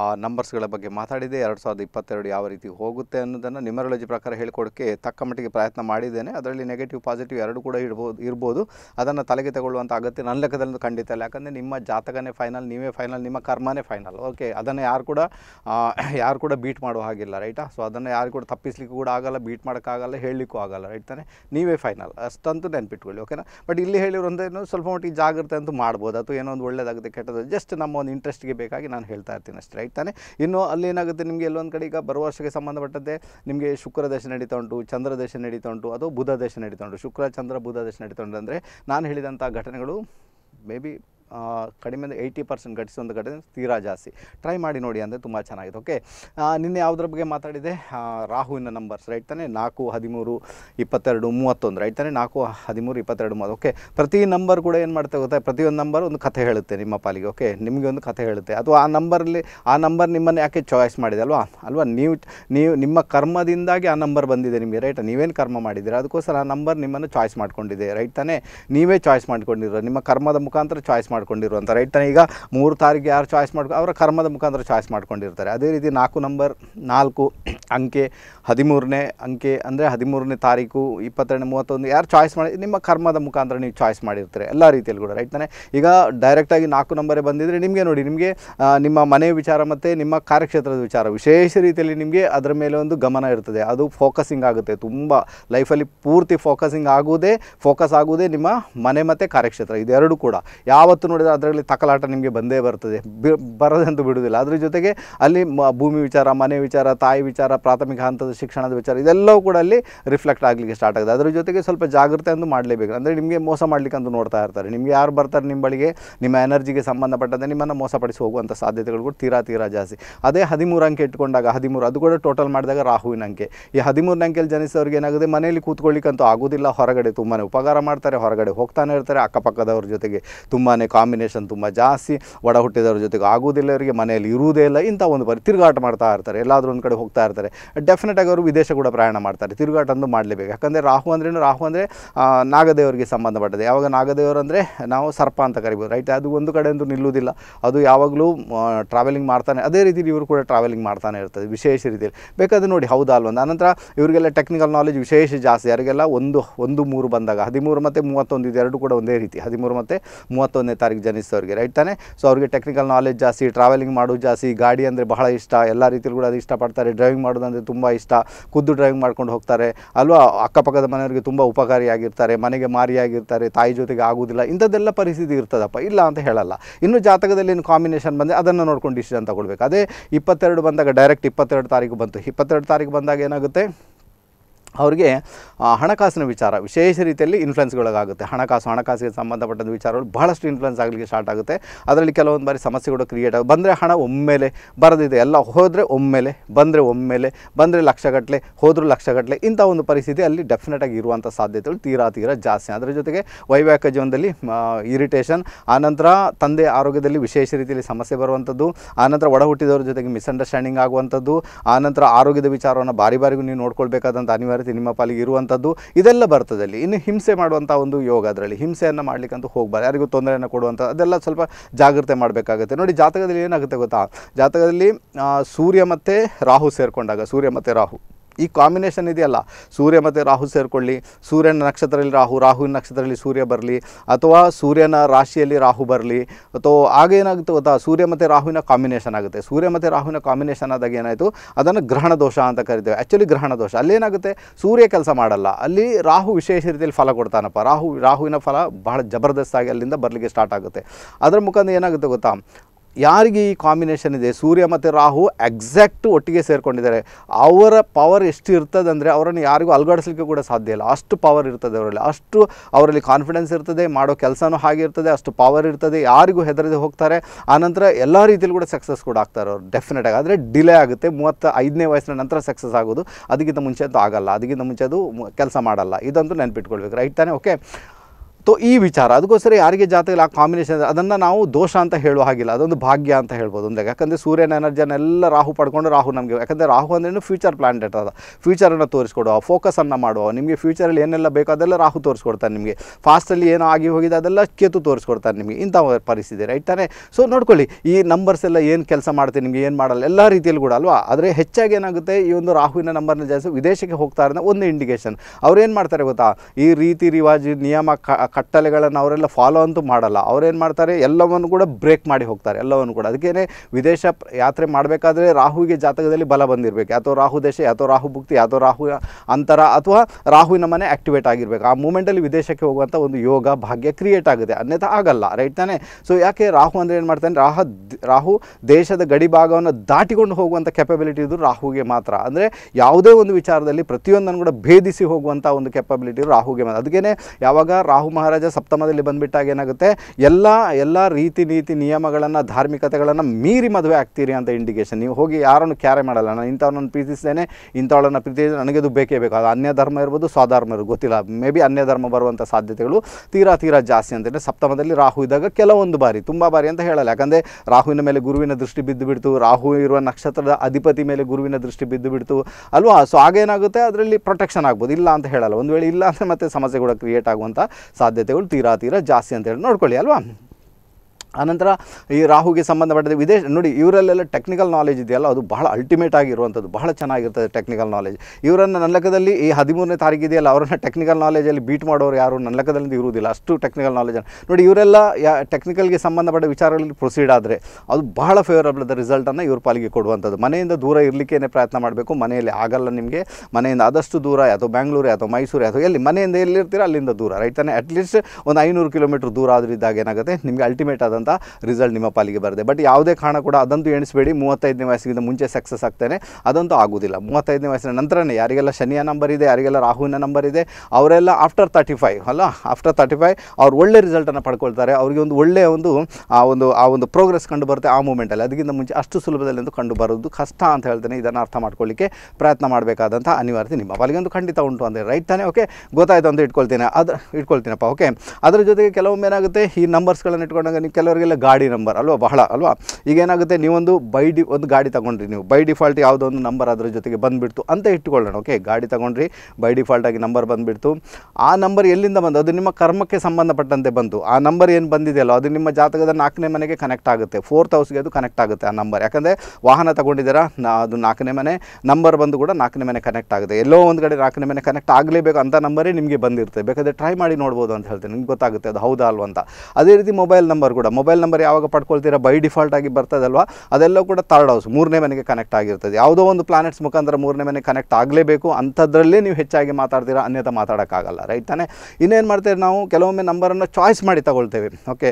ಆ ನಂಬರ್ಸ್ಗಳ ಬಗ್ಗೆ ಮಾತಾಡಿದೆ ಎರಡು ಸಾವಿರದ ಇಪ್ಪತ್ತೆರಡು ಯಾವ ರೀತಿ ಹೋಗುತ್ತೆ ಅನ್ನೋದನ್ನು ನ್ಯೂಮರಾಲಜಿ ಪ್ರಕಾರ ಹೇಳಿಕೊಡೋಕ್ಕೆ ತಕ್ಕ ಮಟ್ಟಿಗೆ ಪ್ರಯತ್ನ ಮಾಡಿದ್ದೇನೆ ಅದರಲ್ಲಿ ನೆಗೆಟಿವ್ ಪಾಸಿಟಿವ್ ಎರಡು ಕೂಡ ಇಡ್ಬೋದು ಇರ್ಬೋದು ಅದನ್ನು ತಲೆಗೆ ತಗೊಳ್ಳುವಂಥ ಅಗತ್ಯ ನನ್ನ ಲೆಕ್ಕದಲ್ಲಿ ಖಂಡಿತ ಇಲ್ಲ ಯಾಕಂದರೆ ನಿಮ್ಮ ಜಾತಕನೇ ಫೈನಲ್ ನೀವೇ ಫೈನಲ್ ನಿಮ್ಮ ಕರ್ಮನೇ ಫೈನಲ್ ಓಕೆ ಅದನ್ನು ಯಾರು ಕೂಡ ಯಾರು ಕೂಡ ಬೀಟ್ ಮಾಡುವ ಹಾಗಿಲ್ಲ ರೈಟಾ ಸೊ ಅದನ್ನು ಯಾರು ಕೂಡ ತಪ್ಪಿಸ್ಲಿಕ್ಕೂ ಕೂಡ ಆಗಲ್ಲ ಬೀಟ್ ಮಾಡೋಕ್ಕಾಗಲ್ಲ ಹೇಳಲಿಕ್ಕೂ ಆಗಲ್ಲ ರೈಟ್ ತಾನೆ ನೀವೇ ಫೈನಲ್ ಅಷ್ಟಂತೂ ನೆನ್ಪಿಟ್ಕೊಳ್ಳಿ ಓಕೆನಾ ಬಟ್ ಇಲ್ಲಿ ಹೇಳಿರೋದೇನು ಸ್ವಲ್ಪ ಮಟ್ಟಿಗೆ ಜಾಗ್ರತೆ ಅಂತೂ ಮಾಡ್ಬೋದು ಅಥವಾ ಏನೋ ಒಂದು ಒಳ್ಳೆಯದಾಗುತ್ತೆ ಕೆಟ್ಟದ್ದು ಜಸ್ಟ್ ನಮ್ಮ ಒಂದು ಇಂಟ್ರೆಸ್ಟ್ಗೆ ಬೇಕಾಗಿ ನಾನು ಹೇಳ್ತಾ ಇರ್ತೀನಿ ಅಷ್ಟೇ ರೈಟ್ ತಾನೆ ಇನ್ನು ಅಲ್ಲಿ ಏನಾಗುತ್ತೆ ನಿಮಗೆ ಎಲ್ಲೊಂದು ಕಡೆ ಈಗ ಬರುವ ವರ್ಷಕ್ಕೆ ಸಂಬಂಧಪಟ್ಟಂತೆ ನಿಮಗೆ ಶುಕ್ರ ದಶೆ ನಡೀತಾ ಉಂಟು ಚಂದ್ರ ದಶೆ ನಡೀತಾ ಉಂಟು ಅಥವಾ ಬುಧ ದಶೆ ನಡೀತಾ ಉಂಟು ಶುಕ್ರ ಚಂದ್ರ ಬುಧ ದಶೆ ನಡೀತಾ ಉಂಟು ಅಂದರೆ ನಾನು ಹೇಳಿದಂಥ ಘಟನೆಗಳು ಮೇ ಬಿ ಕಡಿಮೆ ಅಂದರೆ ಏಯ್ಟಿ ಪರ್ಸೆಂಟ್ ಘಟಿಸಿ ಘಟನೆ ತೀರಾ ಜಾಸ್ತಿ ಟ್ರೈ ಮಾಡಿ ನೋಡಿ ಅಂದರೆ ತುಂಬ ಚೆನ್ನಾಗಿದೆ ಓಕೆ ನಿನ್ನೆ ಯಾವುದ್ರ ಬಗ್ಗೆ ಮಾತಾಡಿದೆ ರಾಹುವಿನ ನಂಬರ್ಸ್ ರೈಟ್ ತಾನೆ ನಾಲ್ಕು ಹದಿಮೂರು ಇಪ್ಪತ್ತೆರಡು ಮೂವತ್ತೊಂದು ರೈಟ್ ತಾನೆ ನಾಲ್ಕು ಹದಿಮೂರು ಇಪ್ಪತ್ತೆರಡು ಮೂವತ್ತು ಓಕೆ ಪ್ರತಿ ನಂಬರ್ ಕೂಡ ಏನು ಮಾಡ್ತಾ ಗೊತ್ತಾ ಪ್ರತಿಯೊಂದು ನಂಬರ್ ಒಂದು ಕಥೆ ಹೇಳುತ್ತೆ ನಿಮ್ಮ ಪಾಲಿಗೆ ಓಕೆ ನಿಮಗೆ ಒಂದು ಕಥೆ ಹೇಳುತ್ತೆ ಅಥವಾ ಆ ನಂಬರಲ್ಲಿ ಆ ನಂಬರ್ ನಿಮ್ಮನ್ನು ಯಾಕೆ ಚಾಯ್ಸ್ ಮಾಡಿದೆ ಅಲ್ವಾ ಅಲ್ವಾ ನೀವು ನೀವು ನಿಮ್ಮ ಕರ್ಮದಿಂದಾಗಿ ಆ ನಂಬರ್ ಬಂದಿದೆ ನಿಮಗೆ ರೈಟ್ ನೀವೇನು ಕರ್ಮ ಮಾಡಿದ್ದೀರಾ ಅದಕ್ಕೋಸ್ಕರ ಆ ನಂಬರ್ ನಿಮ್ಮನ್ನು ಚಾಯ್ಸ್ ಮಾಡ್ಕೊಂಡಿದೆ ರೈಟ್ ತಾನೇ ನೀವೇ ಚಾಯ್ಸ್ ಮಾಡ್ಕೊಂಡಿರೋ ನಿಮ್ಮ ಕರ್ಮದ ಮುಖಾಂತರ ಚಾಯ್ಸ್ ಮಾಡಿ ಮಾಡ್ಕೊಂಡಿರುವಂಥ ರೈಟ್ ತಾನೇ ಈಗ ಮೂರು ತಾರೀಕು ಯಾರು ಚಾಯ್ಸ್ ಮಾಡ್ಕೊ ಅವರ ಕರ್ಮದ ಮುಖಾಂತರ ಚಾಯ್ಸ್ ಮಾಡ್ಕೊಂಡಿರ್ತಾರೆ ಅದೇ ರೀತಿ ನಾಲ್ಕು ನಂಬರ್ ನಾಲ್ಕು ಅಂಕೆ ಹದಿಮೂರನೇ ಅಂಕೆ ಅಂದರೆ ಹದಿಮೂರನೇ ತಾರೀಕು ಇಪ್ಪತ್ತೆರಡು ಮೂವತ್ತೊಂದು ಯಾರು ಚಾಯ್ಸ್ ಮಾಡಿ ನಿಮ್ಮ ಕರ್ಮದ ಮುಖಾಂತರ ನೀವು ಚಾಯ್ಸ್ ಮಾಡಿರ್ತಾರೆ ಎಲ್ಲ ರೀತಿಯಲ್ಲಿ ಕೂಡ ರೈಟ್ ತಾನೆ ಈಗ ಡೈರೆಕ್ಟಾಗಿ ನಾಲ್ಕು ನಂಬರೇ ಬಂದಿದ್ದರೆ ನಿಮಗೆ ನೋಡಿ ನಿಮಗೆ ನಿಮ್ಮ ಮನೆ ವಿಚಾರ ಮತ್ತು ನಿಮ್ಮ ಕಾರ್ಯಕ್ಷೇತ್ರದ ವಿಚಾರ ವಿಶೇಷ ರೀತಿಯಲ್ಲಿ ನಿಮಗೆ ಅದರ ಮೇಲೆ ಒಂದು ಗಮನ ಇರ್ತದೆ ಅದು ಫೋಕಸಿಂಗ್ ಆಗುತ್ತೆ ತುಂಬ ಲೈಫಲ್ಲಿ ಪೂರ್ತಿ ಫೋಕಸಿಂಗ್ ಆಗುವುದೇ ಫೋಕಸ್ ಆಗುವುದೇ ನಿಮ್ಮ ಮನೆ ಮತ್ತು ಕಾರ್ಯಕ್ಷೇತ್ರ ಇದೆರಡು ಕೂಡ ಯಾವತ್ತೂ ನೋಡಿದರೆ ಅದರಲ್ಲಿ ತಕಲಾಟ ನಿಮಗೆ ಬಂದೇ ಬರ್ತದೆ ಬರದಂತೂ ಬಿಡುವುದಿಲ್ಲ ಅದರ ಜೊತೆಗೆ ಅಲ್ಲಿ ಭೂಮಿ ವಿಚಾರ ಮನೆ ವಿಚಾರ ತಾಯಿ ವಿಚಾರ ಪ್ರಾಥಮಿಕ ಹಂತದ ಶಿಕ್ಷಣದ ವಿಚಾರ ಇದೆಲ್ಲವೂ ಕೂಡ ಅಲ್ಲಿ ರಿಫ್ಲೆಕ್ಟ್ ಆಗಲಿಕ್ಕೆ ಸ್ಟಾರ್ಟ್ ಆಗಿದೆ ಅದರ ಜೊತೆಗೆ ಸ್ವಲ್ಪ ಜಾಗ್ರತೆ ಅಂದು ಮಾಡಲೇಬೇಕು ಅಂದರೆ ನಿಮಗೆ ಮೋಸ ಮಾಡಲಿಕ್ಕೆ ಅಂತ ನೋಡ್ತಾ ಇರ್ತಾರೆ ನಿಮಗೆ ಯಾರು ಬರ್ತಾರೆ ನಿಮ್ಮ ಬಳಿಗೆ ನಿಮ್ಮ ಎನರ್ಜಿಗೆ ಸಂಬಂಧಪಟ್ಟಂತೆ ನಿಮ್ಮನ್ನು ಮೋಸಪಡಿಸಿ ಹೋಗುವಂಥ ಸಾಧ್ಯತೆಗಳು ಕೂಡ ತೀರಾ ತೀರಾ ಜಾಸ್ತಿ ಅದೇ ಹದಿಮೂರು ಅಂಕೆ ಇಟ್ಕೊಂಡಾಗ ಹದಿಮೂರು ಅದು ಕೂಡ ಟೋಟಲ್ ಮಾಡಿದಾಗ ರಾಹುವಿನ ಅಂಕೆ ಈ ಹದಿಮೂರನೇ ಅಂಕೆಯಲ್ಲಿ ಜನಿಸಿದವ್ರಿಗೆ ಏನಾಗುತ್ತೆ ಮನೆಯಲ್ಲಿ ಕೂತ್ಕೊಳ್ಳಿಕ್ಕಂತೂ ಆಗೋದಿಲ್ಲ ಹೊರಗಡೆ ತುಂಬಾ ಉಪಕಾರ ಮಾಡ್ತಾರೆ ಹೊರಗಡೆ ಹೋಗ್ತಾನೆ ಇರ್ತಾರೆ ಅಕ್ಕಪಕ್ಕದವ್ರ ಜೊತೆಗೆ ತುಂಬಾ ಕಾಂಬಿನೇಷನ್ ತುಂಬ ಜಾಸ್ತಿ ಒಡ ಹುಟ್ಟಿದವ್ರ ಜೊತೆಗೆ ಆಗೋದಿಲ್ಲ ಅವರಿಗೆ ಮನೆಯಲ್ಲಿ ಇರುವುದೇ ಇಲ್ಲ ಇಂಥ ಒಂದು ಪರಿ ತಿರುಗಾಟ ಮಾಡ್ತಾ ಇರ್ತಾರೆ ಎಲ್ಲಾದರೂ ಒಂದು ಕಡೆ ಹೋಗ್ತಾ ಇರ್ತಾರೆ ಡೆಫಿನೆಟಾಗಿ ಅವರು ವಿದೇಶ ಕೂಡ ಪ್ರಯಾಣ ಮಾಡ್ತಾರೆ ತಿರುಗಾಟ ಮಾಡಲೇಬೇಕು ಯಾಕಂದರೆ ರಾಹು ಅಂದ್ರೇನು ರಾಹು ಅಂದರೆ ನಾಗದೇವರಿಗೆ ಸಂಬಂಧಪಟ್ಟದೆ ಯಾವಾಗ ನಾಗದೇವರು ಅಂದರೆ ನಾವು ಸರ್ಪ ಅಂತ ಕರಿಬೋದು ರೈಟ್ ಅದು ಒಂದು ಕಡೆ ನಿಲ್ಲುವುದಿಲ್ಲ ಅದು ಯಾವಾಗಲೂ ಟ್ರಾವೆಲಿಂಗ್ ಮಾಡ್ತಾನೆ ಅದೇ ರೀತಿ ಇವರು ಕೂಡ ಟ್ರಾವೆಲಿಂಗ್ ಮಾಡ್ತಾನೆ ಇರ್ತದೆ ವಿಶೇಷ ರೀತಿಯಲ್ಲಿ ಬೇಕಾದ್ರೆ ನೋಡಿ ಹೌದಾ ಅಲ್ವಂದು ಅನಂತರ ಇವರಿಗೆಲ್ಲ ಟೆಕ್ನಿಕಲ್ ನಾಲೆಜ್ ವಿಶೇಷ ಜಾಸ್ತಿ ಯಾರಿಗೆಲ್ಲ ಒಂದು ಒಂದು ಮೂರು ಬಂದಾಗ ಹದಿಮೂರು ಮತ್ತು ಮೂವತ್ತೊಂದು ಎರಡು ಕೂಡ ಒಂದೇ ರೀತಿ ಹದಿಮೂರು ಮತ್ತು ಮೂವತ್ತೊಂದನೇ ತಾರೀಕು ಜನಿಸಿದವ್ರಿಗೆ ರೈಟ್ ತಾನೆ ಸೊ ಅವರಿಗೆ ಟೆಕ್ನಿಕಲ್ ನಾಲೆಜ್ ಜಾಸ್ತಿ ಟ್ರಾವೆಲಿಂಗ್ ಮಾಡೋದು ಜಾಸ್ತಿ ಗಾಡಿ ಅಂದರೆ ಬಹಳ ಇಷ್ಟ ಎಲ್ಲ ರೀತಿಯಲ್ಲಿ ಕೂಡ ಅದು ಇಷ್ಟಪಡ್ತಾರೆ ಡ್ರೈವಿಂಗ್ ಮಾಡೋದಂದರೆ ತುಂಬ ಇಷ್ಟ ಖುದ್ದು ಡ್ರೈವಿಂಗ್ ಮಾಡ್ಕೊಂಡು ಹೋಗ್ತಾರೆ ಅಲ್ವಾ ಅಕ್ಕಪಕ್ಕದ ಮನೆಯವರಿಗೆ ತುಂಬ ಉಪಕಾರಿಯಾಗಿರ್ತಾರೆ ಮನೆಗೆ ಮಾರಿಯಾಗಿರ್ತಾರೆ ತಾಯಿ ಜೊತೆಗೆ ಆಗೋದಿಲ್ಲ ಇಂಥದ್ದೆಲ್ಲ ಪರಿಸ್ಥಿತಿ ಇರ್ತದಪ್ಪ ಇಲ್ಲ ಅಂತ ಹೇಳಲ್ಲ ಇನ್ನು ಜಾತಕದಲ್ಲಿ ಏನು ಕಾಂಬಿನೇಷನ್ ಬಂದರೆ ಅದನ್ನು ನೋಡ್ಕೊಂಡು ಡಿಸಿಷನ್ ತಗೊಳ್ಬೇಕು ಅದೇ ಇಪ್ಪತ್ತೆರಡು ಬಂದಾಗ ಡೈರೆಕ್ಟ್ ಇಪ್ಪತ್ತೆರಡು ತಾರೀಕು ಬಂತು ಇಪ್ಪತ್ತೆರಡು ತಾರೀಕು ಬಂದಾಗ ಏನಾಗುತ್ತೆ ಅವರಿಗೆ ಹಣಕಾಸಿನ ವಿಚಾರ ವಿಶೇಷ ರೀತಿಯಲ್ಲಿ ಇನ್ಫ್ಲುಯೆನ್ಸ್ಗಳಾಗುತ್ತೆ ಹಣಕಾಸು ಹಣಕಾಸಿಗೆ ಸಂಬಂಧಪಟ್ಟಂಥ ವಿಚಾರಗಳು ಬಹಳಷ್ಟು ಇನ್ಫ್ಲುಯೆನ್ಸ್ ಆಗಲಿಕ್ಕೆ ಸ್ಟಾರ್ಟ್ ಆಗುತ್ತೆ ಅದರಲ್ಲಿ ಕೆಲವೊಂದು ಬಾರಿ ಸಮಸ್ಯೆಗಳು ಕ್ರಿಯೇಟ್ ಆಗುತ್ತೆ ಬಂದರೆ ಹಣ ಒಮ್ಮೆಲೆ ಬರದಿದೆ ಎಲ್ಲ ಹೋದರೆ ಒಮ್ಮೆಲೆ ಬಂದರೆ ಒಮ್ಮೆಲೆ ಬಂದರೆ ಲಕ್ಷಗಟ್ಟಲೆ ಹೋದರೂ ಲಕ್ಷಗಟ್ಟಲೆ ಇಂಥ ಒಂದು ಪರಿಸ್ಥಿತಿ ಅಲ್ಲಿ ಡೆಫಿನೆಟಾಗಿ ಇರುವಂಥ ಸಾಧ್ಯತೆಗಳು ತೀರಾ ತೀರ ಜಾಸ್ತಿ ಅದರ ಜೊತೆಗೆ ವೈವಾಹಿಕ ಜೀವನದಲ್ಲಿ ಇರಿಟೇಷನ್ ಆನಂತರ ತಂದೆ ಆರೋಗ್ಯದಲ್ಲಿ ವಿಶೇಷ ರೀತಿಯಲ್ಲಿ ಸಮಸ್ಯೆ ಬರುವಂಥದ್ದು ಆನಂತರ ಒಡ ಹುಟ್ಟಿದವರ ಜೊತೆಗೆ ಮಿಸ್ಅಂಡರ್ಸ್ಟ್ಯಾಂಡಿಂಗ್ ಆಗುವಂಥದ್ದು ಆನಂತರ ಆರೋಗ್ಯದ ವಿಚಾರವನ್ನು ಬಾರಿ ಬಾರಿಗೂ ನೀವು ನೋಡ್ಕೊಳ್ಬೇಕಾದಂಥ ಅನಿವಾರ್ಯ ನಿಮ್ಮ ಪಾಲಿಗೆ ಇರುವಂಥದ್ದು ಇದೆಲ್ಲ ಬರ್ತದಲ್ಲಿ ಇನ್ನು ಹಿಂಸೆ ಮಾಡುವಂಥ ಒಂದು ಯೋಗ ಅದರಲ್ಲಿ ಹಿಂಸೆಯನ್ನು ಅಂತೂ ಹೋಗ್ಬಾರ್ದು ಯಾರಿಗೂ ತೊಂದರೆಯನ್ನು ಕೊಡುವಂಥ ಅದೆಲ್ಲ ಸ್ವಲ್ಪ ಜಾಗ್ರತೆ ಮಾಡಬೇಕಾಗುತ್ತೆ ನೋಡಿ ಜಾತಕದಲ್ಲಿ ಏನಾಗುತ್ತೆ ಗೊತ್ತಾ ಜಾತಕದಲ್ಲಿ ಸೂರ್ಯ ಮತ್ತು ರಾಹು ಸೇರಿಕೊಂಡಾಗ ಸೂರ್ಯ ಮತ್ತು ರಾಹು ಈ ಕಾಂಬಿನೇಷನ್ ಇದೆಯಲ್ಲ ಸೂರ್ಯ ಮತ್ತು ರಾಹು ಸೇರಿಕೊಳ್ಳಿ ಸೂರ್ಯನ ನಕ್ಷತ್ರದಲ್ಲಿ ರಾಹು ರಾಹುವಿನ ನಕ್ಷತ್ರದಲ್ಲಿ ಸೂರ್ಯ ಬರಲಿ ಅಥವಾ ಸೂರ್ಯನ ರಾಶಿಯಲ್ಲಿ ರಾಹು ಬರಲಿ ಅಥವಾ ಆಗ ಏನಾಗುತ್ತೆ ಗೊತ್ತಾ ಸೂರ್ಯ ಮತ್ತು ರಾಹುವಿನ ಕಾಂಬಿನೇಷನ್ ಆಗುತ್ತೆ ಸೂರ್ಯ ಮತ್ತು ರಾಹುವಿನ ಕಾಂಬಿನೇಷನ್ ಆದಾಗ ಏನಾಯಿತು ಅದನ್ನು ಗ್ರಹಣ ದೋಷ ಅಂತ ಕರಿತೇವೆ ಆ್ಯಕ್ಚುಲಿ ಗ್ರಹಣ ದೋಷ ಅಲ್ಲೇನಾಗುತ್ತೆ ಸೂರ್ಯ ಕೆಲಸ ಮಾಡಲ್ಲ ಅಲ್ಲಿ ರಾಹು ವಿಶೇಷ ರೀತಿಯಲ್ಲಿ ಫಲ ಕೊಡ್ತಾನಪ್ಪ ರಾಹು ರಾಹುವಿನ ಫಲ ಬಹಳ ಜಬರ್ದಸ್ತಾಗಿ ಅಲ್ಲಿಂದ ಬರಲಿಕ್ಕೆ ಸ್ಟಾರ್ಟ್ ಆಗುತ್ತೆ ಅದರ ಮುಖಾಂತರ ಏನಾಗುತ್ತೆ ಗೊತ್ತಾ ಯಾರಿಗೆ ಈ ಕಾಂಬಿನೇಷನ್ ಇದೆ ಸೂರ್ಯ ಮತ್ತು ರಾಹು ಎಕ್ಸಾಕ್ಟ್ ಒಟ್ಟಿಗೆ ಸೇರಿಕೊಂಡಿದ್ದಾರೆ ಅವರ ಪವರ್ ಎಷ್ಟು ಇರ್ತದಂದರೆ ಅವರನ್ನು ಯಾರಿಗೂ ಅಲ್ಗಾಡಿಸ್ಲಿಕ್ಕೆ ಕೂಡ ಸಾಧ್ಯ ಇಲ್ಲ ಅಷ್ಟು ಪವರ್ ಇರ್ತದೆ ಅವರಲ್ಲಿ ಅಷ್ಟು ಅವರಲ್ಲಿ ಕಾನ್ಫಿಡೆನ್ಸ್ ಇರ್ತದೆ ಮಾಡೋ ಕೆಲಸನೂ ಹಾಗಿರ್ತದೆ ಅಷ್ಟು ಪವರ್ ಇರ್ತದೆ ಯಾರಿಗೂ ಹೆದರದೆ ಹೋಗ್ತಾರೆ ಆನಂತರ ಎಲ್ಲ ರೀತಿಯಲ್ಲಿ ಕೂಡ ಸಕ್ಸಸ್ ಕೂಡ ಆಗ್ತಾರೆ ಅವರು ಡೆಫಿನೆಟಾಗಿ ಆದರೆ ಡಿಲೇ ಆಗುತ್ತೆ ಮೂವತ್ತ ಐದನೇ ವಯಸ್ಸಿನ ನಂತರ ಸಕ್ಸಸ್ ಆಗೋದು ಅದಕ್ಕಿಂತ ಮುಂಚೆ ಅಂತೂ ಆಗಲ್ಲ ಅದಕ್ಕಿಂತ ಮುಂಚೆ ಅದು ಕೆಲಸ ಮಾಡಲ್ಲ ಇದಂತೂ ನೆನ್ಪಿಟ್ಕೊಳ್ಬೇಕು ರೈಟ್ ತಾನೇ ಓಕೆ ತೊ ಈ ವಿಚಾರ ಅದಕ್ಕೋಸ್ಕರ ಯಾರಿಗೆ ಜಾತಕದಲ್ಲಿ ಆ ಕಾಂಬಿನೇಷನ್ ಅದನ್ನು ನಾವು ದೋಷ ಅಂತ ಹೇಳುವ ಹಾಗಿಲ್ಲ ಅದೊಂದು ಭಾಗ್ಯ ಅಂತ ಹೇಳ್ಬೋದು ಒಂದು ಯಾಕಂದರೆ ಸೂರ್ಯನ ಎನರ್ಜಿಯನ್ನೆಲ್ಲ ರಾಹು ಪಡ್ಕೊಂಡು ರಾಹು ನಮಗೆ ಯಾಕಂದರೆ ರಾಹು ಅಂದ್ರೇನು ಫ್ಯೂಚರ್ ಪ್ಲಾನೆಟ್ ಅದ ಫ್ಯೂಚರನ್ನು ತೋರಿಸ್ಕೊಡುವ ಫೋಕಸನ್ನು ಮಾಡುವ ನಿಮಗೆ ಫ್ಯೂಚರಲ್ಲಿ ಏನೆಲ್ಲ ಬೇಕೋ ಅದೆಲ್ಲ ರಾಹು ತೋರಿಸ್ಕೊಡ್ತಾನೆ ನಿಮಗೆ ಫಾಸ್ಟಲ್ಲಿ ಏನೋ ಆಗಿ ಹೋಗಿದೆ ಅದೆಲ್ಲ ಕೇತು ತೋರಿಸ್ಕೊಡ್ತಾರೆ ನಿಮಗೆ ಇಂಥ ಪರಿಸ್ಥಿತಿ ರೈಟ್ ತಾನೇ ಸೊ ನೋಡ್ಕೊಳ್ಳಿ ಈ ನಂಬರ್ಸ್ ಎಲ್ಲ ಏನು ಕೆಲಸ ಮಾಡ್ತೀವಿ ನಿಮಗೆ ಏನು ಮಾಡಲ್ಲ ಎಲ್ಲ ರೀತಿಯಲ್ಲಿ ಕೂಡ ಅಲ್ವಾ ಆದರೆ ಹೆಚ್ಚಾಗಿ ಏನಾಗುತ್ತೆ ಈ ಒಂದು ರಾಹುವಿನ ನಂಬರ್ನ ಜಾಸ್ತಿ ವಿದೇಶಕ್ಕೆ ಹೋಗ್ತಾ ಇರೋದ ಒಂದು ಇಂಡಿಕೇಷನ್ ಅವ್ರು ಏನು ಮಾಡ್ತಾರೆ ಗೊತ್ತಾ ಈ ರೀತಿ ರಿವಾಜು ನಿಯಮ ಕಟ್ಟಲೆಗಳನ್ನು ಅವರೆಲ್ಲ ಫಾಲೋ ಅಂತೂ ಮಾಡಲ್ಲ ಅವ್ರೇನು ಮಾಡ್ತಾರೆ ಎಲ್ಲವನ್ನು ಕೂಡ ಬ್ರೇಕ್ ಮಾಡಿ ಹೋಗ್ತಾರೆ ಎಲ್ಲವನ್ನು ಕೂಡ ಅದಕ್ಕೇ ವಿದೇಶ ಯಾತ್ರೆ ಮಾಡಬೇಕಾದ್ರೆ ರಾಹುವಿಗೆ ಜಾತಕದಲ್ಲಿ ಬಲ ಬಂದಿರಬೇಕು ಯಾತೋ ರಾಹು ದೇಶ ಯಾತೋ ರಾಹು ಭುಕ್ತಿ ಯಾತೋ ರಾಹು ಅಂತರ ಅಥವಾ ರಾಹುವಿನ ಮನೆ ಆ್ಯಕ್ಟಿವೇಟ್ ಆಗಿರಬೇಕು ಆ ಮೂಮೆಂಟಲ್ಲಿ ವಿದೇಶಕ್ಕೆ ಹೋಗುವಂಥ ಒಂದು ಯೋಗ ಭಾಗ್ಯ ಕ್ರಿಯೇಟ್ ಆಗುತ್ತೆ ಅನ್ಯಥ ಆಗಲ್ಲ ರೈಟ್ ತಾನೇ ಸೊ ಯಾಕೆ ರಾಹು ಅಂದರೆ ಏನು ಮಾಡ್ತಾನೆ ರಾಹ ರಾಹು ದೇಶದ ಗಡಿ ಭಾಗವನ್ನು ದಾಟಿಕೊಂಡು ಹೋಗುವಂಥ ಕೆಪಬಿಲಿಟಿ ಇದು ರಾಹುಗೆ ಮಾತ್ರ ಅಂದರೆ ಯಾವುದೇ ಒಂದು ವಿಚಾರದಲ್ಲಿ ಪ್ರತಿಯೊಂದನ್ನು ಕೂಡ ಭೇದಿಸಿ ಹೋಗುವಂಥ ಒಂದು ಕೆಪಬಿಲಿಟಿ ರಾಹುಗೆ ಮಾತ್ರ ಅದಕ್ಕೇ ಯಾವಾಗ ರಾಹು ಮಹಾರಾಜ ಸಪ್ತಮದಲ್ಲಿ ಬಂದುಬಿಟ್ಟಾಗ ಏನಾಗುತ್ತೆ ಎಲ್ಲ ಎಲ್ಲ ರೀತಿ ನೀತಿ ನಿಯಮಗಳನ್ನು ಧಾರ್ಮಿಕತೆಗಳನ್ನು ಮೀರಿ ಮದುವೆ ಆಗ್ತೀರಿ ಅಂತ ಇಂಡಿಕೇಶನ್ ನೀವು ಹೋಗಿ ಯಾರನ್ನು ಕ್ಯಾರೆ ಮಾಡಲ್ಲ ನಾನು ಇಂಥವ್ನನ್ನು ಪ್ರೀತಿಸ್ತೇನೆ ಇಂಥವಳನ್ನು ಪ್ರೀತಿ ನನಗೆ ಬೇಕೇ ಬೇಕು ಅದು ಅನ್ಯ ಧರ್ಮ ಇರ್ಬೋದು ಸ್ವಧರ್ಮ ಇರ್ಬೋದು ಗೊತ್ತಿಲ್ಲ ಮೇ ಬಿ ಅನ್ಯ ಧರ್ಮ ಬರುವಂಥ ಸಾಧ್ಯತೆಗಳು ತೀರಾ ತೀರಾ ಜಾಸ್ತಿ ಅಂತಂದರೆ ಸಪ್ತಮದಲ್ಲಿ ರಾಹು ಇದ್ದಾಗ ಕೆಲವೊಂದು ಬಾರಿ ತುಂಬ ಬಾರಿ ಅಂತ ಹೇಳಲ್ಲ ಯಾಕಂದರೆ ರಾಹುವಿನ ಮೇಲೆ ಗುರುವಿನ ದೃಷ್ಟಿ ಬಿದ್ದು ಬಿಡ್ತು ರಾಹು ಇರುವ ನಕ್ಷತ್ರದ ಅಧಿಪತಿ ಮೇಲೆ ಗುರುವಿನ ದೃಷ್ಟಿ ಬಿದ್ದು ಬಿಡ್ತು ಅಲ್ವಾ ಸೊ ಆಗೇನಾಗುತ್ತೆ ಅದರಲ್ಲಿ ಪ್ರೊಟೆಕ್ಷನ್ ಆಗ್ಬೋದು ಇಲ್ಲ ಅಂತ ಹೇಳಲ್ಲ ಒಂದು ವೇಳೆ ಇಲ್ಲ ಅಂದರೆ ಮತ್ತೆ ಸಮಸ್ಯೆ ಕೂಡ ಕ್ರಿಯೇಟ್ ಆಗುವಂಥ ಸಾಧ್ಯತೆ ಸಾಧ್ಯತೆಗಳು ತೀರಾ ತೀರಾ ಜಾಸ್ತಿ ಅಂತ ಹೇಳಿ ನೋಡ್ಕೊಳ್ಳಿ ಅಲ್ವಾ ಆನಂತರ ಈ ರಾಹುಗೆ ಸಂಬಂಧಪಟ್ಟಂತೆ ವಿದೇಶ ನೋಡಿ ಇವರಲ್ಲೆಲ್ಲ ಟೆಕ್ನಿಕಲ್ ನಾಲೆಜ್ ಇದೆಯಲ್ಲ ಅದು ಬಹಳ ಅಲ್ಟಿಮೇಟ್ ಆಗಿರುವಂಥದ್ದು ಬಹಳ ಚೆನ್ನಾಗಿರ್ತದೆ ಟೆಕ್ನಿಕಲ್ ನಾಲೆಜ್ ಇವರನ್ನು ನನ್ನ ಲೆಕ್ಕದಲ್ಲಿ ಈ ಹದಿಮೂರನೇ ತಾರೀಕು ಇದೆಯಲ್ಲ ಅವರನ್ನು ಟೆಕ್ನಿಕಲ್ ನಾಲೆಜಲ್ಲಿ ಬೀಟ್ ಮಾಡೋರು ಯಾರು ನನ್ನ ಲೆಕ್ಕದಲ್ಲಿ ಇರುವುದಿಲ್ಲ ಅಷ್ಟು ಟೆಕ್ನಿಕಲ್ ನಾಲೆಜ್ ನೋಡಿ ಇವರೆಲ್ಲ ಯಾ ಟೆಕ್ನಿಕಲ್ಗೆ ಸಂಬಂಧಪಟ್ಟ ವಿಚಾರಗಳಲ್ಲಿ ಪ್ರೊಸೀಡ್ ಆದರೆ ಅದು ಬಹಳ ಫೇವರಬಲ್ ಅದ ರಿಸಲ್ಟನ್ನು ಇವ್ರ ಪಾಲಿಗೆ ಕೊಡುವಂಥದ್ದು ಮನೆಯಿಂದ ದೂರ ಇರಲಿಕ್ಕೇ ಪ್ರಯತ್ನ ಮಾಡಬೇಕು ಮನೆಯಲ್ಲಿ ಆಗಲ್ಲ ನಿಮಗೆ ಮನೆಯಿಂದ ಆದಷ್ಟು ದೂರ ಅಥವಾ ಬ್ಯಾಂಗ್ಳೂರು ಅಥವಾ ಮೈಸೂರು ಅಥವಾ ಎಲ್ಲಿ ಮನೆಯಿಂದ ಎಲ್ಲಿರ್ತೀರ ಅಲ್ಲಿಂದ ದೂರ ರೈಟ್ ಅಟ್ಲೀಸ್ಟ್ ಒಂದು ಐನೂರು ಕಿಲೋಮೀಟ್ರ್ ದೂರ ಆದ್ರೂ ಇದ್ದಾಗ ಏನಾಗುತ್ತೆ ನಿಮಗೆ ಅಲ್ಟಿಮೇಟ್ ಆದ ಅಂತ ರಿಸಲ್ಟ್ ನಿಮ್ಮ ಪಾಲಿಗೆ ಬರದೆ ಬಟ್ ಯಾವುದೇ ಕಾರಣ ಕೂಡ ಅದಂತೂ ಎಣಿಸಬೇಡಿ ಮೂವತ್ತೈದನೇ ವಯಸ್ಸಿಗಿಂತ ಮುಂಚೆ ಸಕ್ಸಸ್ ಆಗ್ತಾನೆ ಅದಂತೂ ಆಗೋದಿಲ್ಲ ಮೂವತ್ತೈದನೇ ವಯಸ್ಸಿನ ನಂತರನೇ ಯಾರಿಗೆಲ್ಲ ಶನಿಯ ನಂಬರ್ ಇದೆ ಯಾರಿಗೆಲ್ಲ ರಾಹುವಿನ ನಂಬರ್ ಇದೆ ಅವರೆಲ್ಲ ಆಫ್ಟರ್ ತರ್ಟಿ ಫೈವ್ ಅಲ್ಲ ಆಫ್ಟರ್ ತರ್ಟಿ ಫೈವ್ ಅವ್ರು ಒಳ್ಳೆ ರಿಸಲ್ಟನ್ನು ಪಡ್ಕೊಳ್ತಾರೆ ಅವರಿಗೆ ಒಂದು ಒಳ್ಳೆಯ ಒಂದು ಆ ಒಂದು ಆ ಒಂದು ಪ್ರೋಗ್ರೆಸ್ ಕಂಡು ಬರುತ್ತೆ ಆ ಮೂಮೆಂಟಲ್ಲಿ ಅದಕ್ಕಿಂತ ಮುಂಚೆ ಅಷ್ಟು ಸುಲಭದಲ್ಲಿ ಎಂದು ಕಂಡು ಬರೋದು ಕಷ್ಟ ಅಂತ ಹೇಳ್ತೇನೆ ಇದನ್ನು ಅರ್ಥ ಮಾಡ್ಕೊಳ್ಳಿಕ್ಕೆ ಪ್ರಯತ್ನ ಮಾಡಬೇಕಾದಂಥ ಅನಿವಾರ್ಯತೆ ನಿಮ್ಮ ಒಂದು ಖಂಡಿತ ಉಂಟು ಅಂದರೆ ರೈಟ್ ತಾನೇ ಓಕೆ ಗೊತ್ತಾಯ್ತು ಅಂತ ಇಟ್ಕೊಳ್ತೀನಿ ಅದು ಇಟ್ಕೊಳ್ತೀನಪ್ಪ ಓಕೆ ಅದರ ಜೊತೆಗೆ ಕೆಲವೊಮ್ಮೆ ಏನಾಗುತ್ತೆ ಈ ನಂಬರ್ಸ್ಗಳನ್ನು ಇಟ್ಕೊಂಡಾಗ ನೀವು ಕೆಲವು ಅವರಿಗೆಲ್ಲ ಗಾಡಿ ನಂಬರ್ ಅಲ್ವಾ ಬಹಳ ಅಲ್ವಾ ಈಗ ಏನಾಗುತ್ತೆ ನೀವೊಂದು ಬೈ ಡಿ ಒಂದು ಗಾಡಿ ತಗೊಂಡ್ರಿ ನೀವು ಬೈ ಡಿಫಾಲ್ಟ್ ಯಾವುದೋ ಒಂದು ನಂಬರ್ ಅದರ ಜೊತೆಗೆ ಬಂದುಬಿಡ್ತು ಅಂತ ಇಟ್ಕೊಳ್ಳೋಣ ಓಕೆ ಗಾಡಿ ತಗೊಂಡ್ರಿ ಬೈ ಡಿಫಾಲ್ಟಾಗಿ ನಂಬರ್ ಬಂದುಬಿಡ್ತು ಆ ನಂಬರ್ ಎಲ್ಲಿಂದ ಬಂದು ಅದು ನಿಮ್ಮ ಕರ್ಮಕ್ಕೆ ಸಂಬಂಧಪಟ್ಟಂತೆ ಬಂತು ಆ ನಂಬರ್ ಏನು ಬಂದಿದೆಯಲ್ಲ ಅದು ನಿಮ್ಮ ಜಾತಕದ ನಾಲ್ಕನೇ ಮನೆಗೆ ಕನೆಕ್ಟ್ ಆಗುತ್ತೆ ಫೋರ್ತ್ ಹೌಸ್ಗೆ ಅದು ಕನೆಕ್ಟ್ ಆಗುತ್ತೆ ಆ ನಂಬರ್ ಯಾಕಂದರೆ ವಾಹನ ತಗೊಂಡಿದ್ದೀರಾ ಅದು ನಾಲ್ಕನೇ ಮನೆ ನಂಬರ್ ಬಂದು ಕೂಡ ನಾಲ್ಕನೇ ಮನೆ ಕನೆಕ್ಟ್ ಆಗುತ್ತೆ ಎಲ್ಲೋ ಒಂದು ಕಡೆ ನಾಲ್ಕನೇ ಮನೆ ಕನೆಕ್ಟ್ ಆಗಲೇಬೇಕು ಅಂತ ನಂಬರೇ ನಿಮಗೆ ಬಂದಿರುತ್ತೆ ಬೇಕಾದರೆ ಟ್ರೈ ಮಾಡಿ ನೋಡ್ಬೋದು ಅಂತ ಹೇಳ್ತೀನಿ ನಿಮ್ಗೆ ಗೊತ್ತಾಗುತ್ತೆ ಅದು ಹೌದಾ ಅಂತ ಅದೇ ರೀತಿ ಮೊಬೈಲ್ ನಂಬರ್ ಕೂಡ ಮೊಬೈಲ್ ನಂಬರ್ ಯಾವಾಗ ಪಡ್ಕೊಳ್ತೀರಾ ಬೈ ಡಿಫಾಲ್ಟ್ ಆಗಿ ಬರ್ತದಲ್ವ ಅದೆಲ್ಲ ಕೂಡ ಥರ್ಡ್ ಹೌಸ್ ಮೂರನೇ ಮನೆಗೆ ಕನೆಕ್ಟ್ ಆಗಿರ್ತದೆ ಯಾವುದೋ ಒಂದು ಪ್ಲಾನೆಟ್ಸ್ ಮುಖಾಂತರ ಮೂರನೇ ಮನೆಗೆ ಕನೆಕ್ಟ್ ಆಗಲೇಬೇಕು ಅಂಥದ್ರಲ್ಲೇ ನೀವು ಹೆಚ್ಚಾಗಿ ಮಾತಾಡ್ತೀರಾ ಅನ್ಯತಾ ಮಾತಾಡೋಕ್ಕಾಗಲ್ಲ ರೈಟ್ ತಾನೇ ಇನ್ನೇನು ಮಾಡ್ತೇವೆ ನಾವು ಕೆಲವೊಮ್ಮೆ ನಂಬರನ್ನು ಚಾಯ್ಸ್ ಮಾಡಿ ತಗೊಳ್ತೇವೆ ಓಕೆ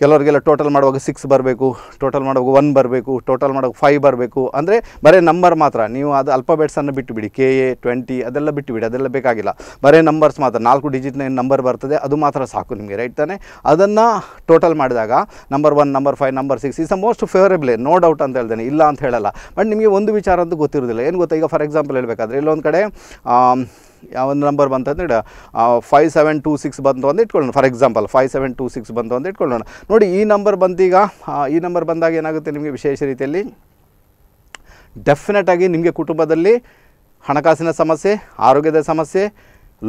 ಕೆಲವರಿಗೆಲ್ಲ ಟೋಟಲ್ ಮಾಡುವಾಗ ಸಿಕ್ಸ್ ಬರಬೇಕು ಟೋಟಲ್ ಮಾಡುವಾಗ ಒನ್ ಬರಬೇಕು ಟೋಟಲ್ ಮಾಡುವಾಗ ಫೈವ್ ಬರಬೇಕು ಅಂದರೆ ಬರೇ ನಂಬರ್ ಮಾತ್ರ ನೀವು ಅದು ಅಲ್ಪಬೇಟ್ಸನ್ನು ಬಿಟ್ಟುಬಿಡಿ ಕೆ ಎ ಟ್ವೆಂಟಿ ಅದೆಲ್ಲ ಬಿಟ್ಟುಬಿಡಿ ಅದೆಲ್ಲ ಬೇಕಾಗಿಲ್ಲ ಬರೇ ನಂಬರ್ಸ್ ಮಾತ್ರ ನಾಲ್ಕು ಡಿಜಿಟ್ನ ನಂಬರ್ ಬರ್ತದೆ ಅದು ಮಾತ್ರ ಸಾಕು ನಿಮಗೆ ರೈಟ್ ತಾನೆ ಅದನ್ನು ಟೋಟಲ್ ಮಾಡಿದಾಗ number one number five number six is a most favourable no doubt ಅಂತ ಹೇಳ್ತೇನೆ ಇಲ್ಲ ಅಂತ ಹೇಳಲ್ಲ ಬಟ್ ನಿಮಗೆ ಒಂದು ವಿಚಾರ ಅಂತೂ ಗೊತ್ತಿರೋದಿಲ್ಲ ಏನು ಗೊತ್ತಾ ಈಗ ಫಾರ್ ಎಕ್ಸಾಂಪಲ್ ಹೇಳಬೇಕಾದ್ರೆ ಇಲ್ಲೊಂದು ಕಡೆ ಒಂದು ನಂಬರ್ ಬಂತಂದ್ರೆ ಫೈವ್ ಸೆವೆನ್ ಟೂ ಸಿಕ್ಸ್ ಬಂತು ಅಂತ ಇಟ್ಕೊಳ್ಳೋಣ for example five seven two six ಬಂತು ಅಂತ ಇಟ್ಕೊಳ್ಳೋಣ ನೋಡಿ ಈ ನಂಬರ್ ಬಂದೀಗ ಈ ನಂಬರ್ ಬಂದಾಗ ಏನಾಗುತ್ತೆ ನಿಮಗೆ ವಿಶೇಷ ರೀತಿಯಲ್ಲಿ ಡೆಫಿನೆಟಾಗಿ ನಿಮಗೆ ಕುಟುಂಬದಲ್ಲಿ ಹಣಕಾಸಿನ ಸಮಸ್ಯೆ ಆರೋಗ್ಯದ ಸಮಸ್ಯೆ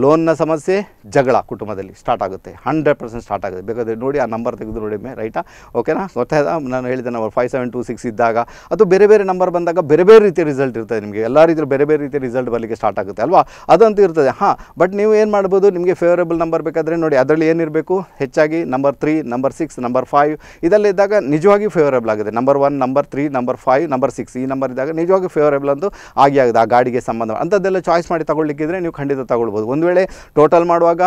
ಲೋನ್ನ ಸಮಸ್ಯೆ ಜಗಳ ಕುಟುಂಬದಲ್ಲಿ ಸ್ಟಾರ್ಟ್ ಆಗುತ್ತೆ ಹಂಡ್ರೆಡ್ ಪರ್ಸೆಂಟ್ ಸ್ಟಾರ್ಟ್ ಆಗುತ್ತೆ ಬೇಕಾದರೆ ನೋಡಿ ಆ ನಂಬರ್ ತೆಗೆದು ನೋಡಿ ರೈಟಾ ಓಕೆನಾ ಗೊತ್ತಾಯ್ತಾ ನಾನು ಹೇಳಿದ್ದೆ number five seven two six ಇದ್ದಾಗ ಅದು ಬೇರೆ ಬೇರೆ ನಂಬರ್ ಬಂದಾಗ ಬೇರೆ ಬೇರೆ ರೀತಿಯ ರಿಸಲ್ಟ್ ಇರ್ತದೆ ನಿಮಗೆ ಎಲ್ಲ ರೀತಿಯ ಬೇರೆ ಬೇರೆ ರೀತಿಯ ರಿಸಲ್ಟ್ ಬರಲಿಕ್ಕೆ ಸ್ಟಾರ್ಟ್ ಆಗುತ್ತೆ ಅಲ್ವಾ ಅದಂತೂ ಇರ್ತದೆ ಹಾಂ ಬಟ್ ನೀವು ಏನು ಮಾಡ್ಬೋದು ನಿಮಗೆ ಫೇವರೇಬಲ್ ನಂಬರ್ ಬೇಕಾದರೆ ನೋಡಿ ಅದರಲ್ಲಿ ಏನಿರಬೇಕು ಹೆಚ್ಚಾಗಿ number three number six number five ಇದರಲ್ಲಿದ್ದಾಗ ನಿಜವಾಗಿ ಫೇವರೇಬಲ್ ಆಗಿದೆ number one number three number five number six ಈ ನಂಬರ್ ಇದ್ದಾಗ ನಿಜವಾಗಿ ಫೇವರೇಬಲ್ ಅಂತೂ ಆಗಿ ಆಗಿದೆ ಆ ಗಾಡಿಗೆ ಸಂಬಂಧ ಅಂಥದ್ದೆಲ್ಲ ಚಾಯ್ಸ್ ಮಾಡಿ ತಗೊಳ್ಳಿಕ್ಕಿದ್ರೆ ನೀವು ಖಂಡಿತ ತಗೊಳ್ಬೋದು ಒಂದು ವೇಳೆ ಟೋಟಲ್ ಮಾಡುವಾಗ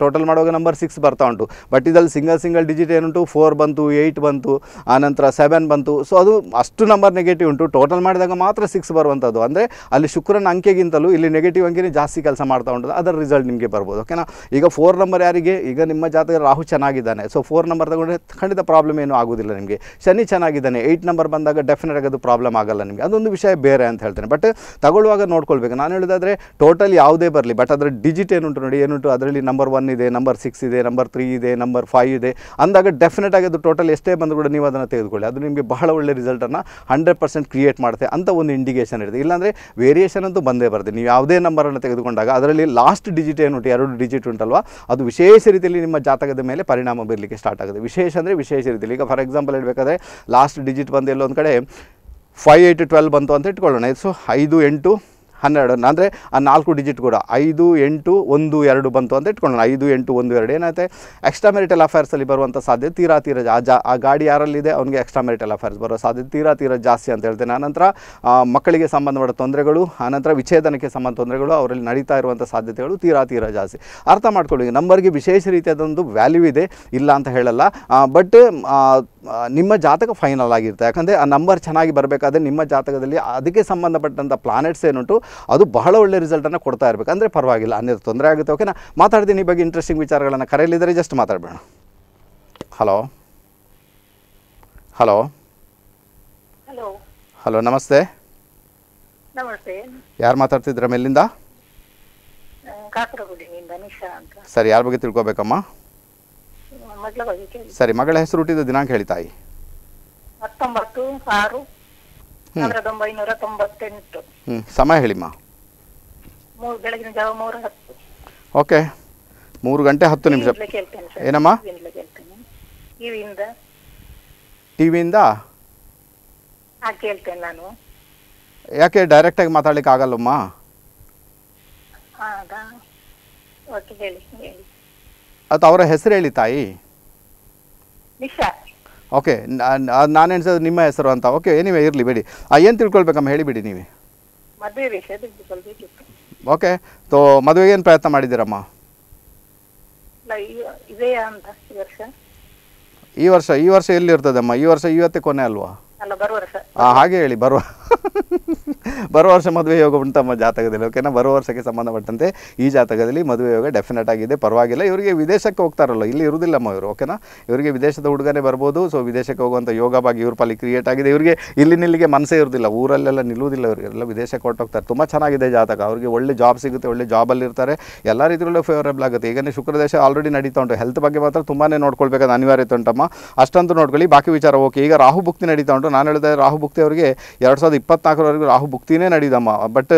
ಟೋಟಲ್ ಮಾಡುವಾಗ ನಂಬರ್ ಸಿಕ್ಸ್ ಬರ್ತಾ ಉಂಟು ಬಟ್ ಇದರಲ್ಲಿ ಸಿಂಗಲ್ ಸಿಂಗಲ್ ಡಿಜಿಟ್ ಏನುಂಟು ಫೋರ್ ಬಂತು ಏಯ್ಟ್ ಬಂತು ಆನಂತರ ಸೆವೆನ್ ಬಂತು ಸೊ ಅದು ಅಷ್ಟು ನಂಬರ್ ನೆಗೆಟಿವ್ ಉಂಟು ಟೋಟಲ್ ಮಾಡಿದಾಗ ಮಾತ್ರ ಸಿಕ್ಸ್ ಬರುವಂಥದ್ದು ಅಂದರೆ ಅಲ್ಲಿ ಶುಕ್ರನ ಅಂಕೆಗಿಂತಲೂ ಇಲ್ಲಿ ನೆಗೆಟಿವ್ ಅಂಕೆನೇ ಜಾಸ್ತಿ ಕೆಲಸ ಮಾಡ್ತಾ ಉಂಟು ಅದರ ರಿಸಲ್ಟ್ ನಿಮಗೆ ಬರ್ಬೋದು ಓಕೆನಾ ಈಗ ಫೋರ್ ನಂಬರ್ ಯಾರಿಗೆ ಈಗ ನಿಮ್ಮ ಜಾತಕ ರಾಹು ಚೆನ್ನಾಗಿದ್ದಾನೆ ಸೊ ಫೋರ್ ನಂಬರ್ ತಗೊಂಡ್ರೆ ಖಂಡಿತ ಪ್ರಾಬ್ಲಮ್ ಏನೂ ಆಗೋದಿಲ್ಲ ನಿಮಗೆ ಶನಿ ಚೆನ್ನಾಗಿದ್ದಾನೆ ಏಯ್ಟ್ ನಂಬರ್ ಬಂದಾಗ ಡೆಫಿನೆಟ್ ಆಗೋದು ಅದು ಪ್ರಾಬ್ಲಮ್ ಆಗಲ್ಲ ನಿಮಗೆ ಅದೊಂದು ವಿಷಯ ಬೇರೆ ಅಂತ ಹೇಳ್ತೇನೆ ಬಟ್ ತಗೊಳ್ಳುವಾಗ ನೋಡ್ಕೊಳ್ಬೇಕು ನಾನು ಹೇಳಿದಾದರೆ ಟೋಟಲ್ ಯಾವುದೇ ಬರಲಿ ಬಟ್ ಅದರ ಡಿಜಿಟ್ ಡಿಜಿಟ್ ಏನುಂಟು ನೋಡಿ ಏನುಂಟು ಅದರಲ್ಲಿ ನಂಬರ್ ಒನ್ ಇದೆ ನಂಬರ್ ಸಿಕ್ಸ್ ಇದೆ ನಂಬರ್ ತ್ರೀ ಇದೆ ನಂಬರ್ ಫೈವ್ ಇದೆ ಅಂದಾಗ ಡೆಫಿನೆಟ್ ಆಗಿ ಅದು ಟೋಟಲ್ ಎಷ್ಟೇ ಬಂದು ಕೂಡ ನೀವು ಅದನ್ನು ತೆಗೆದುಕೊಳ್ಳಿ ಅದು ನಿಮಗೆ ಬಹಳ ಒಳ್ಳೆ ರಿಸಲ್ಟನ್ನು ಹಂಡ್ರೆಡ್ ಪರ್ಸೆಂಟ್ ಕ್ರಿಯೇಟ್ ಮಾಡುತ್ತೆ ಅಂತ ಒಂದು ಇಂಡಿಕೇಶನ್ ಇರುತ್ತೆ ಇಲ್ಲಾಂದರೆ ವೇರಿಯೇಷನ್ ಅಂತೂ ಬಂದೇ ಬರುತ್ತೆ ನೀವು ಯಾವುದೇ ನಂಬರನ್ನು ತೆಗೆದುಕೊಂಡಾಗ ಅದರಲ್ಲಿ ಲಾಸ್ಟ್ ಡಿಜಿಟ್ ಏನುಂಟು ಎರಡು ಡಿಜಿಟ್ ಉಂಟಲ್ವಾ ಅದು ವಿಶೇಷ ರೀತಿಯಲ್ಲಿ ನಿಮ್ಮ ಜಾತಕದ ಮೇಲೆ ಪರಿಣಾಮ ಬೀರಲಿಕ್ಕೆ ಸ್ಟಾರ್ಟ್ ಆಗುತ್ತೆ ವಿಶೇಷ ಅಂದರೆ ವಿಶೇಷ ರೀತಿಯಲ್ಲಿ ಈಗ ಫಾರ್ ಎಕ್ಸಾಂಪಲ್ ಹೇಳಬೇಕಾದ್ರೆ ಲಾಸ್ಟ್ ಡಿಜಿಟ್ ಬಂದು ಎಲ್ಲೊಂದು ಕಡೆ ಫೈವ್ ಏಯ್ಟ್ ಟ್ವೆಲ್ ಬಂತು ಅಂತ ಇಟ್ಕೊಳ್ಳೋಣ ಸೊ ಐದು ಎಂಟು ಹನ್ನೆರಡನ್ನು ಅಂದರೆ ಆ ನಾಲ್ಕು ಡಿಜಿಟ್ ಕೂಡ ಐದು ಎಂಟು ಒಂದು ಎರಡು ಬಂತು ಅಂತ ಇಟ್ಕೊಳ್ಳೋಣ ಐದು ಎಂಟು ಒಂದು ಎರಡು ಏನಾಯಿತು ಎಕ್ಸ್ಟ್ರಾ ಮೆರಿಟಲ್ ಅಫೇರ್ಸಲ್ಲಿ ಬರುವಂಥ ಸಾಧ್ಯತೆ ತೀರಾ ತೀರ ಆ ಜಾ ಆ ಗಾಡಿ ಯಾರಲ್ಲಿದೆ ಅವನಿಗೆ ಎಕ್ಸ್ಟ್ರಾ ಮೆರಿಟಲ್ ಅಫೇರ್ಸ್ ಬರೋ ಸಾಧ್ಯತೆ ತೀರಾ ತೀರ ಜಾಸ್ತಿ ಅಂತ ಹೇಳ್ತೇನೆ ಆನಂತರ ಮಕ್ಕಳಿಗೆ ಸಂಬಂಧಪಟ್ಟ ತೊಂದರೆಗಳು ಆನಂತರ ವಿಚ್ಛೇದನಕ್ಕೆ ಸಂಬಂಧ ತೊಂದರೆಗಳು ಅವರಲ್ಲಿ ನಡೀತಾ ಇರುವಂಥ ಸಾಧ್ಯತೆಗಳು ತೀರಾ ತೀರ ಜಾಸ್ತಿ ಅರ್ಥ ಮಾಡ್ಕೊಳ್ಳಿ ನಂಬರ್ಗೆ ವಿಶೇಷ ರೀತಿಯಾದೊಂದು ವ್ಯಾಲ್ಯೂ ಇದೆ ಇಲ್ಲ ಅಂತ ಹೇಳಲ್ಲ ಬಟ್ ನಿಮ್ಮ ಜಾತಕ ಫೈನಲ್ ಆಗಿರುತ್ತೆ ಯಾಕಂದರೆ ಆ ನಂಬರ್ ಚೆನ್ನಾಗಿ ಬರಬೇಕಾದ್ರೆ ನಿಮ್ಮ ಜಾತಕದಲ್ಲಿ ಅದಕ್ಕೆ ಸಂಬಂಧಪಟ್ಟಂಥ ಪ್ಲಾನೆಟ್ಸ್ ಏನುಂಟು ಅದು ಬಹಳ ಒಳ್ಳೆ ರಿಸಲ್ಟನ್ನು ಕೊಡ್ತಾ ಇರಬೇಕು ಅಂದರೆ ಪರವಾಗಿಲ್ಲ ಅನ್ನೋದು ತೊಂದರೆ ಆಗುತ್ತೆ ಓಕೆನಾ ಮಾತಾಡ್ತೀನಿ ಈ ಬಗ್ಗೆ ಇಂಟ್ರೆಸ್ಟಿಂಗ್ ವಿಚಾರಗಳನ್ನು ಕರೆಯಲಿದ್ದರೆ ಜಸ್ಟ್ ಮಾತಾಡಬೇಡ ಹಲೋ ಹಲೋ ಹಲೋ ನಮಸ್ತೆ ನಮಸ್ತೆ ಯಾರು ಮಾತಾಡ್ತಿದ್ರ ಮೇಲಿಂದ ಸರ್ ಯಾರ ಬಗ್ಗೆ ತಿಳ್ಕೊಬೇಕಮ್ಮ ಸರಿ ಮಗಳ ಹೆಸರು ಹುಟ್ಟಿದ ದಿನಾಂಕ ಹೇಳಿ ತಾಯಿ ಹತ್ತೊಂಬತ್ತು ಆರು ಒಂಬೈನೂರ ತೊಂಬತ್ತೆಂಟು ಸಮಯ ಹೇಳಿಮ್ಮ ಮೂರು ಬೆಳಗಿನ ಜಾವ ಮೂರು ಹತ್ತು ಓಕೆ ಮೂರು ಗಂಟೆ ಹತ್ತು ನಿಮಿಷ ಏನಮ್ಮ ಟಿವಿಯಿಂದ ಟಿವಿಯಿಂದ ಕೇಳ್ತೇನೆ ನಾನು ಯಾಕೆ ಡೈರೆಕ್ಟಾಗಿ ಮಾತಾಡ್ಲಿಕ್ಕೆ ಆಗಲ್ಲಮ್ಮ ಅದು ಅವರ ಹೆಸರು ಹೇಳಿ ತಾಯಿ ಓಕೆ ನಾನು ಎಣಿಸೋದು ನಿಮ್ಮ ಹೆಸರು ಅಂತ ಓಕೆ ಏನಿವೆ ಇರಲಿ ಬಿಡಿ ಏನು ತಿಳ್ಕೊಳ್ಬೇಕಮ್ಮ ಹೇಳಿಬಿಡಿ ನೀವೇ ಓಕೆ ತೋ ಮದುವೆಗೆ ಏನು ಪ್ರಯತ್ನ ಮಾಡಿದ್ದೀರಮ್ಮ ಈ ವರ್ಷ ಈ ವರ್ಷ ಎಲ್ಲಿ ಇರ್ತದಮ್ಮ ಈ ವರ್ಷ ಇವತ್ತೇ ಕೊನೆ ಅಲ್ವಾ ಹಾಗೆ ಹೇಳಿ ಬರುವ ಬರೋ ವರ್ಷ ಮದುವೆ ಯೋಗ ಉಂಟು ತಮ್ಮ ಜಾತಕದಲ್ಲಿ ಓಕೆನಾ ಬರೋ ವರ್ಷಕ್ಕೆ ಸಂಬಂಧಪಟ್ಟಂತೆ ಈ ಜಾತಕದಲ್ಲಿ ಮದುವೆ ಯೋಗ ಡೆಫಿನೆಟ್ ಆಗಿದೆ ಪರವಾಗಿಲ್ಲ ಇವರಿಗೆ ವಿದೇಶಕ್ಕೆ ಹೋಗ್ತಾರಲ್ಲ ಇಲ್ಲಿ ಇರುವುದಿಲ್ಲಮ್ಮ ಇವರು ಓಕೆನಾ ಇವರಿಗೆ ವಿದೇಶದ ಹುಡುಗನೇ ಬರ್ಬೋದು ಸೊ ವಿದೇಶಕ್ಕೆ ಹೋಗುವಂಥ ಯೋಗ ಭಾಗ ಇವ್ರ ಪಾಲಿ ಕ್ರಿಯೇಟ್ ಆಗಿದೆ ಇವರಿಗೆ ಇಲ್ಲಿ ನಿಲ್ಲಿಗೆ ಮನಸ್ಸೇ ಇರೋದಿಲ್ಲ ಊರಲ್ಲೆಲ್ಲ ನಿಲ್ಲುವುದಿಲ್ಲ ಇವರಿಗೆಲ್ಲ ವಿದೇಶಕ್ಕೆ ವಿದೇಶಕ್ಕೆ ಹೊರಟೋಗ್ತಾರೆ ತುಂಬ ಚೆನ್ನಾಗಿದೆ ಜಾತಕ ಅವರಿಗೆ ಒಳ್ಳೆ ಜಾಬ್ ಸಿಗುತ್ತೆ ಒಳ್ಳೆ ಜಾಬಲ್ಲಿ ಇರ್ತಾರೆ ಎಲ್ಲ ರೀತಿಯಲ್ಲೂ ಫೇವರೇಬಲ್ ಆಗುತ್ತೆ ಈಗನೇ ಶುಕ್ರದೇಶ ಆಲ್ರೆಡಿ ನಡೀತಾ ಉಂಟು ಹೆಲ್ತ್ ಬಗ್ಗೆ ಮಾತ್ರ ತುಂಬಾ ನೋಡ್ಕೊಳ್ಬೇಕಾದ ಅನಿವಾರ್ಯತೆ ಉಂಟಮ್ಮ ಅಷ್ಟಂತೂ ನೋಡ್ಕೊಳ್ಳಿ ಬಾಕಿ ವಿಚಾರ ಓಕೆ ಈಗ ರಾಹು ಭುಕ್ತಿ ನಡೀತಾ ಉಂಟು ನಾನು ಹೇಳಿದೆ ರಾಹು ಭುಕ್ತಿ ಅವರಿಗೆ ಎರಡು ಸಾವಿರದ ಇಪ್ಪತ್ನಾಲ್ಕರವರೆಗೂ ರಾಹು ಭುಕ್ತಿನೇ ನಡೀದಮ್ಮ ಬಟ್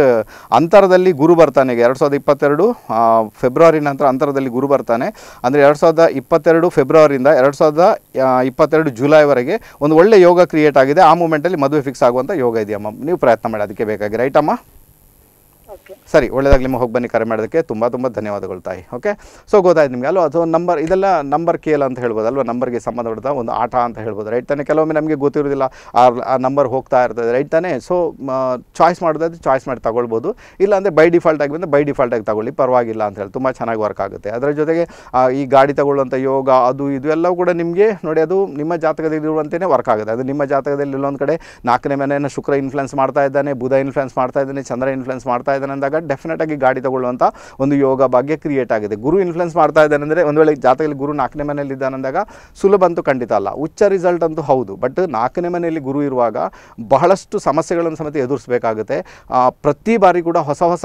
ಅಂತರದಲ್ಲಿ ಗುರು ಬರ್ತಾನೆ ಎರಡು ಸಾವಿರದ ಇಪ್ಪತ್ತೆರಡು ಫೆಬ್ರವರಿ ನಂತರ ಅಂತರದಲ್ಲಿ ಗುರು ಬರ್ತಾನೆ ಅಂದರೆ ಎರಡು ಸಾವಿರದ ಇಪ್ಪತ್ತೆರಡು ಫೆಬ್ರವರಿಯಿಂದ ಎರಡು ಸಾವಿರದ ಇಪ್ಪತ್ತೆರಡು ಜುಲೈವರೆಗೆ ಒಂದು ಒಳ್ಳೆ ಯೋಗ ಕ್ರಿಯೇಟ್ ಆಗಿದೆ ಆ ಮೂಮೆಂಟಲ್ಲಿ ಮದುವೆ ಫಿಕ್ಸ್ ಆಗುವಂಥ ಯೋಗ ಇದೆಯಮ್ಮ ನೀವು ಪ್ರಯತ್ನ ಮಾಡಿ ಅದಕ್ಕೆ ಬೇಕಾಗಿ ರೈಟಮ್ಮ ಸರಿ ಒಳ್ಳೆಯದಾಗಲಿ ನಿಮ್ಮ ಹೋಗಿ ಬನ್ನಿ ಕರೆ ಮಾಡೋದಕ್ಕೆ ತುಂಬ ತುಂಬ ಧನ್ಯವಾದಗಳು ತಾಯಿ ಓಕೆ ಸೊ ಗೊತ್ತಾಯ್ತು ನಿಮಗೆ ಅಲ್ವಾ ಅದು ನಂಬರ್ ಇದೆಲ್ಲ ನಂಬರ್ ಕೇಲ್ ಅಂತ ಹೇಳ್ಬೋದು ಅಲ್ವಾ ನಂಬರ್ಗೆ ಸಂಬಂಧಪಟ್ಟ ಒಂದು ಆಟ ಅಂತ ಹೇಳ್ಬೋದು ರೈಟ್ ತಾನೆ ಕೆಲವೊಮ್ಮೆ ನಮಗೆ ಗೊತ್ತಿರೋದಿಲ್ಲ ಆ ನಂಬರ್ ಹೋಗ್ತಾ ಇರ್ತದೆ ರೈಟ್ ತಾನೆ ಸೊ ಚಾಯ್ಸ್ ಮಾಡೋದಾದ್ರೆ ಚಾಯ್ಸ್ ಮಾಡಿ ತಗೊಳ್ಬೋದು ಇಲ್ಲ ಅಂದರೆ ಬೈ ಡಿಫಾಲ್ಟ್ ಆಗಿ ಬಂದರೆ ಬೈ ಡಿಫಾಲ್ಟಾಗಿ ತಗೊಳ್ಳಿ ಪರವಾಗಿಲ್ಲ ಅಂತ ಹೇಳಿ ತುಂಬ ಚೆನ್ನಾಗಿ ವರ್ಕ್ ಆಗುತ್ತೆ ಅದರ ಜೊತೆಗೆ ಈ ಗಾಡಿ ತಗೊಳ್ಳುವಂಥ ಯೋಗ ಅದು ಇದು ಎಲ್ಲವೂ ಕೂಡ ನಿಮಗೆ ನೋಡಿ ಅದು ನಿಮ್ಮ ಜಾತಕದಲ್ಲಿ ಇರುವಂತೆಯೇ ವರ್ಕ್ ಆಗುತ್ತೆ ಅದು ನಿಮ್ಮ ಜಾತಕದಲ್ಲಿ ಇಲ್ಲೊಂದು ಕಡೆ ನಾಲ್ಕನೇ ಮನೆಯನ್ನು ಶುಕ್ರ ಇನ್ಫ್ಲುಯೆನ್ಸ್ ಮಾಡ್ತಾ ಇದ್ದಾನೆ ಬುಧ ಇನ್ಫ್ಲುಯೆನ್ಸ್ ಮಾಡ್ತಾ ಇದ್ದಾನೆ ಚಂದ್ರ ಇನ್ಫ್ಲುಯೆನ್ಸ್ ಮಾಡ್ತಾ ಇದ್ದಾನೆ ಅಂದಾಗ ಡೆಫಿನೆಟ್ ಆಗಿ ಗಾಡಿ ತಗೊಳ್ಳುವಂತ ಒಂದು ಯೋಗ ಭಾಗ್ಯ ಕ್ರಿಯೇಟ್ ಆಗಿದೆ ಗುರು ಇನ್ಫ್ಲುಯೆನ್ಸ್ ಮಾಡ್ತಾ ಇದ್ದಾನೆ ಅಂದರೆ ಒಂದು ವೇಳೆ ಜಾತಕದಲ್ಲಿ ಗುರು ನಾಲ್ಕನೇ ಮನೆಯಲ್ಲಿ ಇದ್ದಾನಂದಾಗ ಸುಲಭ ಅಂತೂ ಖಂಡಿತ ಅಲ್ಲ ಉಚ್ಚ ರಿಸಲ್ಟ್ ಅಂತೂ ಹೌದು ಬಟ್ ನಾಲ್ಕನೇ ಮನೆಯಲ್ಲಿ ಗುರು ಇರುವಾಗ ಬಹಳಷ್ಟು ಸಮಸ್ಯೆಗಳನ್ನು ಸಮೇತ ಎದುರಿಸಬೇಕಾಗುತ್ತೆ ಪ್ರತಿ ಬಾರಿ ಕೂಡ ಹೊಸ ಹೊಸ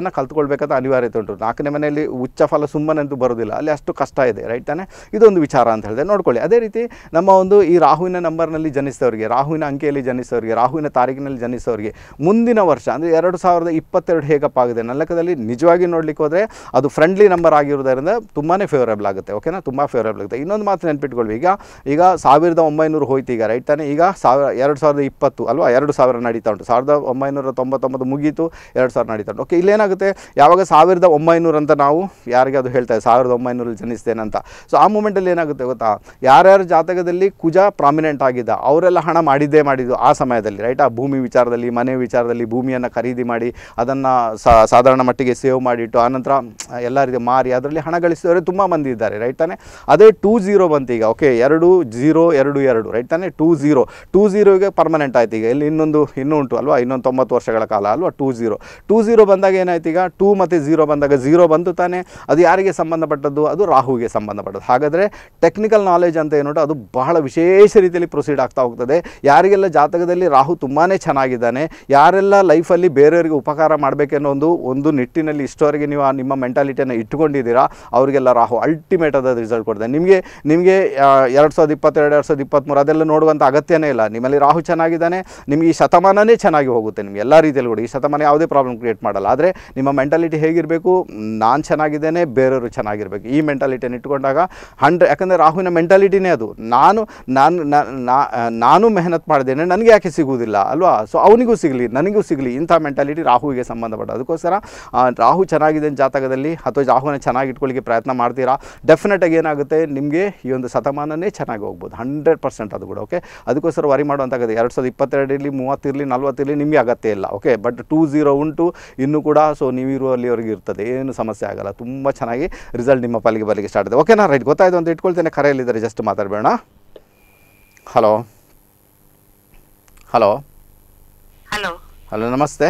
ಅನ್ನ ಕಲ್ತ್ಕೊಳ್ಬೇಕಾದ ಅನಿವಾರ್ಯತೆ ಉಂಟು ನಾಲ್ಕನೇ ಮನೆಯಲ್ಲಿ ಉಚ್ಚ ಫಲ ಸುಮ್ಮನೆ ಅಂತೂ ಬರೋದಿಲ್ಲ ಅಲ್ಲಿ ಅಷ್ಟು ಕಷ್ಟ ಇದೆ ರೈಟ್ ತಾನೆ ಇದೊಂದು ವಿಚಾರ ಅಂತ ಹೇಳಿದೆ ನೋಡ್ಕೊಳ್ಳಿ ಅದೇ ರೀತಿ ನಮ್ಮ ಒಂದು ಈ ರಾಹುವಿನ ನಂಬರ್ನಲ್ಲಿ ಜನಿಸಿದವರಿಗೆ ರಾಹುವಿನ ಅಂಕೆಯಲ್ಲಿ ಜನಿಸಿದವರಿಗೆ ರಾಹುವಿನ ತಾರೀಕಿನಲ್ಲಿ ಜನಿಸಿದವರಿಗೆ ಮುಂದಿನ ವರ್ಷ ಅಂದ್ರೆ ಎರಡು ಸಾವಿರದ ಇಪ್ಪತ್ತೆರಡು ಹೇಗಪ್ಪ ಆಗಿದೆ ನನ್ನ ನಿಜವಾಗಿ ನೋಡಲಿಕ್ಕೆ ಹೋದರೆ ಅದು ಫ್ರೆಂಡ್ಲಿ ನಂಬರ್ ಆಗಿರೋದ್ರಿಂದ ತುಂಬಾ ಫೇವರೇಬಲ್ ಆಗುತ್ತೆ ಓಕೆನಾ ತುಂಬ ಫೇವರೇಬಲ್ ಆಗುತ್ತೆ ಇನ್ನೊಂದು ಮಾತು ನೆನ್ಪಿಟ್ಕೊಳ್ಳಿ ಈಗ ಈಗ ಸಾವಿರದ ಒಂಬೈನೂರು ಹೋಯ್ತು ಈಗ ರೈಟ್ ತಾನೇ ಈಗ ಸಾವಿರ ಎರಡು ಸಾವಿರದ ಇಪ್ಪತ್ತು ಅಲ್ವಾ ಎರಡು ಸಾವಿರ ನಡೀತಾ ಉಂಟು ಸಾವಿರದ ಒಂಬೈನೂರ ತೊಂಬತ್ತೊಂಬತ್ತು ಮುಗೀತು ಎರಡು ಸಾವಿರ ನಡೀತಾ ಉಂಟು ಓಕೆ ಇಲ್ಲೇನಾಗುತ್ತೆ ಯಾವಾಗ ಸಾವಿರದ ಒಂಬೈನೂರು ಅಂತ ನಾವು ಯಾರಿಗೆ ಅದು ಹೇಳ್ತಾ ಸಾವಿರದ ಒಂಬೈನೂರಲ್ಲಿ ಜನಿಸ್ತೇನೆ ಅಂತ ಸೊ ಆ ಮೂಮೆಂಟಲ್ಲಿ ಏನಾಗುತ್ತೆ ಗೊತ್ತಾ ಯಾರ್ಯಾರು ಜಾತಕದಲ್ಲಿ ಕುಜ ಪ್ರಾಮಿನೆಂಟ್ ಆಗಿದ್ದ ಅವರೆಲ್ಲ ಹಣ ಮಾಡಿದ್ದೇ ಮಾಡಿದ್ದು ಆ ಸಮಯದಲ್ಲಿ ರೈಟ್ ಆ ಭೂಮಿ ವಿಚಾರದಲ್ಲಿ ಮನೆ ವಿಚಾರದಲ್ಲಿ ಭೂಮಿಯನ್ನು ಖರೀದಿ ಮಾಡಿ ಅದನ್ನು ಸಾಧಾರಣ ಮಟ್ಟಿಗೆ ಸೇವ್ ಮಾಡಿಟ್ಟು ಆನಂತರ ಎಲ್ಲ ರೀತಿ ಮಾರಿ ಅದರಲ್ಲಿ ಹಣ ಗಳಿಸಿದವರೇ ತುಂಬ ಮಂದಿ ಇದ್ದಾರೆ ರೈಟ್ ತಾನೆ ಅದೇ ಟೂ ಝೀರೋ ಬಂತು ಈಗ ಓಕೆ ಎರಡು ಜೀರೋ ಎರಡು ಎರಡು ರೈಟ್ ತಾನೆ ಟೂ ಝೀರೋ ಟೂ ಝೀರೋಗೆ ಪರ್ಮನೆಂಟ್ ಆಯ್ತು ಈಗ ಇಲ್ಲಿ ಇನ್ನೊಂದು ಇನ್ನೂ ಉಂಟು ಅಲ್ವಾ ಇನ್ನೊಂದು ತೊಂಬತ್ತು ವರ್ಷಗಳ ಕಾಲ ಅಲ್ವಾ ಟೂ ಝೀರೋ ಟೂ ಝೀರೋ ಬಂದಾಗ ಏನಾಯ್ತು ಈಗ ಟೂ ಮತ್ತು ಜೀರೋ ಬಂದಾಗ ಝೀರೋ ಬಂತು ತಾನೆ ಅದು ಯಾರಿಗೆ ಸಂಬಂಧಪಟ್ಟದ್ದು ಅದು ರಾಹುಗೆ ಸಂಬಂಧಪಟ್ಟದ್ದು ಹಾಗಾದರೆ ಟೆಕ್ನಿಕಲ್ ನಾಲೆಜ್ ಅಂತ ಏನೋ ಅದು ಬಹಳ ವಿಶೇಷ ರೀತಿಯಲ್ಲಿ ಪ್ರೊಸೀಡ್ ಆಗ್ತಾ ಹೋಗ್ತದೆ ಯಾರಿಗೆಲ್ಲ ಜಾತಕದಲ್ಲಿ ರಾಹು ತುಂಬಾ ಚೆನ್ನಾಗಿದ್ದಾನೆ ಯಾರೆಲ್ಲ ಲೈಫಲ್ಲಿ ಬೇರೆಯವರಿಗೆ ಉಪಕಾರ ಮಾಡಬೇಕು ಮಾಡಬೇಕು ಒಂದು ಒಂದು ನಿಟ್ಟಿನಲ್ಲಿ ಇಷ್ಟವರೆಗೆ ನೀವು ನಿಮ್ಮ ಮೆಂಟಾಲಿಟಿಯನ್ನು ಇಟ್ಟುಕೊಂಡಿದ್ದೀರಾ ಅವರಿಗೆಲ್ಲ ರಾಹು ಅಲ್ಟಿಮೇಟ್ ಆದ ರಿಸಲ್ಟ್ ಕೊಡ್ತಾರೆ ನಿಮಗೆ ನಿಮಗೆ ಎರಡು ಸಾವಿರದ ಇಪ್ಪತ್ತೆರಡು ಎರಡು ಸಾವಿರದ ಇಪ್ಪತ್ತ್ಮೂರು ಅದೆಲ್ಲ ನೋಡುವಂಥ ಅಗತ್ಯನೇ ಇಲ್ಲ ನಿಮ್ಮಲ್ಲಿ ರಾಹು ಚೆನ್ನಾಗಿದ್ದಾನೆ ನಿಮಗೆ ಈ ಶತಮಾನನೇ ಚೆನ್ನಾಗಿ ಹೋಗುತ್ತೆ ನಿಮ್ಗೆ ಎಲ್ಲ ರೀತಿಯಲ್ಲಿ ಕೂಡ ಈ ಶತಮಾನ ಯಾವುದೇ ಪ್ರಾಬ್ಲಮ್ ಕ್ರಿಯೇಟ್ ಮಾಡಲ್ಲ ಆದರೆ ನಿಮ್ಮ ಮೆಂಟಾಲಿಟಿ ಹೇಗಿರಬೇಕು ನಾನು ಚೆನ್ನಾಗಿದ್ದೇನೆ ಬೇರೆಯವರು ಚೆನ್ನಾಗಿರಬೇಕು ಈ ಮೆಂಟಾಲಿಟಿಯನ್ನು ಇಟ್ಕೊಂಡಾಗ ಹಂಡ್ರೆ ಯಾಕಂದರೆ ರಾಹುವಿನ ಮೆಂಟಾಲಿಟಿನೇ ಅದು ನಾನು ನಾನು ನಾನು ಮೆಹನತ್ ಮಾಡಿದ್ದೇನೆ ನನಗೆ ಯಾಕೆ ಸಿಗುವುದಿಲ್ಲ ಅಲ್ವಾ ಸೊ ಅವನಿಗೂ ಸಿಗಲಿ ನನಗೂ ಸಿಗಲಿ ಇಂಥ ಮೆಂಟಾಲಿಟಿ ರಾಹುವಿಗೆ ಸಂಬಂಧ ಸಂಬಂಧಪಟ್ಟ ಅದಕ್ಕೋಸ್ಕರ ರಾಹು ಚೆನ್ನಾಗಿದೆ ಜಾತಕದಲ್ಲಿ ಅಥವಾ ರಾಹುನ ಚೆನ್ನಾಗಿ ಇಟ್ಕೊಳ್ಳಿಕ್ಕೆ ಪ್ರಯತ್ನ ಮಾಡ್ತೀರಾ ಆಗಿ ಏನಾಗುತ್ತೆ ನಿಮಗೆ ಈ ಒಂದು ಶತಮಾನನೇ ಚೆನ್ನಾಗಿ ಹೋಗ್ಬೋದು ಹಂಡ್ರೆಡ್ ಪರ್ಸೆಂಟ್ ಅದು ಕೂಡ ಓಕೆ ಅದಕ್ಕೋಸ್ಕರ ವರಿ ಮಾಡುವಂತಾಗುತ್ತೆ ಎರಡು ಸಾವಿರದ ಇರಲಿ ಮೂವತ್ತಿರಲಿ ನಲ್ವತ್ತಿರಲಿ ನಿಮಗೆ ಅಗತ್ಯ ಇಲ್ಲ ಓಕೆ ಬಟ್ ಟೂ ಝೀರೋ ಉಂಟು ಇನ್ನೂ ಕೂಡ ಸೊ ನೀವು ಅವರಿಗೆ ಇರ್ತದೆ ಏನು ಸಮಸ್ಯೆ ಆಗಲ್ಲ ತುಂಬ ಚೆನ್ನಾಗಿ ರಿಸಲ್ಟ್ ನಿಮ್ಮ ಪಾಲಿಗೆ ಬರಲಿಕ್ಕೆ ಸ್ಟಾರ್ಟ್ ಇದೆ ಓಕೆನಾ ರೈಟ್ ಗೊತ್ತಾಯ್ತು ಅಂತ ಇಟ್ಕೊಳ್ತೇನೆ ಕರೆಯಲ್ಲಿದ್ದಾರೆ ಜಸ್ಟ್ ಮಾತಾಡಬೇಡ ಹಲೋ ಹಲೋ ಹಲೋ ನಮಸ್ತೆ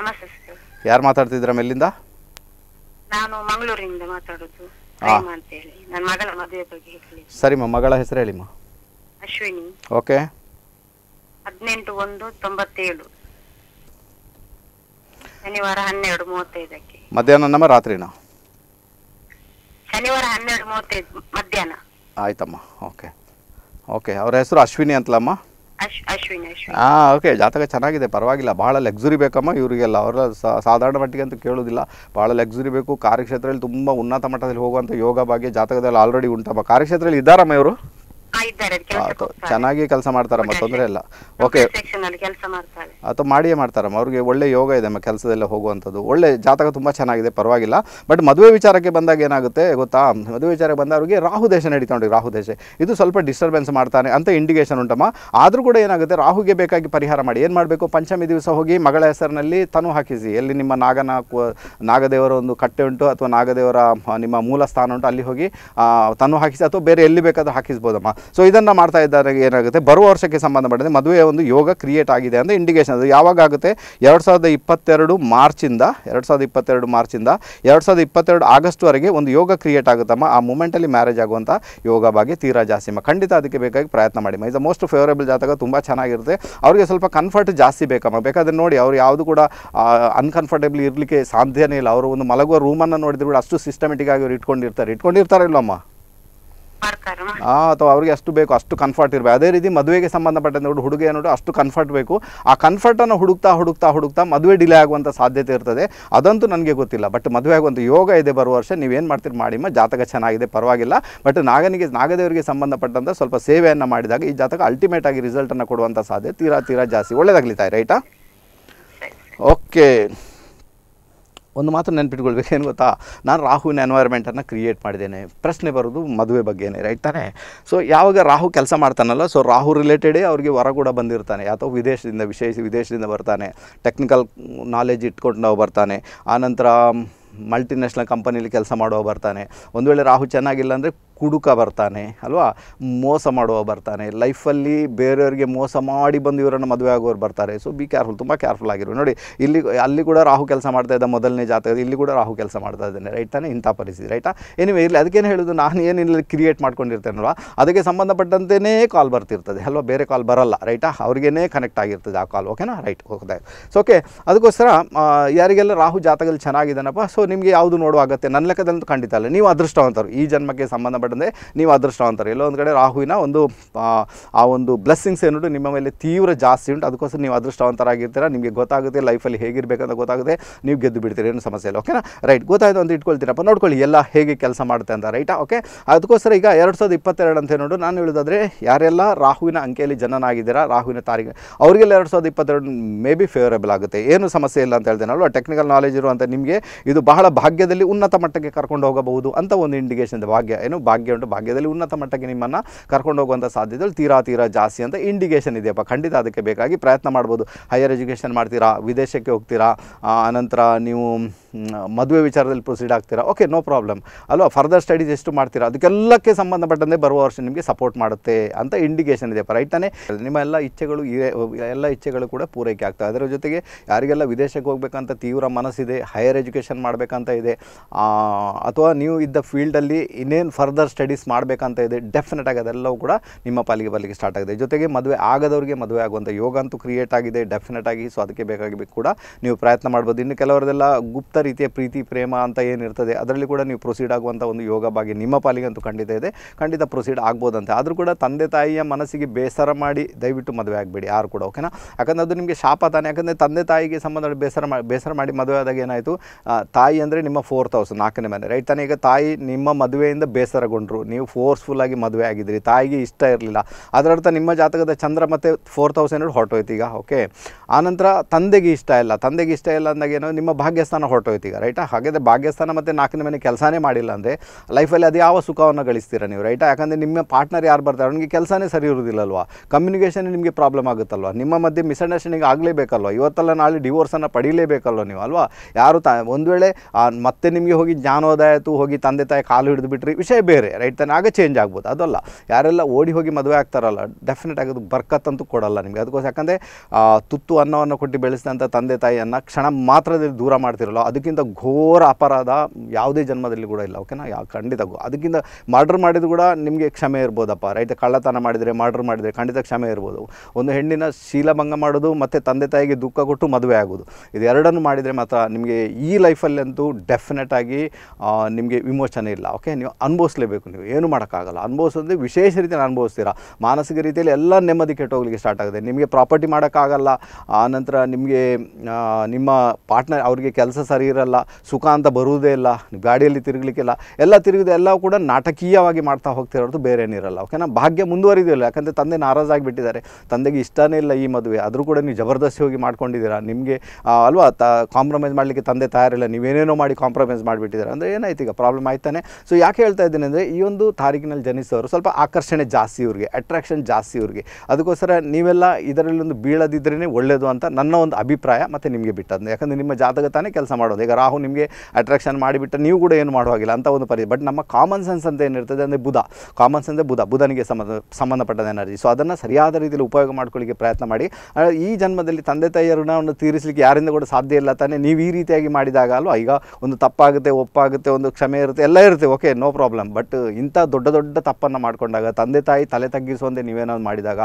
ನಮಸ್ತೆ ಯಾರು ಮಾತಾಡ್ತಿದ್ದೀರಾ ಎಲ್ಲಿಂದ ನಾನು ಮಂಗಳೂರಿನಿಂದ ಮಾತಾಡೋದು ನನ್ನ ಮಗಳ ಮದುವೆ ಬಗ್ಗೆ ಹೇಳಿ ಸರಿಮ್ಮ ಮಗಳ ಹೆಸರು ಹೇಳಿಮ್ಮ ಅಶ್ವಿನಿ ಓಕೆ ಹದಿನೆಂಟು ಒಂದು ತೊಂಬತ್ತೇಳು ಶನಿವಾರ ಹನ್ನೆರಡು ಮೂವತ್ತೈದಕ್ಕೆ ಮಧ್ಯಾಹ್ನ ನಮ್ಮ ರಾತ್ರಿನಾ ಶನಿವಾರ ಹನ್ನೆರಡು ಮೂವತ್ತೈದು ಮಧ್ಯಾಹ್ನ ಆಯ್ತಮ್ಮ ಓಕೆ ಓಕೆ ಅವ್ರ ಹೆಸರು ಅಶ್ವಿನಿ ಅಂತಲಮ್ಮ ಹಾಂ ಓಕೆ ಜಾತಕ ಚೆನ್ನಾಗಿದೆ ಪರವಾಗಿಲ್ಲ ಭಾಳ ಲಕ್ಸುರಿ ಬೇಕಮ್ಮ ಇವರಿಗೆಲ್ಲ ಅವರ ಸಾಧಾರಣ ಮಟ್ಟಿಗೆ ಅಂತೂ ಕೇಳೋದಿಲ್ಲ ಭಾಳ ಲಕ್ಸುರಿ ಬೇಕು ಕಾರ್ಯಕ್ಷೇತ್ರದಲ್ಲಿ ತುಂಬಾ ಉನ್ನತ ಮಟ್ಟದಲ್ಲಿ ಹೋಗುವಂತ ಯೋಗ ಭಾಗ್ಯ ಜಾತಕದಲ್ಲಿ ಆಲ್ರೆಡಿ ಉಂಟಮ್ಮ ಕಾರ್ಯಕ್ಷೇತ್ರದಲ್ಲಿ ಇದ್ದಾರಮ್ಮ ಇವರು ಚೆನ್ನಾಗಿ ಕೆಲಸ ಮಾಡ್ತಾರಮ್ಮ ತೊಂದರೆ ಇಲ್ಲ ಓಕೆ ಅಥವಾ ಮಾಡಿಯೇ ಮಾಡ್ತಾರಮ್ಮ ಅವ್ರಿಗೆ ಒಳ್ಳೆ ಯೋಗ ಇದೆ ಅಮ್ಮ ಕೆಲಸದಲ್ಲೇ ಹೋಗುವಂಥದ್ದು ಒಳ್ಳೆ ಜಾತಕ ತುಂಬ ಚೆನ್ನಾಗಿದೆ ಪರವಾಗಿಲ್ಲ ಬಟ್ ಮದುವೆ ವಿಚಾರಕ್ಕೆ ಬಂದಾಗ ಏನಾಗುತ್ತೆ ಗೊತ್ತಾ ಮದುವೆ ವಿಚಾರಕ್ಕೆ ಬಂದ ಅವ್ರಿಗೆ ರಾಹು ದೇಶ ನಡೀತಾ ರಾಹು ದೇಶ ಇದು ಸ್ವಲ್ಪ ಡಿಸ್ಟರ್ಬೆನ್ಸ್ ಮಾಡ್ತಾನೆ ಅಂತ ಇಂಡಿಕೇಶನ್ ಉಂಟಮ್ಮ ಆದರೂ ಕೂಡ ಏನಾಗುತ್ತೆ ರಾಹುಗೆ ಬೇಕಾಗಿ ಪರಿಹಾರ ಮಾಡಿ ಏನು ಮಾಡಬೇಕು ಪಂಚಮಿ ದಿವಸ ಹೋಗಿ ಮಗಳ ಹೆಸರಿನಲ್ಲಿ ತನು ಹಾಕಿಸಿ ಎಲ್ಲಿ ನಿಮ್ಮ ನಾಗನ ನಾಗದೇವರ ಒಂದು ಕಟ್ಟೆ ಉಂಟು ಅಥವಾ ನಾಗದೇವರ ನಿಮ್ಮ ಮೂಲ ಸ್ಥಾನ ಉಂಟು ಅಲ್ಲಿ ಹೋಗಿ ತನು ಹಾಕಿಸಿ ಅಥವಾ ಬೇರೆ ಎಲ್ಲಿ ಬೇಕಾದರೂ ಹಾಕಿಸ್ಬೋದಮ್ಮ ಸೊ ಇದನ್ನು ಮಾಡ್ತಾ ಇದ್ದಾರೆ ಏನಾಗುತ್ತೆ ಬರುವ ವರ್ಷಕ್ಕೆ ಸಂಬಂಧಪಟ್ಟಂತೆ ಮದುವೆಯ ಒಂದು ಯೋಗ ಕ್ರಿಯೇಟ್ ಆಗಿದೆ ಅಂತ ಇಂಡಿಕೇಶನ್ ಅದು ಯಾವಾಗ ಆಗುತ್ತೆ ಎರಡು ಸಾವಿರದ ಇಪ್ಪತ್ತೆರಡು ಮಾರ್ಚಿಂದ ಎರಡು ಸಾವಿರದ ಇಪ್ಪತ್ತೆರಡು ಮಾರ್ಚಿಂದ ಎರಡು ಸಾವಿರದ ಇಪ್ಪತ್ತೆರಡು ಆಗಸ್ಟ್ವರೆಗೆ ಒಂದು ಯೋಗ ಕ್ರಿಯೇಟ್ ಆಗುತ್ತಮ್ಮ ಆ ಮೂಮೆಂಟಲ್ಲಿ ಮ್ಯಾರೇಜ್ ಆಗುವಂಥ ಯೋಗ ಬಗ್ಗೆ ತೀರಾ ಜಾಸ್ತಿಮ್ಮ ಖಂಡಿತ ಅದಕ್ಕೆ ಬೇಕಾಗಿ ಪ್ರಯತ್ನ ಮಾಡಿ ಇದು ಮೋಸ್ಟ್ ಫೇವರೇಬಲ್ ಜಾತಕ ತುಂಬ ಚೆನ್ನಾಗಿರುತ್ತೆ ಅವರಿಗೆ ಸ್ವಲ್ಪ ಕಂಫರ್ಟ್ ಜಾಸ್ತಿ ಬೇಕಮ್ಮ ಬೇಕಾದರೆ ನೋಡಿ ಅವ್ರು ಯಾವುದು ಕೂಡ ಅನ್ಕಂಫರ್ಟೇಬಲ್ ಇರಲಿಕ್ಕೆ ಸಾಧ್ಯನೇ ಇಲ್ಲ ಅವರು ಒಂದು ಮಲಗುವ ರೂಮನ್ನು ನೋಡಿದ್ರು ಅಷ್ಟು ಸಿಸ್ಟಮೆಟಿಕ್ ಆಗಿ ಅವ್ರು ಇಟ್ಕೊಂಡಿರ್ತಾರೆ ಇಟ್ಕೊಂಡಿರ್ತಾರೆ ಇಲ್ಲಮ್ಮ ಅಥವಾ ಅವ್ರಿಗೆ ಅಷ್ಟು ಬೇಕು ಅಷ್ಟು ಕಂಫರ್ಟ್ ಇರಬೇಕು ಅದೇ ರೀತಿ ಮದುವೆಗೆ ಸಂಬಂಧಪಟ್ಟಂತ ಹುಡುಗಿಯ ನೋಡು ಅಷ್ಟು ಕನ್ಫರ್ಟ್ ಬೇಕು ಆ ಅನ್ನು ಹುಡುಕ್ತಾ ಹುಡುಕ್ತಾ ಹುಡುಕ್ತಾ ಮದುವೆ ಡಿಲೇ ಆಗುವಂಥ ಸಾಧ್ಯತೆ ಇರ್ತದೆ ಅದಂತೂ ನನಗೆ ಗೊತ್ತಿಲ್ಲ ಬಟ್ ಮದುವೆ ಆಗುವಂಥ ಯೋಗ ಇದೆ ಬರುವ ವರ್ಷ ನೀವೇನು ಮಾಡ್ತೀರಿ ಮಾಡಿಮ್ಮ ಜಾತಕ ಚೆನ್ನಾಗಿದೆ ಪರವಾಗಿಲ್ಲ ಬಟ್ ನಾಗನಿಗೆ ನಾಗದೇವರಿಗೆ ಸಂಬಂಧಪಟ್ಟಂಥ ಸ್ವಲ್ಪ ಸೇವೆಯನ್ನು ಮಾಡಿದಾಗ ಈ ಜಾತಕ ಅಲ್ಟಿಮೇಟ್ ಆಗಿ ರಿಸಲ್ಟನ್ನು ಕೊಡುವಂಥ ಸಾಧ್ಯತೆ ತೀರಾ ತೀರಾ ಜಾಸ್ತಿ ಒಳ್ಳೆಯದಾಗಲಿತಾಯಿ ರೈಟಾ ಓಕೆ ಒಂದು ಮಾತ್ರ ನೆನ್ಪಿಟ್ಕೊಳ್ಬೇಕು ಏನು ಗೊತ್ತಾ ನಾನು ರಾಹುವಿನ ಎನ್ವೈರ್ಮೆಂಟನ್ನು ಕ್ರಿಯೇಟ್ ಮಾಡಿದ್ದೇನೆ ಪ್ರಶ್ನೆ ಬರೋದು ಮದುವೆ ಬಗ್ಗೆನೇ ರೈಟ್ ತಾನೆ ಸೊ ಯಾವಾಗ ರಾಹು ಕೆಲಸ ಮಾಡ್ತಾನಲ್ಲ ಸೊ ರಾಹು ರಿಲೇಟೆಡೇ ಅವರಿಗೆ ಹೊರ ಕೂಡ ಬಂದಿರ್ತಾನೆ ಅಥವಾ ವಿದೇಶದಿಂದ ವಿಶೇಷ ವಿದೇಶದಿಂದ ಬರ್ತಾನೆ ಟೆಕ್ನಿಕಲ್ ನಾಲೆಜ್ ಇಟ್ಕೊಂಡು ನಾವು ಬರ್ತಾನೆ ಆನಂತರ ಮಲ್ಟಿನ್ಯಾಷನಲ್ ಕಂಪನಿಲಿ ಕೆಲಸ ಮಾಡೋ ಬರ್ತಾನೆ ಒಂದು ವೇಳೆ ರಾಹು ಚೆನ್ನಾಗಿಲ್ಲ ಅಂದರೆ ಕುಡುಕ ಬರ್ತಾನೆ ಅಲ್ವಾ ಮೋಸ ಮಾಡುವ ಬರ್ತಾನೆ ಲೈಫಲ್ಲಿ ಬೇರೆಯವರಿಗೆ ಮೋಸ ಮಾಡಿ ಬಂದು ಇವರನ್ನು ಮದುವೆ ಆಗೋರು ಬರ್ತಾರೆ ಸೊ ಬಿ ಕೇರ್ಫುಲ್ ತುಂಬ ಕೇರ್ಫುಲ್ ಆಗಿರು ನೋಡಿ ಇಲ್ಲಿ ಅಲ್ಲಿ ಕೂಡ ರಾಹು ಕೆಲಸ ಮಾಡ್ತಾ ಇದ್ದ ಮೊದಲನೇ ಜಾತಕ ಇಲ್ಲಿ ಕೂಡ ರಾಹು ಕೆಲಸ ಮಾಡ್ತಾ ಇದ್ದಾನೆ ರೈಟ್ ತಾನೇ ಇಂಥ ಪರಿಸ್ಥಿತಿ ರೈಟಾ ಏನಿವೆ ಇರಲಿ ಅದಕ್ಕೇನು ಹೇಳೋದು ನಾನು ಏನಿಲ್ಲ ಕ್ರಿಯೇಟ್ ಮಾಡ್ಕೊಂಡಿರ್ತೇನಲ್ವಾ ಅದಕ್ಕೆ ಸಂಬಂಧಪಟ್ಟಂತೆಯೇ ಕಾಲ್ ಬರ್ತಿರ್ತದೆ ಅಲ್ವಾ ಬೇರೆ ಕಾಲ್ ಬರಲ್ಲ ರೈಟಾ ಅವ್ರಿಗೇ ಕನೆಕ್ಟ್ ಆಗಿರ್ತದೆ ಆ ಕಾಲ್ ಓಕೆನಾ ರೈಟ್ ಹೋಗ್ತಾ ಸೊ ಓಕೆ ಅದಕ್ಕೋಸ್ಕರ ಯಾರಿಗೆಲ್ಲ ರಾಹು ಜಾತಕದಲ್ಲಿ ಚೆನ್ನಾಗಿದ್ದಾನಪ್ಪ ಸೊ ನಿಮಗೆ ಯಾವುದು ನೋಡುವ ನನ್ನ ಲೆಕ್ಕದಲ್ಲಿ ಖಂಡಿತ ಅಲ್ಲ ನೀವು ಅದೃಷ್ಟವಂತರು ಈ ಜನ್ಮಕ್ಕೆ ಸಂಬಂಧಪಟ್ಟ ನೀವು ಅದೃಷ್ಟವಂತಾರೆ ಎಲ್ಲೋ ಒಂದು ಕಡೆ ರಾಹುವಿನ ಒಂದು ಆ ಒಂದು ಬ್ಲೆಸ್ಸಿಂಗ್ಸ್ ಏನ್ಬಿಟ್ಟು ನಿಮ್ಮ ಮೇಲೆ ತೀವ್ರ ಜಾಸ್ತಿ ಉಂಟು ಅದಕ್ಕೋಸ್ಕರ ನೀವು ಅದೃಷ್ಟವಂತರಾಗಿರ್ತೀರ ನಿಮಗೆ ಗೊತ್ತಾಗುತ್ತೆ ಲೈಫಲ್ಲಿ ಹೇಗಿರಬೇಕಂತ ಗೊತ್ತಾಗುತ್ತೆ ನೀವು ಗೆದ್ದು ಬಿಡ್ತೀರಿ ಏನು ಸಮಸ್ಯೆ ಇಲ್ಲ ಓಕೆನಾ ರೈಟ್ ಗೊತ್ತಾಯಿತು ಅಂತ ಇಟ್ಕೊಳ್ತೀರಪ್ಪ ನೋಡ್ಕೊಳ್ಳಿ ಎಲ್ಲ ಹೇಗೆ ಕೆಲಸ ಮಾಡುತ್ತೆ ಅಂತ ರೈಟಾ ಓಕೆ ಅದಕ್ಕೋಸ್ಕರ ಈಗ ಎರಡು ಸಾವಿರದ ಇಪ್ಪತ್ತೆರಡು ಅಂತ ನೋಡು ನಾನು ಹೇಳೋದಾದರೆ ಯಾರೆಲ್ಲ ರಾಹುವಿನ ಅಂಕೆಯಲ್ಲಿ ಜನನಾಗಿದ್ದೀರಾ ರಾಹುವಿನ ತಾರೀಖು ಅವರಿಗೆಲ್ಲ ಎರಡು ಸಾವಿರದ ಇಪ್ಪತ್ತೆರಡು ಮೇ ಬಿ ಫೇವರೇಬಲ್ ಆಗುತ್ತೆ ಏನು ಸಮಸ್ಯೆ ಇಲ್ಲ ಅಂತ ಹೇಳ್ತೇನೆ ಆ ಟೆಕ್ನಿಕಲ್ ನಾಲೆಜ್ ಇರುವಂಥ ನಿಮಗೆ ಇದು ಬಹಳ ಭಾಗ್ಯದಲ್ಲಿ ಉನ್ನತ ಮಟ್ಟಕ್ಕೆ ಕರ್ಕೊಂಡು ಹೋಗಬಹುದು ಅಂತ ಒಂದು ಇಂಡಿಕೇಶನ್ ಭಾಗ್ಯ ಏನು ಭಾಗ್ಯ ಭಾಗ್ಯ ಉಂಟು ಭಾಗ್ಯದಲ್ಲಿ ಉನ್ನತ ಮಟ್ಟಕ್ಕೆ ನಿಮ್ಮನ್ನು ಕರ್ಕೊಂಡು ಹೋಗುವಂಥ ಸಾಧ್ಯತೆಗಳು ತೀರಾ ತೀರಾ ಜಾಸ್ತಿ ಅಂತ ಇಂಡಿಕೇಷನ್ ಇದೆಯಪ್ಪ ಖಂಡಿತ ಅದಕ್ಕೆ ಬೇಕಾಗಿ ಪ್ರಯತ್ನ ಮಾಡ್ಬೋದು ಹೈಯರ್ ಎಜುಕೇಷನ್ ಮಾಡ್ತೀರಾ ವಿದೇಶಕ್ಕೆ ಹೋಗ್ತೀರಾ ಆನಂತರ ನೀವು ಮದುವೆ ವಿಚಾರದಲ್ಲಿ ಪ್ರೊಸೀಡ್ ಆಗ್ತೀರಾ ಓಕೆ ನೋ ಪ್ರಾಬ್ಲಮ್ ಅಲ್ವಾ ಫರ್ದರ್ ಸ್ಟಡೀಸ್ ಎಷ್ಟು ಮಾಡ್ತೀರಾ ಅದಕ್ಕೆಲ್ಲಕ್ಕೆ ಸಂಬಂಧಪಟ್ಟಂತೆ ಬರುವ ವರ್ಷ ನಿಮಗೆ ಸಪೋರ್ಟ್ ಮಾಡುತ್ತೆ ಅಂತ ಇಂಡಿಕೇಷನ್ ಇದೆ ರೈತಾನೆ ನಿಮ್ಮ ಎಲ್ಲ ಇಚ್ಛೆಗಳು ಎಲ್ಲ ಇಚ್ಛೆಗಳು ಕೂಡ ಪೂರೈಕೆ ಆಗ್ತವೆ ಅದರ ಜೊತೆಗೆ ಯಾರಿಗೆಲ್ಲ ವಿದೇಶಕ್ಕೆ ಹೋಗ್ಬೇಕಂತ ತೀವ್ರ ಮನಸ್ಸಿದೆ ಹೈಯರ್ ಎಜುಕೇಷನ್ ಮಾಡಬೇಕಂತ ಇದೆ ಅಥವಾ ನೀವು ಇದ್ದ ಫೀಲ್ಡಲ್ಲಿ ಇನ್ನೇನು ಫರ್ದರ್ ಸ್ಟಡೀಸ್ ಮಾಡಬೇಕಂತ ಇದೆ ಡೆಫಿನೆಟಾಗಿ ಆಗಿ ಅದೆಲ್ಲವೂ ಕೂಡ ನಿಮ್ಮ ಪಾಲಿಗೆ ಬರಲಿಕ್ಕೆ ಸ್ಟಾರ್ಟ್ ಆಗಿದೆ ಜೊತೆಗೆ ಮದುವೆ ಆಗದವ್ರಿಗೆ ಮದುವೆ ಆಗುವಂಥ ಯೋಗ ಅಂತೂ ಕ್ರಿಯೇಟ್ ಆಗಿದೆ ಡೆಫಿನೆಟ್ ಆಗಿ ಸೊ ಅದಕ್ಕೆ ಬೇಕಾಗಿ ಕೂಡ ನೀವು ಪ್ರಯತ್ನ ಮಾಡ್ಬೋದು ಇನ್ನು ಕೆಲವರದೆಲ್ಲ ಗುಪ್ತ ರೀತಿಯ ಪ್ರೀತಿ ಪ್ರೇಮ ಅಂತ ಏನಿರ್ತದೆ ಅದರಲ್ಲಿ ಕೂಡ ನೀವು ಪ್ರೊಸೀಡ್ ಆಗುವಂಥ ಒಂದು ಯೋಗ ಭಾಗ್ಯ ನಿಮ್ಮ ಪಾಲಿಗಂತೂ ಖಂಡಿತ ಇದೆ ಖಂಡಿತ ಪ್ರೊಸೀಡ್ ಆಗ್ಬೋದಂತೆ ಆದರೂ ಕೂಡ ತಂದೆ ತಾಯಿಯ ಮನಸ್ಸಿಗೆ ಬೇಸರ ಮಾಡಿ ದಯವಿಟ್ಟು ಮದುವೆ ಆಗಬೇಡಿ ಯಾರು ಕೂಡ ಓಕೆನಾ ಯಾಕಂದರೆ ಅದು ನಿಮಗೆ ಶಾಪ ತಾನೆ ಯಾಕಂದರೆ ತಂದೆ ತಾಯಿಗೆ ಸಂಬಂಧ ಬೇಸರ ಮಾಡಿ ಬೇಸರ ಮಾಡಿ ಮದುವೆ ಆದಾಗ ಏನಾಯಿತು ತಾಯಿ ಅಂದರೆ ನಿಮ್ಮ ಫೋರ್ತ್ ಹೌಸ್ ನಾಲ್ಕನೇ ಮನೆ ರೈಟ್ ತಾನೆ ಈಗ ತಾಯಿ ನಿಮ್ಮ ಮದುವೆಯಿಂದ ಬೇಸರಗೊಂಡ್ರು ನೀವು ಫೋರ್ಸ್ಫುಲ್ ಆಗಿ ಮದುವೆ ಆಗಿದ್ರಿ ತಾಯಿಗೆ ಇಷ್ಟ ಇರಲಿಲ್ಲ ಅದರರ್ಥ ನಿಮ್ಮ ಜಾತಕದ ಚಂದ್ರ ಮತ್ತು ಫೋರ್ತ್ ಹೌಸ್ ಏನಾದ್ರು ಹೊರಟೋಯ್ತು ಈಗ ಓಕೆ ಆನಂತರ ತಂದೆಗೆ ಇಷ್ಟ ಇಲ್ಲ ತಂದೆಗೆ ಇಷ್ಟ ಇಲ್ಲ ಅಂದಾಗ ಏನೋ ನಿಮ್ಮ ಭಾಗ್ಯಸ್ಥಾನ ಹೊರಟೋಯ್ತು ಹೊರಟೋಯ್ತು ಈಗ ರೈಟಾ ಹಾಗಾದರೆ ಭಾಗ್ಯಸ್ಥಾನ ಮತ್ತು ನಾಲ್ಕನೇ ಮನೆ ಕೆಲಸನೇ ಮಾಡಿಲ್ಲ ಅಂದರೆ ಲೈಫಲ್ಲಿ ಅದು ಯಾವ ಸುಖವನ್ನು ಗಳಿಸ್ತೀರಾ ನೀವು ರೈಟಾ ಯಾಕಂದರೆ ನಿಮ್ಮ ಪಾರ್ಟ್ನರ್ ಯಾರು ಬರ್ತಾರೆ ಅವನಿಗೆ ಕೆಲಸನೇ ಸರಿ ಇರೋದಿಲ್ಲಲ್ವಾ ಕಮ್ಯುನಿಕೇಷನ್ ನಿಮಗೆ ಪ್ರಾಬ್ಲಮ್ ಆಗುತ್ತಲ್ವಾ ನಿಮ್ಮ ಮಧ್ಯೆ ಮಿಸ್ಅಂಡರ್ಸ್ಟ್ಯಾಂಡಿಂಗ್ ಆಗಲೇಬೇಕಲ್ವ ಇವತ್ತಲ್ಲ ನಾಳೆ ಡಿವೋರ್ಸನ್ನು ಪಡೀಲೇಬೇಕಲ್ವ ನೀವು ಅಲ್ವಾ ಯಾರು ತ ಒಂದು ವೇಳೆ ಮತ್ತೆ ನಿಮಗೆ ಹೋಗಿ ಜ್ಞಾನೋದಯ ಆಯಿತು ಹೋಗಿ ತಂದೆ ತಾಯಿ ಕಾಲು ಹಿಡಿದು ಬಿಟ್ಟರೆ ವಿಷಯ ಬೇರೆ ರೈಟ್ ತಾನೆ ಆಗ ಚೇಂಜ್ ಆಗ್ಬೋದು ಅದಲ್ಲ ಯಾರೆಲ್ಲ ಓಡಿ ಹೋಗಿ ಮದುವೆ ಆಗ್ತಾರಲ್ಲ ಡೆಫಿನೆಟ್ ಆಗೋದು ಬರ್ಕತ್ತಂತೂ ಕೊಡಲ್ಲ ನಿಮಗೆ ಅದಕ್ಕೋಸ್ಕರ ಯಾಕಂದರೆ ತುತ್ತು ಅನ್ನವನ್ನು ಕೊಟ್ಟು ಬೆಳೆಸಿದಂಥ ತಂದೆ ತಾಯಿಯನ್ನು ಕ್ಷಣ ಮಾತ್ರದಲ್ಲಿ ದೂರ ಮಾಡ್ತಿರಲ್ಲ ಅದು ಅದಕ್ಕಿಂತ ಘೋರ ಅಪರಾಧ ಯಾವುದೇ ಜನ್ಮದಲ್ಲಿ ಕೂಡ ಇಲ್ಲ ಓಕೆನಾ ಯಾವ ಖಂಡಿತ ಅದಕ್ಕಿಂತ ಮರ್ಡರ್ ಮಾಡಿದ್ರು ಕೂಡ ನಿಮಗೆ ಕ್ಷಮೆ ಇರ್ಬೋದಪ್ಪ ರೈತ ಕಳ್ಳತನ ಮಾಡಿದರೆ ಮರ್ಡರ್ ಮಾಡಿದರೆ ಖಂಡಿತ ಕ್ಷಮೆ ಇರ್ಬೋದು ಒಂದು ಹೆಣ್ಣಿನ ಶೀಲಭಂಗ ಮಾಡೋದು ಮತ್ತು ತಂದೆ ತಾಯಿಗೆ ದುಃಖ ಕೊಟ್ಟು ಮದುವೆ ಆಗೋದು ಇದೆರಡನ್ನು ಮಾಡಿದರೆ ಮಾತ್ರ ನಿಮಗೆ ಈ ಲೈಫಲ್ಲಂತೂ ಡೆಫಿನೆಟ್ ಆಗಿ ನಿಮಗೆ ವಿಮೋಚನೆ ಇಲ್ಲ ಓಕೆ ನೀವು ಅನುಭವಿಸ್ಲೇಬೇಕು ನೀವು ಏನು ಮಾಡೋಕ್ಕಾಗಲ್ಲ ಅನುಭವಿಸೋದ್ರೆ ವಿಶೇಷ ರೀತಿಯಲ್ಲಿ ಅನುಭವಿಸ್ತೀರಾ ಮಾನಸಿಕ ರೀತಿಯಲ್ಲಿ ಎಲ್ಲ ನೆಮ್ಮದಿ ಕೆಟ್ಟೋಗ್ಲಿಕ್ಕೆ ಸ್ಟಾರ್ಟ್ ಆಗುತ್ತೆ ನಿಮಗೆ ಪ್ರಾಪರ್ಟಿ ಮಾಡೋಕ್ಕಾಗಲ್ಲ ಆನಂತರ ನಿಮಗೆ ನಿಮ್ಮ ಪಾರ್ಟ್ನರ್ ಅವರಿಗೆ ಕೆಲಸ ಸರಿ ಇರಲ್ಲ ಸುಖ ಅಂತ ಬರುವುದೇ ಇಲ್ಲ ಗಾಡಿಯಲ್ಲಿ ತಿರುಗಲಿಕ್ಕಿಲ್ಲ ಎಲ್ಲ ತಿರುಗಿದೆ ಎಲ್ಲ ಕೂಡ ನಾಟಕೀಯವಾಗಿ ಮಾಡ್ತಾ ಹೋಗ್ತಿರೋದು ಬೇರೆ ಏನಿರಲ್ಲ ಓಕೆನಾ ಭಾಗ್ಯ ಮುಂದುವರಿದಿಲ್ಲ ಯಾಕಂದರೆ ತಂದೆ ನಾರಾಜಾಗಿಬಿಟ್ಟಿದ್ದಾರೆ ತಂದೆಗೆ ಇಷ್ಟನೇ ಇಲ್ಲ ಈ ಮದುವೆ ಆದರೂ ಕೂಡ ನೀವು ಜಬರ್ದಸ್ತಿ ಹೋಗಿ ಮಾಡ್ಕೊಂಡಿದ್ದೀರಾ ನಿಮಗೆ ಅಲ್ವಾ ತ ಕಾಂಪ್ರಮೈಸ್ ಮಾಡಲಿಕ್ಕೆ ತಂದೆ ತಯಾರಿಲ್ಲ ನೀವೇನೇನೋ ಮಾಡಿ ಕಾಂಪ್ರಮೈಸ್ ಮಾಡಿಬಿಟ್ಟಿದ್ದಾರೆ ಅಂದರೆ ಏನಾಯ್ತು ಈಗ ಪ್ರಾಬ್ಲಮ್ ಆಯ್ತಾನೆ ಸೊ ಯಾಕೆ ಹೇಳ್ತಾ ಇದ್ದೀನಿ ಅಂದರೆ ಈ ಒಂದು ತಾರೀಕಿನಲ್ಲಿ ಜನಿಸಿದವರು ಸ್ವಲ್ಪ ಆಕರ್ಷಣೆ ಜಾಸ್ತಿ ಇವ್ರಿಗೆ ಅಟ್ರಾಕ್ಷನ್ ಜಾಸ್ತಿ ಇವ್ರಿಗೆ ಅದಕ್ಕೋಸ್ಕರ ನೀವೆಲ್ಲ ಇದರಲ್ಲಿ ಒಂದು ಬೀಳದಿದ್ರೇ ಒಳ್ಳೆಯದು ಅಂತ ನನ್ನ ಒಂದು ಅಭಿಪ್ರಾಯ ಮತ್ತು ನಿಮಗೆ ಬಿಟ್ಟದ್ದು ಯಾಕಂದರೆ ನಿಮ್ಮ ಜಾತಕ ತಾನೇ ಕೆಲಸ ಮಾಡೋದು ಮಾಡೋದು ಈಗ ರಾಹು ನಿಮಗೆ ಅಟ್ರಾಕ್ಷನ್ ಮಾಡಿಬಿಟ್ಟು ನೀವು ಕೂಡ ಏನು ಮಾಡುವಾಗಿಲ್ಲ ಅಂತ ಒಂದು ಪರಿ ಬಟ್ ನಮ್ಮ ಕಾಮನ್ ಸೆನ್ಸ್ ಅಂತ ಏನಿರ್ತದೆ ಅಂದರೆ ಬುಧ ಕಾಮನ್ ಸೆನ್ಸ್ ಬುಧ ಬುಧನಿಗೆ ಸಂಬಂಧ ಸಂಬಂಧಪಟ್ಟದ ಎನರ್ಜಿ ಸೊ ಅದನ್ನು ಸರಿಯಾದ ರೀತಿಯಲ್ಲಿ ಉಪಯೋಗ ಮಾಡ್ಕೊಳ್ಳಿಕ್ಕೆ ಪ್ರಯತ್ನ ಮಾಡಿ ಈ ಜನ್ಮದಲ್ಲಿ ತಂದೆ ತಾಯಿಯ ಋಣವನ್ನು ತೀರಿಸಲಿಕ್ಕೆ ಯಾರಿಂದ ಕೂಡ ಸಾಧ್ಯ ಇಲ್ಲ ತಾನೇ ನೀವು ಈ ರೀತಿಯಾಗಿ ಮಾಡಿದಾಗ ಅಲ್ವಾ ಈಗ ಒಂದು ತಪ್ಪಾಗುತ್ತೆ ಒಪ್ಪಾಗುತ್ತೆ ಒಂದು ಕ್ಷಮೆ ಇರುತ್ತೆ ಎಲ್ಲ ಇರುತ್ತೆ ಓಕೆ ನೋ ಪ್ರಾಬ್ಲಮ್ ಬಟ್ ಇಂಥ ದೊಡ್ಡ ದೊಡ್ಡ ತಪ್ಪನ್ನು ಮಾಡಿಕೊಂಡಾಗ ತಂದೆ ತಾಯಿ ತಲೆ ತಗ್ಗಿಸುವಂತೆ ನೀವೇನಾದ್ರು ಮಾಡಿದಾಗ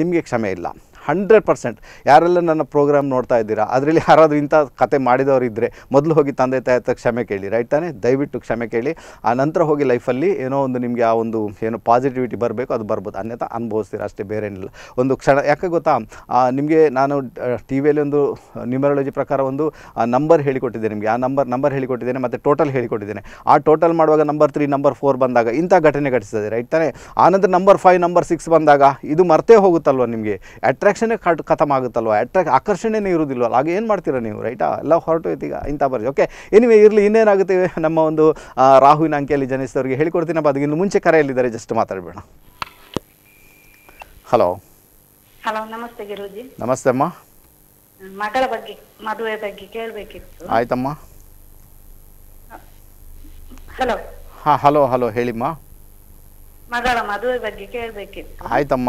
ನಿಮಗೆ ಕ್ಷಮೆ ಇಲ್ಲ ಹಂಡ್ರೆಡ್ ಪರ್ಸೆಂಟ್ ಯಾರೆಲ್ಲ ನನ್ನ ಪ್ರೋಗ್ರಾಮ್ ನೋಡ್ತಾ ಇದ್ದೀರಾ ಅದರಲ್ಲಿ ಯಾರಾದರೂ ಇಂಥ ಕತೆ ಮಾಡಿದವರು ಇದ್ದರೆ ಮೊದಲು ಹೋಗಿ ತಂದೆ ತಾಯಿ ಕ್ಷಮೆ ಕೇಳಿ ರೈಟ್ ತಾನೇ ದಯವಿಟ್ಟು ಕ್ಷಮೆ ಕೇಳಿ ಆ ನಂತರ ಹೋಗಿ ಲೈಫಲ್ಲಿ ಏನೋ ಒಂದು ನಿಮಗೆ ಆ ಒಂದು ಏನೋ ಪಾಸಿಟಿವಿಟಿ ಬರಬೇಕು ಅದು ಬರ್ಬೋದು ಅನ್ಯತಾ ಅನುಭವಿಸ್ತೀರ ಅಷ್ಟೇ ಬೇರೆ ಏನಿಲ್ಲ ಒಂದು ಕ್ಷಣ ಯಾಕೆ ಗೊತ್ತಾ ನಿಮಗೆ ನಾನು ಟಿ ವಿಯಲ್ಲಿ ಒಂದು ನ್ಯೂಮರಾಲಜಿ ಪ್ರಕಾರ ಒಂದು ನಂಬರ್ ಹೇಳಿಕೊಟ್ಟಿದ್ದೆ ನಿಮಗೆ ಆ ನಂಬರ್ ನಂಬರ್ ಹೇಳಿಕೊಟ್ಟಿದ್ದೇನೆ ಮತ್ತು ಟೋಟಲ್ ಹೇಳಿಕೊಟ್ಟಿದ್ದೇನೆ ಆ ಟೋಟಲ್ ಮಾಡುವಾಗ ನಂಬರ್ ತ್ರೀ ನಂಬರ್ ಫೋರ್ ಬಂದಾಗ ಇಂಥ ಘಟನೆ ಘಟಿಸ್ತದೆ ರೈಟ್ ತಾನೇ ಆನಂತರ ನಂಬರ್ ಫೈವ್ ನಂಬರ್ ಸಿಕ್ಸ್ ಬಂದಾಗ ಇದು ಮರ್ತೇ ಹೋಗುತ್ತಲ್ವ ನಿಮಗೆ ಅಟ್ರಾಕ್ಷನ್ ಅಟ್ರಾಕ್ಷನೇ ಕಟ್ ಖತಮ್ ಆಗುತ್ತಲ್ವ ಅಟ್ರಾಕ್ ಆಕರ್ಷಣೆನೇ ಇರೋದಿಲ್ವಲ್ಲ ಹಾಗೆ ಏನು ಮಾಡ್ತೀರಾ ನೀವು ರೈಟಾ ಎಲ್ಲ ಹೊರಟು ಈಗ ಇಂಥ ಬರ್ಜಿ ಓಕೆ ಎನಿವೆ ಇರಲಿ ಇನ್ನೇನಾಗುತ್ತೆ ನಮ್ಮ ಒಂದು ರಾಹುವಿನ ಅಂಕೆಯಲ್ಲಿ ಜನಿಸಿದವರಿಗೆ ಅದಕ್ಕೆ ಅದಕ್ಕಿಂತ ಮುಂಚೆ ಕರೆಯಲ್ಲಿದ್ದಾರೆ ಜಸ್ಟ್ ಮಾತಾಡಬೇಡ ಹಲೋ ಹಲೋ ನಮಸ್ತೆ ಗಿರುಜಿ ನಮಸ್ತೆ ಅಮ್ಮ ಮಗಳ ಬಗ್ಗೆ ಮದುವೆ ಬಗ್ಗೆ ಕೇಳಬೇಕಿತ್ತು ಆಯ್ತಮ್ಮ ಹಲೋ ಹಾ ಹಲೋ ಹಲೋ ಹೇಳಿಮ್ಮ ಮಗಳ ಮದುವೆ ಬಗ್ಗೆ ಕೇಳಬೇಕಿತ್ತು ಆಯ್ತಮ್ಮ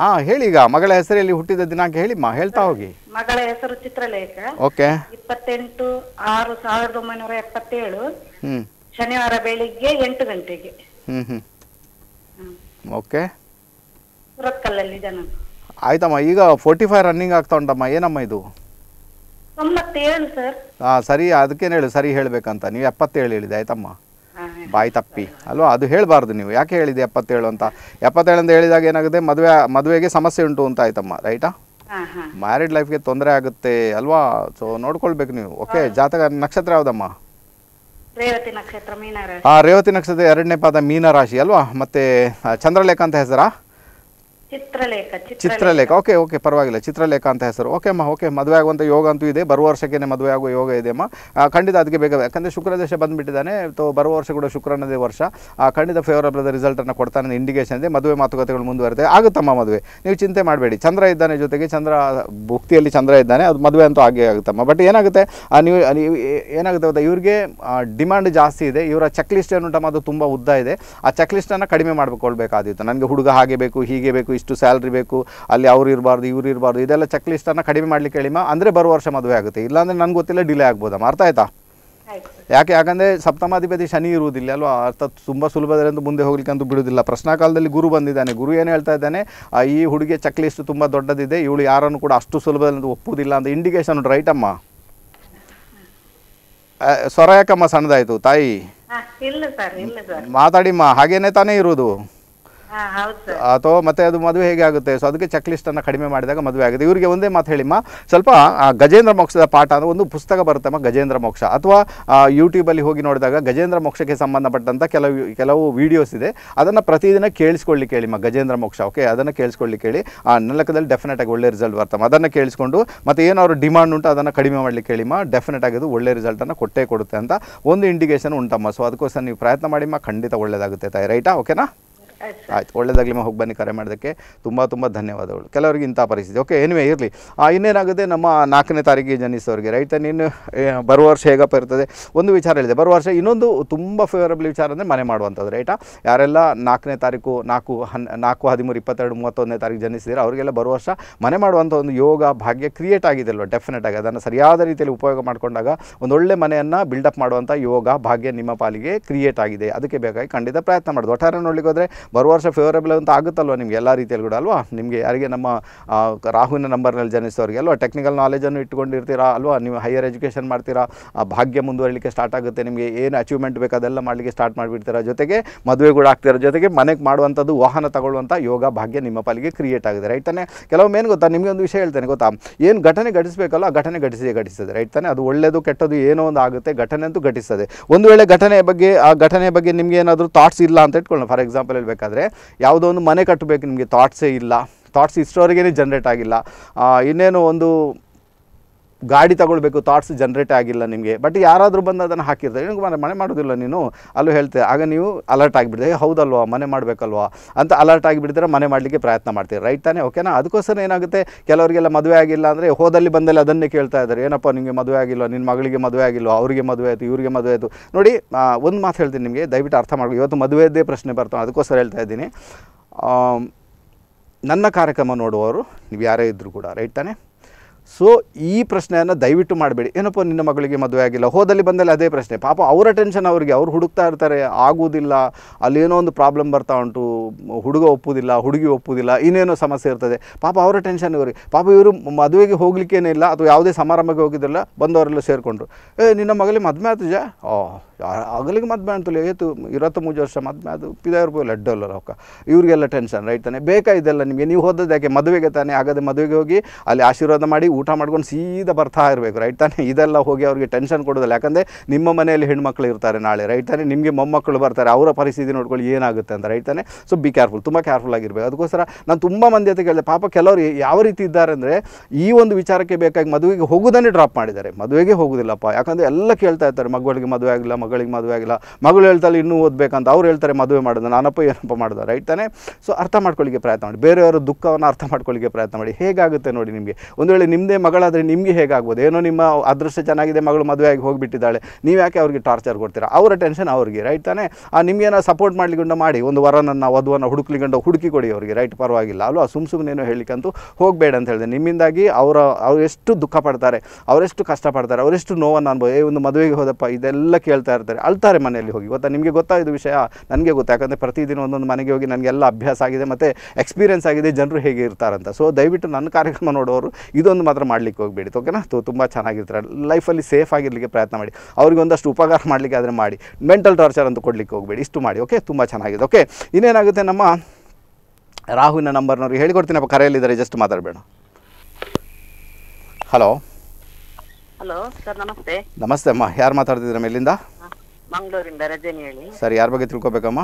ಹಾ ಹೇಳಿ ಈಗ ಮಗಳ ಹೆಸರಲ್ಲಿ ಹುಟ್ಟಿದ ದಿನಾಂಕ ಹೇಳಿ ಮಾ ಹೇಳ್ತಾ ಹೋಗಿ ಮಗಳ ಹೆಸರು ಚಿತ್ರಲೇಖ ಓಕೆ ಇಪ್ಪತ್ತೆಂಟು ಆರು ಸಾವಿರದ ಒಂಬೈನೂರ ಎಪ್ಪತ್ತೇಳು ಹ್ಮ್ ಶನಿವಾರ ಬೆಳಿಗ್ಗೆ ಎಂಟು ಗಂಟೆಗೆ ಹ್ಮ್ ಹ್ಮ್ ಓಕೆ ಸುರತ್ಕಲ್ಲಲ್ಲಿ ಜನ ಆಯ್ತಮ್ಮ ಈಗ ಫೋರ್ಟಿ ಫೈವ್ ರನ್ನಿಂಗ್ ಆಗ್ತಾ ಉಂಟಮ್ಮ ಏನಮ್ಮ ಇದು ತೊಂಬತ್ತೇಳು ಸರ್ ಹಾ ಸರಿ ಅದಕ್ಕೇನು ಹೇಳು ಸರಿ ಹೇಳ್ಬೇಕಂತ ನೀವು ಎಪ್ಪತ್ತೇಳು ಹೇಳಿದೆ ಆಯ್ತಮ್ಮ ಬಾಯಿ ತಪ್ಪಿ ಅಲ್ವಾ ಅದು ಹೇಳಬಾರ್ದು ನೀವು ಯಾಕೆ ಹೇಳಿದೆ ಎಪ್ಪತ್ತೇಳು ಅಂತ ಎಪ್ಪತ್ತೇಳು ಅಂತ ಹೇಳಿದಾಗ ಏನಾಗುತ್ತೆ ಮದುವೆ ಮದುವೆಗೆ ಸಮಸ್ಯೆ ಉಂಟು ಅಂತ ಆಯ್ತಮ್ಮ ರೈಟಾ ಮ್ಯಾರಿಡ್ ಲೈಫ್ಗೆ ತೊಂದರೆ ಆಗುತ್ತೆ ಅಲ್ವಾ ಸೊ ನೋಡ್ಕೊಳ್ಬೇಕು ನೀವು ಓಕೆ ಜಾತಕ ನಕ್ಷತ್ರ ಯಾವ್ದಮ್ಮ ರೇವತಿ ನಕ್ಷತ್ರ ಎರಡನೇ ಪಾದ ಮೀನ ರಾಶಿ ಅಲ್ವಾ ಮತ್ತೆ ಚಂದ್ರಲೇಖ ಅಂತ ಹೆಸರಾ ಚಿತ್ರಲೇಖ ಓಕೆ ಓಕೆ ಪರವಾಗಿಲ್ಲ ಚಿತ್ರಲೇಖ ಅಂತ ಹೆಸರು ಓಕೆ ಅಮ್ಮ ಓಕೆ ಮದುವೆ ಆಗುವಂಥ ಯೋಗ ಅಂತೂ ಇದೆ ಬರುವ ವರ್ಷಕ್ಕೇನೆ ಮದುವೆ ಆಗುವ ಯೋಗ ಇದೆ ಅಮ್ಮ ಖಂಡಿತ ಅದಕ್ಕೆ ಬೇಗ ಯಾಕಂದರೆ ಶುಕ್ರ ದೇಶ ಬಂದುಬಿಟ್ಟಿದ್ದಾನೆ ಬರುವ ವರ್ಷ ಕೂಡ ಶುಕ್ರನದೇ ವರ್ಷ ಖಂಡಿತ ಫೇವರಬಲ್ ರಿಸಲ್ಟನ್ನು ಕೊಡ್ತಾನೆ ಇಂಡಿಕೇಶನ್ ಇದೆ ಮದುವೆ ಮಾತುಕತೆಗಳು ಮುಂದುವರೆದೆ ಆಗುತ್ತಮ್ಮ ಮದುವೆ ನೀವು ಚಿಂತೆ ಮಾಡಬೇಡಿ ಚಂದ್ರ ಇದ್ದಾನೆ ಜೊತೆಗೆ ಚಂದ್ರ ಭುಕ್ತಿಯಲ್ಲಿ ಚಂದ್ರ ಇದ್ದಾನೆ ಅದು ಮದುವೆ ಅಂತೂ ಆಗೇ ಆಗುತ್ತಮ್ಮ ಬಟ್ ಏನಾಗುತ್ತೆ ನೀವು ಏನಾಗುತ್ತೆ ಗೊತ್ತಾ ಇವ್ರಿಗೆ ಡಿಮ್ಯಾಂಡ್ ಜಾಸ್ತಿ ಇದೆ ಇವರ ಚೆಕ್ ಲಿಸ್ಟ್ ಏನುಂಟಮ್ಮ ಅದು ತುಂಬ ಉದ್ದ ಇದೆ ಆ ಚೆಕ್ ಅನ್ನ ಕಡಿಮೆ ಮಾಡಿಕೊಳ್ಬೇಕಾದಿತ್ತು ನನಗೆ ಹುಡುಗ ಹಾಗೆ ಬೇಕು ಹೀಗೆ ಬೇಕು ಇಷ್ಟು ಸ್ಯಾಲ್ರಿ ಬೇಕು ಅಲ್ಲಿ ಅವ್ರು ಇರಬಾರ್ದು ಇವ್ರು ಇರಬಾರ್ದು ಇದೆಲ್ಲ ಚೆಕ್ ಲಿಸ್ಟನ್ನು ಕಡಿಮೆ ಮಾಡಲಿಕ್ಕೆ ಹೇಳಿಮ್ಮ ಅಂದರೆ ಬರುವ ವರ್ಷ ಮದುವೆ ಆಗುತ್ತೆ ಇಲ್ಲಾಂದರೆ ನನಗೆ ಗೊತ್ತಿಲ್ಲ ಡಿಲೇ ಆಗ್ಬೋದಮ್ಮ ಅರ್ಥ ಆಯ್ತಾ ಯಾಕೆ ಯಾಕಂದರೆ ಸಪ್ತಮಾಧಿಪತಿ ಶನಿ ಇರುವುದಿಲ್ಲ ಅಲ್ವಾ ಅರ್ಥ ತುಂಬ ಸುಲಭದಲ್ಲಂತೂ ಮುಂದೆ ಹೋಗ್ಲಿಕ್ಕೆ ಅಂತೂ ಬಿಡುವುದಿಲ್ಲ ಪ್ರಶ್ನಾಕಾಲದಲ್ಲಿ ಗುರು ಬಂದಿದ್ದಾನೆ ಗುರು ಏನು ಹೇಳ್ತಾ ಇದ್ದಾನೆ ಈ ಹುಡುಗಿಯ ಚೆಕ್ ಲಿಸ್ಟ್ ತುಂಬ ದೊಡ್ಡದಿದೆ ಇವಳು ಯಾರನ್ನು ಕೂಡ ಅಷ್ಟು ಸುಲಭದಲ್ಲಿ ಒಪ್ಪುವುದಿಲ್ಲ ಅಂತ ಇಂಡಿಕೇಶನ್ ರೈಟ್ ಅಮ್ಮ ಸ್ವರ ಯಾಕಮ್ಮ ಸಣ್ಣದಾಯಿತು ತಾಯಿ ಮಾತಾಡಿಮ್ಮ ಹಾಗೇನೆ ತಾನೇ ಇರೋದು ಅಥವಾ ಮತ್ತೆ ಅದು ಮದುವೆ ಹೇಗೆ ಆಗುತ್ತೆ ಸೊ ಅದಕ್ಕೆ ಚೆಕ್ ಲಿಸ್ಟ್ ಅನ್ನ ಕಡಿಮೆ ಮಾಡಿದಾಗ ಮದುವೆ ಆಗುತ್ತೆ ಇವರಿಗೆ ಒಂದೇ ಮಾತು ಹೇಳಿಮ್ಮ ಸ್ವಲ್ಪ ಗಜೇಂದ್ರ ಮೋಕ್ಷದ ಪಾಠ ಅಂದ್ರೆ ಒಂದು ಪುಸ್ತಕ ಬರುತ್ತಮ್ಮ ಗಜೇಂದ್ರ ಮೋಕ್ಷ ಅಥವಾ ಯೂಟ್ಯೂಬಲ್ಲಿ ಹೋಗಿ ನೋಡಿದಾಗ ಗಜೇಂದ್ರ ಮೋಕ್ಷಕ್ಕೆ ಸಂಬಂಧಪಟ್ಟಂತ ಕೆಲವು ಕೆಲವು ವಿಡಿಯೋಸ್ ಇದೆ ಅದನ್ನು ಪ್ರತಿದಿನ ಕೇಳಿಸ್ಕೊಳ್ಳಿ ಕೇಳಿಮ್ಮ ಗಜೇಂದ್ರ ಮೋಕ್ಷ ಓಕೆ ಅದನ್ನು ಕೇಳಿಸ್ಕೊಳ್ಳಿ ಕೇಳಿ ಆ ನೆಲಕದಲ್ಲಿ ಡೆಫಿನೆಟ್ ಆಗಿ ಒಳ್ಳೆ ರಿಸಲ್ಟ್ ಬರ್ತಮ್ಮ ಅದನ್ನು ಕೇಳಿಸ್ಕೊಂಡು ಮತ್ತೆ ಏನಾದ್ರು ಡಿಮಾಂಡ್ ಉಂಟು ಅದನ್ನು ಕಡಿಮೆ ಮಾಡ್ಲಿಕ್ಕೆ ಕೇಳಿಮ್ಮ ಡೆಫಿನೆಟ್ ಆಗಿ ಅದು ಒಳ್ಳೆ ರಿಸಲ್ಟನ್ನು ಕೊಟ್ಟೇ ಕೊಡುತ್ತೆ ಅಂತ ಒಂದು ಇಂಡಿಕೇಶನ್ ಉಂಟಮ್ಮ ಸೊ ಅದಕ್ಕೋಸ್ಕರ ನೀವು ಪ್ರಯತ್ನ ಮಾಡಿಮ್ಮ ಖಂಡಿತ ಒಳ್ಳೇದಾಗುತ್ತೆ ತಾಯಿ ರೈಟಾ ಓಕೆನಾ ಆಯ್ತು ಒಳ್ಳೇದಾಗಲಿ ಹೋಗಿ ಬನ್ನಿ ಕರೆ ಮಾಡೋದಕ್ಕೆ ತುಂಬ ತುಂಬ ಧನ್ಯವಾದಗಳು ಕೆಲವರಿಗೆ ಇಂಥ ಪರಿಸ್ಥಿತಿ ಓಕೆ ಏನಿವೆ ಇರಲಿ ಇನ್ನೇನಾಗುತ್ತೆ ನಮ್ಮ ನಾಲ್ಕನೇ ತಾರೀಕಿಗೆ ಜನಿಸೋರಿಗೆ ರೈತ ನೀನು ಬರುವ ವರ್ಷ ಹೇಗಪ್ಪ ಇರ್ತದೆ ಒಂದು ವಿಚಾರ ಹೇಳಿದೆ ಬರುವ ವರ್ಷ ಇನ್ನೊಂದು ತುಂಬ ಫೇವರಬಲ್ ವಿಚಾರ ಅಂದರೆ ಮನೆ ಮಾಡುವಂಥದ್ದು ರೈಟಾ ಯಾರೆಲ್ಲ ನಾಲ್ಕನೇ ತಾರೀಕು ನಾಲ್ಕು ಹನ್ ನಾಲ್ಕು ಹದಿಮೂರು ಇಪ್ಪತ್ತೆರಡು ಮೂವತ್ತೊಂದನೇ ತಾರೀಕು ಜನಿಸಿದರೆ ಅವರಿಗೆಲ್ಲ ಬರುವ ವರ್ಷ ಮನೆ ಮಾಡುವಂಥ ಒಂದು ಯೋಗ ಭಾಗ್ಯ ಕ್ರಿಯೇಟ್ ಆಗಿದೆ ಅಲ್ವ ಡೆಫಿನೆಟ್ ಆಗಿ ಅದನ್ನು ಸರಿಯಾದ ರೀತಿಯಲ್ಲಿ ಉಪಯೋಗ ಮಾಡಿಕೊಂಡಾಗ ಒಂದೊಳ್ಳೆ ಮನೆಯನ್ನು ಬಿಲ್ಡಪ್ ಮಾಡುವಂಥ ಯೋಗ ಭಾಗ್ಯ ನಿಮ್ಮ ಪಾಲಿಗೆ ಕ್ರಿಯೇಟ್ ಆಗಿದೆ ಅದಕ್ಕೆ ಬೇಕಾಗಿ ಖಂಡಿತ ಪ್ರಯತ್ನ ಮಾಡೋದು ಒಟ್ಟಾರೆ ನೋಡಲಿಕ್ಕೆ ಹೋದರೆ ಬರುವ ವರ್ಷ ಫೇವರೇಬಲ್ ಅಂತ ಆಗುತ್ತಲ್ವ ನಿಮಗೆ ಎಲ್ಲ ರೀತಿಯಲ್ಲಿ ಕೂಡ ಅಲ್ವಾ ನಿಮಗೆ ಯಾರಿಗೆ ನಮ್ಮ ರಾಹುವಿನ ನಂಬರ್ನಲ್ಲಿ ಜನಿಸೋರಿಗೆ ಅಲ್ವಾ ಟೆಕ್ನಿಕಲ್ ನಾಲೆಜನ್ನು ಇಟ್ಕೊಂಡಿರ್ತೀರಾ ಅಲ್ವಾ ನೀವು ಹೈಯರ್ ಎಜುಕೇಷನ್ ಮಾಡ್ತೀರಾ ಆ ಭಾಗ್ಯ ಮುಂದುವರಿಲಿಕ್ಕೆ ಸ್ಟಾರ್ಟ್ ಆಗುತ್ತೆ ನಿಮಗೆ ಏನು ಅಚೀವ್ಮೆಂಟ್ ಬೇಕು ಅದೆಲ್ಲ ಮಾಡಲಿಕ್ಕೆ ಸ್ಟಾರ್ಟ್ ಮಾಡಿಬಿಡ್ತೀರಾ ಜೊತೆಗೆ ಮದುವೆ ಕೂಡ ಆಗ್ತಿರೋ ಜೊತೆಗೆ ಮನೆಗೆ ಮಾಡುವಂಥದ್ದು ವಾಹನ ತಗೊಳ್ಳುವಂಥ ಯೋಗ ಭಾಗ್ಯ ನಿಮ್ಮ ಪಾಲಿಗೆ ಕ್ರಿಯೇಟ್ ಆಗಿದೆ ರೈಟ್ ತಾನೆ ಕೆಲವೊಮ್ಮೆ ಏನು ಗೊತ್ತಾ ನಿಮಗೆ ಒಂದು ವಿಷಯ ಹೇಳ್ತೇನೆ ಗೊತ್ತಾ ಏನು ಘಟನೆ ಘಟಿಸಬೇಕಲ್ಲ ಆ ಘಟನೆ ಘಟಿಸಿ ಘಟಿಸ್ತದೆ ರೈಟ್ ತಾನೆ ಅದು ಒಳ್ಳೆಯದು ಕೆಟ್ಟದ್ದು ಏನೋ ಒಂದು ಆಗುತ್ತೆ ಘಟನೆ ಅಂತೂ ಘಟಿಸ್ತದೆ ಒಂದು ವೇಳೆ ಘಟನೆ ಬಗ್ಗೆ ಆ ಘಟನೆ ಬಗ್ಗೆ ನಿಮಗೆ ಏನಾದರೂ ಥಾಟ್ಸ್ ಇಲ್ಲ ಅಂತ ಇಟ್ಕೊಳ್ಳೋಣ ಫಾರ್ ಎಕ್ಸಾಂಪಲ್ ಹೇಳ್ಬೇಕು ಮಾಡಬೇಕಾದ್ರೆ ಯಾವುದೋ ಒಂದು ಮನೆ ಕಟ್ಟಬೇಕು ನಿಮಗೆ ಥಾಟ್ಸೇ ಇಲ್ಲ ಥಾಟ್ಸ್ ಇಷ್ಟೋರಿಗೆನೇ ಜನ್ರೇಟ್ ಆಗಿಲ್ಲ ಇನ್ನೇನು ಒಂದು ಗಾಡಿ ತಗೊಳ್ಬೇಕು ಥಾಟ್ಸ್ ಜನ್ರೇಟ್ ಆಗಿಲ್ಲ ನಿಮಗೆ ಬಟ್ ಯಾರಾದರೂ ಬಂದು ಅದನ್ನು ಹಾಕಿರ್ತಾರೆ ಏನಕ್ಕೆ ಮನೆ ಮನೆ ಮಾಡೋದಿಲ್ಲ ನೀನು ಅಲ್ಲೂ ಹೇಳ್ತೆ ಆಗ ನೀವು ಅಲರ್ಟ್ ಆಗಿಬಿಡ್ತೀವಿ ಹೌದಲ್ವಾ ಮನೆ ಮಾಡಬೇಕಲ್ವಾ ಅಂತ ಅಲರ್ಟ್ ಆಗಿಬಿಡಿದ್ರೆ ಮನೆ ಮಾಡಲಿಕ್ಕೆ ಪ್ರಯತ್ನ ಮಾಡ್ತೀರಿ ರೈಟ್ ತಾನೇ ಓಕೆನಾ ಅದಕ್ಕೋಸ್ಕರ ಏನಾಗುತ್ತೆ ಕೆಲವರಿಗೆಲ್ಲ ಮದುವೆ ಆಗಿಲ್ಲ ಅಂದರೆ ಹೋದಲ್ಲಿ ಬಂದಲ್ಲಿ ಅದನ್ನೇ ಕೇಳ್ತಾ ಇದ್ದಾರೆ ಏನಪ್ಪ ನಿಮಗೆ ಮದುವೆ ಆಗಿಲ್ಲ ನಿನ್ನ ಮಗಳಿಗೆ ಮದುವೆ ಆಗಿಲ್ಲ ಅವರಿಗೆ ಮದುವೆ ಆಯಿತು ಇವರಿಗೆ ಮದುವೆ ಆಯಿತು ನೋಡಿ ಒಂದು ಮಾತು ಹೇಳ್ತೀನಿ ನಿಮಗೆ ದಯವಿಟ್ಟು ಅರ್ಥ ಮಾಡಿ ಇವತ್ತು ಮದುವೆಯದ್ದೇ ಪ್ರಶ್ನೆ ಬರ್ತಾವೆ ಅದಕ್ಕೋಸ್ಕರ ಹೇಳ್ತಾ ಇದ್ದೀನಿ ನನ್ನ ಕಾರ್ಯಕ್ರಮ ನೋಡುವವರು ನೀವು ಯಾರೇ ಇದ್ದರೂ ಕೂಡ ರೈಟ್ ತಾನೆ ಸೊ ಈ ಪ್ರಶ್ನೆಯನ್ನು ದಯವಿಟ್ಟು ಮಾಡಬೇಡಿ ಏನಪ್ಪ ನಿನ್ನ ಮಗಳಿಗೆ ಮದುವೆ ಆಗಿಲ್ಲ ಹೋದಲ್ಲಿ ಬಂದಲ್ಲಿ ಅದೇ ಪ್ರಶ್ನೆ ಪಾಪ ಅವರ ಟೆನ್ಷನ್ ಅವರಿಗೆ ಅವ್ರು ಹುಡುಕ್ತಾ ಇರ್ತಾರೆ ಆಗುವುದಿಲ್ಲ ಅಲ್ಲೇನೋ ಒಂದು ಪ್ರಾಬ್ಲಮ್ ಬರ್ತಾ ಉಂಟು ಹುಡುಗ ಒಪ್ಪುವುದಿಲ್ಲ ಹುಡುಗಿ ಒಪ್ಪುವುದಿಲ್ಲ ಇನ್ನೇನೋ ಸಮಸ್ಯೆ ಇರ್ತದೆ ಪಾಪ ಅವರ ಟೆನ್ಷನ್ ಇವರಿಗೆ ಪಾಪ ಇವರು ಮದುವೆಗೆ ಹೋಗ್ಲಿಕ್ಕೇನೇ ಇಲ್ಲ ಅಥವಾ ಯಾವುದೇ ಸಮಾರಂಭಕ್ಕೆ ಹೋಗಿದ್ದಿಲ್ಲ ಬಂದವರೆಲ್ಲ ಸೇರಿಕೊಂಡ್ರು ಏ ನಿನ್ನ ಮಗಳಿಗೆ ಮದುವೆ ಆತು ಜಾ ಆಗಲಿಗೆ ಮದುವೆ ಅಂತಲೇ ಏತು ಇವತ್ತು ಮೂರು ವರ್ಷ ಮದುವೆ ಅದು ಪಿದಾಯ್ ಇರ್ಬೋದು ಲಡ್ಡಲ್ಲ ರೊಕ್ಕ ಇವರಿಗೆಲ್ಲ ಟೆನ್ಷನ್ ರೈಟ್ ತಾನೆ ಬೇಕಾಯಿದೆಲ್ಲ ನಿಮಗೆ ನೀವು ಹೋದದ್ದು ಯಾಕೆ ಮದುವೆಗೆ ತಾನೇ ಆಗದೆ ಮದುವೆಗೆ ಹೋಗಿ ಅಲ್ಲಿ ಆಶೀರ್ವಾದ ಮಾಡಿ ಊಟ ಮಾಡ್ಕೊಂಡು ಸೀದಾ ಬರ್ತಾ ಇರಬೇಕು ರೈಟ್ ತಾನೇ ಇದೆಲ್ಲ ಹೋಗಿ ಅವರಿಗೆ ಟೆನ್ಷನ್ ಕೊಡೋದಿಲ್ಲ ಯಾಕಂದರೆ ನಿಮ್ಮ ಮನೆಯಲ್ಲಿ ಹೆಣ್ಮಕ್ಳು ಇರ್ತಾರೆ ನಾಳೆ ರೈಟ್ ತಾನೇ ನಿಮಗೆ ಮೊಮ್ಮಕ್ಕಳು ಬರ್ತಾರೆ ಅವರ ಪರಿಸ್ಥಿತಿ ನೋಡ್ಕೊಳ್ಳಿ ಏನಾಗುತ್ತೆ ಅಂತ ರೈಟ್ ತಾನೇ ಸೊ ಬಿ ಕೇರ್ಫುಲ್ ತುಂಬ ಕೇರ್ಫುಲ್ ಆಗಿರಬೇಕು ಅದಕ್ಕೋಸ್ಕರ ನಾನು ತುಂಬ ಮಂದಿ ಅಂತ ಕೇಳಿದೆ ಪಾಪ ಕೆಲವರು ಯಾವ ರೀತಿ ಇದ್ದಾರೆ ಅಂದರೆ ಈ ಒಂದು ವಿಚಾರಕ್ಕೆ ಬೇಕಾಗಿ ಮದುವೆಗೆ ಹೋಗೋದನ್ನೇ ಡ್ರಾಪ್ ಮಾಡಿದ್ದಾರೆ ಮದುವೆಗೆ ಹೋಗೋದಿಲ್ಲಪ್ಪ ಯಾಕಂದರೆ ಎಲ್ಲ ಕೇಳ್ತಾ ಇರ್ತಾರೆ ಮಗಳಿಗೆ ಮದುವೆ ಆಗಿಲ್ಲ ಮಗಳಿಗೆ ಮದುವೆ ಆಗಿಲ್ಲ ಮಗಳು ಹೇಳ್ತಾಳೆ ಇನ್ನೂ ಓದಬೇಕಂತ ಅವ್ರು ಹೇಳ್ತಾರೆ ಮದುವೆ ಮಾಡೋದು ನಾನಪ್ಪ ಏನಪ್ಪ ಮಾಡ್ದೆ ರೈಟ್ ತಾನೇ ಸೊ ಅರ್ಥ ಮಾಡ್ಕೊಳ್ಳಿಕ್ಕೆ ಪ್ರಯತ್ನ ಮಾಡಿ ಬೇರೆಯವರ ದುಃಖವನ್ನು ಅರ್ಥ ಮಾಡ್ಕೊಳ್ಳಿಕ್ಕೆ ಪ್ರಯತ್ನ ಮಾಡಿ ಹೇಗಾಗುತ್ತೆ ನೋಡಿ ನಿಮಗೆ ಒಂದು ವೇಳೆ ನಿಮ್ಮ ಹಿಂದೆ ಮಗಳಾದರೆ ನಿಮಗೆ ಹೇಗಾಗ್ಬೋದು ಏನೋ ನಿಮ್ಮ ಅದೃಷ್ಟ ಚೆನ್ನಾಗಿದೆ ಮಗಳು ಮದುವೆ ಆಗಿ ಹೋಗಿಬಿಟ್ಟಿದ್ದಾಳೆ ನೀವು ಯಾಕೆ ಅವ್ರಿಗೆ ಟಾರ್ಚರ್ ಕೊಡ್ತೀರಾ ಅವರ ಟೆನ್ಷನ್ ಅವ್ರಿಗೆ ರೈಟ್ ತಾನೇ ಆ ನಿಮಗೇನೋ ಸಪೋರ್ಟ್ ಮಾಡ್ಲಿಗೊಂಡು ಮಾಡಿ ಒಂದು ವರನನ್ನು ವಧುವನ್ನು ಹುಡುಕ್ಲಿಗೊಂಡು ಹುಡುಕಿ ಕೊಡಿ ಅವರಿಗೆ ರೈಟ್ ಪರವಾಗಿಲ್ಲ ಅಲ್ವಾ ಸುಮ್ ಸುಮ್ಮನೆ ಹೇಳಿಕಂತೂ ಹೋಗಬೇಡ ಅಂತ ಹೇಳಿದೆ ನಿಮ್ಮಿಂದಾಗಿ ಅವರ ಅವ್ರು ಎಷ್ಟು ದುಃಖ ಪಡ್ತಾರೆ ಅವರೆಷ್ಟು ಕಷ್ಟಪಡ್ತಾರೆ ಅವರೆಷ್ಟು ನೋವನ್ನು ಅನ್ಬೋದು ಏ ಒಂದು ಮದುವೆಗೆ ಹೋದಪ್ಪ ಇದೆಲ್ಲ ಕೇಳ್ತಾ ಇರ್ತಾರೆ ಅಳ್ತಾರೆ ಮನೆಯಲ್ಲಿ ಹೋಗಿ ಗೊತ್ತಾ ನಿಮಗೆ ಗೊತ್ತಾ ಇದು ವಿಷಯ ನನಗೆ ಗೊತ್ತಾ ಯಾಕಂದರೆ ಪ್ರತಿದಿನ ಒಂದೊಂದು ಮನೆಗೆ ಹೋಗಿ ನನಗೆಲ್ಲ ಅಭ್ಯಾಸ ಆಗಿದೆ ಮತ್ತು ಎಕ್ಸ್ಪೀರಿಯನ್ಸ್ ಆಗಿದೆ ಜನರು ಹೇಗೆ ಇರ್ತಾರಂತ ಸೊ ದಯವಿಟ್ಟು ನನ್ನ ಕಾರ್ಯಕ್ರಮ ನೋಡೋರು ಇದೊಂದು ಮಾತ್ರ ಮಾಡ್ಲಿಕ್ಕೆ ಹೋಗಬೇಡಿ ಓಕೆನಾ ತು ತುಂಬ ಚೆನ್ನಾಗಿರ್ತಾರೆ ಲೈಫಲ್ಲಿ ಸೇಫ್ ಆಗಿರಲಿಕ್ಕೆ ಪ್ರಯತ್ನ ಮಾಡಿ ಅವ್ರಿಗೆ ಒಂದಷ್ಟು ಉಪಕಾರ ಮಾಡಲಿಕ್ಕೆ ಆದರೆ ಮಾಡಿ ಮೆಂಟಲ್ ಟಾರ್ಚರ್ ಅಂತ ಕೊಡಲಿಕ್ಕೆ ಹೋಗಬೇಡಿ ಇಷ್ಟು ಮಾಡಿ ಓಕೆ ತುಂಬ ಚೆನ್ನಾಗಿದೆ ಓಕೆ ಇನ್ನೇನಾಗುತ್ತೆ ನಮ್ಮ ರಾಹುವಿನ ನಂಬರ್ನವ್ರಿಗೆ ಹೇಳಿಕೊಡ್ತೀನಪ್ಪ ಕರೆಯಲ್ಲಿದ್ದಾರೆ ಜಸ್ಟ್ ಮಾತಾಡಬೇಡ ಹಲೋ ಹಲೋ ಸರ್ ನಮಸ್ತೆ ನಮಸ್ತೆ ಅಮ್ಮ ಯಾರು ಮಾತಾಡ್ತಿದ್ದೀರಾ ಮೇಲಿಂದ ಮಂಗಳೂರಿಂದ ರಜನಿ ಹೇಳಿ ಸರ್ ಯಾರ ಬಗ್ಗೆ ತಿಳ್ಕೊಬೇಕಮ್ಮ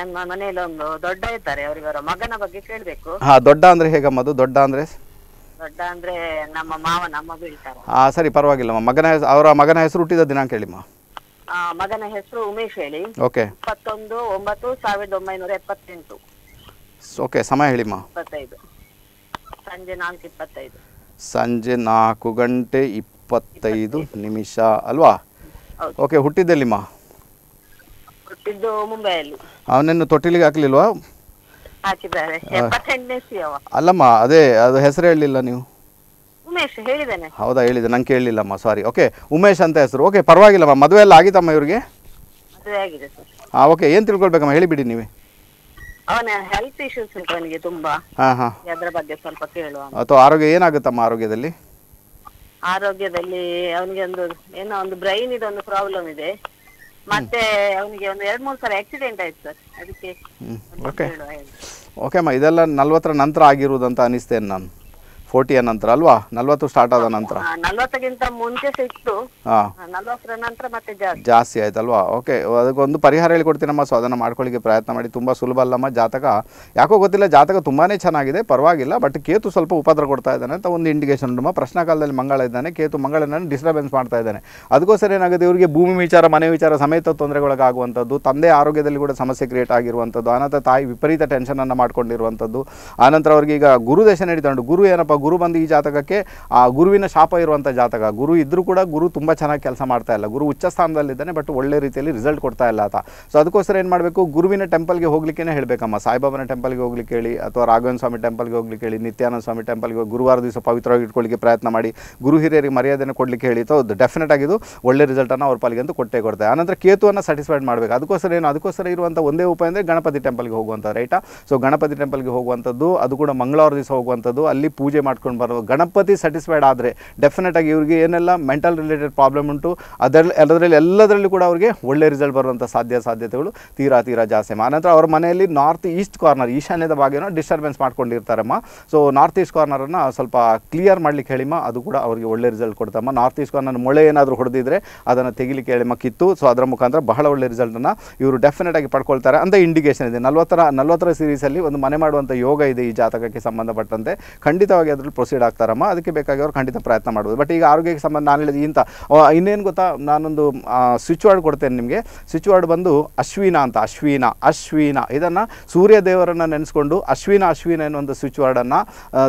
ನಮ್ಮ ಮನೆಯಲ್ಲಿ ಒಂದು ದೊಡ್ಡ ಇದ್ದಾರೆ ಅವರಿಗೆ ಮಗನ ಬಗ್ಗೆ ಕೇಳಬೇಕು ಹಾ ದೊಡ್ಡ ಅಂದ್ರೆ ಹೇಗಮ್ಮ ಅದು ದೊಡ್ಡ ಅಂದ್ರೆ ದೊಡ್ಡ ಅಂದ್ರೆ ನಮ್ಮ ಮಾವನ ಮಗು ಇರ್ತಾರೆ ಸರಿ ಪರವಾಗಿಲ್ಲಮ್ಮ ಮಗನ ಅವರ ಮಗನ ಹೆಸರು ಹುಟ್ಟಿದ ದಿನಾಂಕ ಹೇಳಿಮ್ಮ ಆ, ಮಗನ ಹೆಸರು ಉಮೇಶ್ ಹೇಳಿ ಓಕೆ ಇಪ್ಪತ್ತೊಂದು ಒಂಬತ್ತು ಸಾವಿರದ ಒಂಬೈನೂರ ಎಪ್ಪತ್ತೆಂಟು ಓಕೆ ಸಮಯ ಹೇಳಿಮ್ಮ ಇಪ್ಪತ್ತೈದು ಸಂಜೆ ನಾಲ್ಕು ಇಪ್ಪತ್ತೈದು ಸಂಜೆ ನಾಲ್ಕು ಗಂಟೆ ಇಪ್ಪತ್ತೈದು ನಿಮಿಷ ಅಲ್ವಾ ಹೌದು. ಓಕೆ ಹುಟ್ಟಿದ್ದೆಲ್ಲಿಮ್ಮ ಹುಟ್ಟಿದ್ದು ಮುಂಬೈಯಲ್ಲಿ ಅವನನ್ನು ತೊಟ್ಟಿಲಿಗೆ ಹಾಕ್ಲಿಲ್ವಾ ಅಲ್ಲಮ್ಮ ಅದೇ ಅದು ಹೆಸರು ಹೇಳಲಿಲ್ಲ ನೀವು ಉಮೇಶ್ ಹೇಳಿದನೆ ಹೌದಾ ಹೇಳಿದೆ ನಂಗೆ ಕೇಳಲಿಲ್ಲಮ್ಮ ಸಾರಿ ಓಕೆ ಉಮೇಶ್ ಅಂತ ಹೆಸರು ಓಕೆ ಪರವಾಗಿಲ್ಲಮ್ಮ ಮದುವೆ ಎಲ್ಲ ಆಗಿತ್ತಮ್ಮ ಇವ್ರಿಗೆ ಹಾಂ ಓಕೆ ಏನು ತಿಳ್ಕೊಳ್ಬೇಕಮ್ಮ ಹೇಳಿಬಿಡಿ ನೀವೇ ಅವನ ಹೆಲ್ತ್ ಇಶ್ಯೂಸ್ ಉಂಟು ಅವನಿಗೆ ತುಂಬಾ ಅದರ ಬಗ್ಗೆ ಸ್ವಲ್ಪ ಕೇಳುವ ಅಥವಾ ಆರೋಗ್ಯ ಏನಾಗುತ್ತಮ್ಮ ಆರೋಗ್ಯದಲ್ಲಿ ಆರೋಗ್ಯದಲ್ಲಿ ಅವನಿಗೆ ಒಂದು ಏನೋ ಒಂದು ಬ್ರೈನ್ ಇದೊಂದು ಪ್ರಾಬ್ಲಮ್ ಇದೆ ಮತ್ತೆ ಅವನಿಗೆ ಒಂದು ಎರಡು ಮೂರು ಸಲ ಆಕ್ಸಿಡೆಂಟ್ ಆಯ್ತು ಸರ್ ಅದಕ್ಕೆ ಓಕೆ ಓಕೆ ಅಮ್ಮ ಇದೆಲ್ಲ ನಲ್ವತ್ತರ ನಂತರ ಆಗಿರುವುದಂತ ಅನಿಸ್ತೇನೆ ನಾನು ಫೋರ್ಟಿಯ ನಂತರ ಅಲ್ವಾ ನಲ್ವತ್ತು ಸ್ಟಾರ್ಟ್ ಆದ ನಂತರ ನಲ್ವತ್ತಕ್ಕಿಂತ ಮುಂಚೆ ಸಿಕ್ತು ನಂತರ ಮತ್ತೆ ಜಾಸ್ತಿ ಆಯ್ತಲ್ವಾ ಓಕೆ ಅದಕ್ಕೊಂದು ಪರಿಹಾರ ಹೇಳಿಕೊಡ್ತೀನಮ್ಮ ಸೊ ಅದನ್ನು ಮಾಡ್ಕೊಳ್ಳಿಕ್ಕೆ ಪ್ರಯತ್ನ ಮಾಡಿ ತುಂಬ ಸುಲಭ ಅಲ್ಲಮ್ಮ ಜಾತಕ ಯಾಕೋ ಗೊತ್ತಿಲ್ಲ ಜಾತಕ ತುಂಬಾನೇ ಚೆನ್ನಾಗಿದೆ ಪರವಾಗಿಲ್ಲ ಬಟ್ ಕೇತು ಸ್ವಲ್ಪ ಉಪದ್ರ ಕೊಡ್ತಾ ಇದ್ದಾನೆ ಅಂತ ಒಂದು ಇಂಡಿಕೇಶನ್ ಉಂಟು ಪ್ರಶ್ನ ಕಾಲದಲ್ಲಿ ಮಂಗಳ ಇದ್ದಾನೆ ಕೇತು ಮಂಗಳನನ್ನು ಡಿಸ್ಟರ್ಬೆನ್ಸ್ ಮಾಡ್ತಾ ಇದ್ದಾನೆ ಅದಕ್ಕೋಸ್ಕರ ಏನಾಗುತ್ತೆ ಇವರಿಗೆ ಭೂಮಿ ವಿಚಾರ ಮನೆ ವಿಚಾರ ಸಮೇತ ತೊಂದರೆಗೊಳಗಾಗುವಂಥದ್ದು ತಂದೆ ಆರೋಗ್ಯದಲ್ಲಿ ಕೂಡ ಸಮಸ್ಯೆ ಕ್ರಿಯೇಟ್ ಆಗಿರುವಂಥದ್ದು ಅನಂತರ ತಾಯಿ ವಿಪರೀತ ಟೆನ್ಷನನ್ನು ಮಾಡ್ಕೊಂಡಿರುವಂಥದ್ದು ಆನಂತರ ಅವ್ರಿಗೆ ಈಗ ಗುರುದೇಶ ನಡೀತಾ ಉಂಟು ಗುರು ಏನಪ್ಪ ಗುರು ಬಂದು ಈ ಜಾತಕಕ್ಕೆ ಆ ಗುರುವಿನ ಶಾಪ ಇರುವಂಥ ಜಾತಕ ಗುರು ಇದ್ದರೂ ಕೂಡ ಗುರು ತುಂಬ ಚೆನ್ನಾಗಿ ಕೆಲಸ ಮಾಡ್ತಾ ಇಲ್ಲ ಗುರು ಉಚ್ಚ ಸ್ಥಾನದಲ್ಲಿದ್ದಾನೆ ಬಟ್ ಒಳ್ಳೆ ರೀತಿಯಲ್ಲಿ ರಿಸಲ್ಟ್ ಕೊಡ್ತಾ ಇಲ್ಲ ಆತ ಸೊ ಅದಕ್ಕೋಸ್ಕರ ಏನು ಮಾಡಬೇಕು ಗುರುವಿನ ಟೆಂಪಲ್ಗೆ ಹೋಗ್ಲಿಕ್ಕೆ ಹೇಳಬೇಕಮ್ಮ ಸಾಯಿಬಾಬನ ಟೆಂಪಲ್ಗೆ ಹೋಗ್ಲಿಕ್ಕೆ ಹೇಳಿ ಅಥವಾ ರಾಘವೇಂದ್ರ ಸ್ವಾಮಿ ಟೆಂಪಲ್ಗೆ ಹೋಗ್ಲಿಕ್ಕೆ ಹೇಳಿ ನಿತ್ಯಾನಂದ ಸ್ವಾಮಿ ಟೆಂಪಲ್ಗೆ ಹೋಗಿ ಗುರುವಾರ ದಿವಸ ಪವಿತ್ರವಾಗಿ ಇಟ್ಕೊಳ್ಳಿಕ್ಕೆ ಪ್ರಯತ್ನ ಮಾಡಿ ಗುರು ಹಿರಿಯರಿಗೆ ಮರ್ಯಾದೆಯನ್ನು ಕೊಡ್ಲಿಕ್ಕೆ ಹೇಳಿ ಅದು ಡೆಫಿನೆಟ್ ಆಗಿದ್ದು ಒಳ್ಳೆ ರಿಸಲ್ಟನ್ನು ಅವ್ರ ಪಾಲಿಗೆ ಅಂತೂ ಕೊಟ್ಟೇ ಕೊಡ್ತಾರೆ ಆನಂತರ ಕೇತುವನ್ನು ಸ್ಯಾಟಿಸ್ಫೈಡ್ ಮಾಡಬೇಕು ಅದಕ್ಕೋಸ್ಕರ ಏನು ಅದಕ್ಕೋಸ್ಕರ ಇರುವಂಥ ಒಂದೇ ಉಪಾಯ ಅಂದರೆ ಗಣಪತಿ ಟೆಂಪಲ್ಗೆ ಹೋಗುವಂಥ ರೈಟಾ ಸೊ ಗಣಪತಿ ಟೆಂಪಲ್ಗೆ ಹೋಗುವಂಥದ್ದು ಅದು ಕೂಡ ಮಂಗಳವಾರ ದಿವಸ ಹೋಗುವಂಥದ್ದು ಅಲ್ಲಿ ಪೂಜೆ ಮಾಡ್ಕೊಂಡು ಬರೋ ಗಣಪತಿ ಸ್ಯಾಟಿಸ್ಫೈಡ್ ಆದರೆ ಡೆಫಿನೆಟಾಗಿ ಇವರಿಗೆ ಏನೆಲ್ಲ ಮೆಂಟಲ್ ರಿಲೇಟೆಡ್ ಪ್ರಾಬ್ಲಮ್ ಉಂಟು ಅದರಲ್ಲಿ ಅದರಲ್ಲಿ ಎಲ್ಲದರಲ್ಲಿ ಕೂಡ ಅವರಿಗೆ ಒಳ್ಳೆ ರಿಸಲ್ಟ್ ಬರುವಂಥ ಸಾಧ್ಯ ಸಾಧ್ಯತೆಗಳು ತೀರಾ ತೀರಾ ಜಾಸ್ತಿ ನಂತರ ಅವ್ರ ಮನೆಯಲ್ಲಿ ನಾರ್ತ್ ಈಸ್ಟ್ ಕಾರ್ನರ್ ಈಶಾನ್ಯದ ಭಾಗನೋ ಡಿಸ್ಟರ್ಬೆನ್ಸ್ ಮಾಡ್ಕೊಂಡಿರ್ತಾರಮ್ಮ ಸೊ ನಾರ್ತ್ ಈಸ್ಟ್ ಕಾರ್ನರನ್ನು ಸ್ವಲ್ಪ ಕ್ಲಿಯರ್ ಮಾಡಲಿಕ್ಕೆ ಹೇಳಿಮ್ಮ ಅದು ಕೂಡ ಅವರಿಗೆ ಒಳ್ಳೆ ರಿಸಲ್ಟ್ ಕೊಡ್ತಮ್ಮ ನಾರ್ತ್ ಈಸ್ಟ್ ಕಾರ್ನರ್ ಮೊಳೆ ಏನಾದರೂ ಹೊಡೆದಿದ್ರೆ ಅದನ್ನು ತೆಗಿಲಿಕ್ಕೆ ಹೇಳಿಮ್ಮ ಕಿತ್ತು ಸೊ ಅದರ ಮುಖಾಂತರ ಬಹಳ ಒಳ್ಳೆ ರಿಸಲ್ಟನ್ನು ಇವರು ಡೆಫಿನೆಟಾಗಿ ಪಡ್ಕೊಳ್ತಾರೆ ಅಂತ ಇಂಡಿಕೇಷನ್ ಇದೆ ನಲ್ವತ್ತರ ನಲ್ವತ್ತರ ಸೀರೀಸಲ್ಲಿ ಒಂದು ಮನೆ ಮಾಡುವಂಥ ಯೋಗ ಇದೆ ಈ ಜಾತಕಕ್ಕೆ ಸಂಬಂಧಪಟ್ಟಂತೆ ಖಂಡಿತವಾಗಿ ಅದರಲ್ಲಿ ಪ್ರೊಸೀಡ್ ಆಗ್ತಾರಮ್ಮ ಅದಕ್ಕೆ ಬೇಕಾಗಿರೋ ಖಂಡಿತ ಪ್ರಯತ್ನ ಮಾಡ್ಬೋದು ಬಟ್ ಈಗ ಆರೋಗ್ಯಕ್ಕೆ ಸಂಬಂಧ ನಾನು ಹೇಳಿದ ಇಂಥ ಇನ್ನೇನು ಗೊತ್ತಾ ನಾನೊಂದು ಸ್ವಿಚ್ ವರ್ಡ್ ಕೊಡ್ತೇನೆ ನಿಮಗೆ ಸ್ವಿಚ್ ವರ್ಡ್ ಬಂದು ಅಶ್ವಿನ ಅಂತ ಅಶ್ವಿನ ಅಶ್ವಿನ ಇದನ್ನು ಸೂರ್ಯ ದೇವರನ್ನು ನೆನೆಸ್ಕೊಂಡು ಅಶ್ವಿನ ಅಶ್ವಿನ ಎನ್ನುವ ಒಂದು ಸ್ವಿಚ್ ವರ್ಡನ್ನು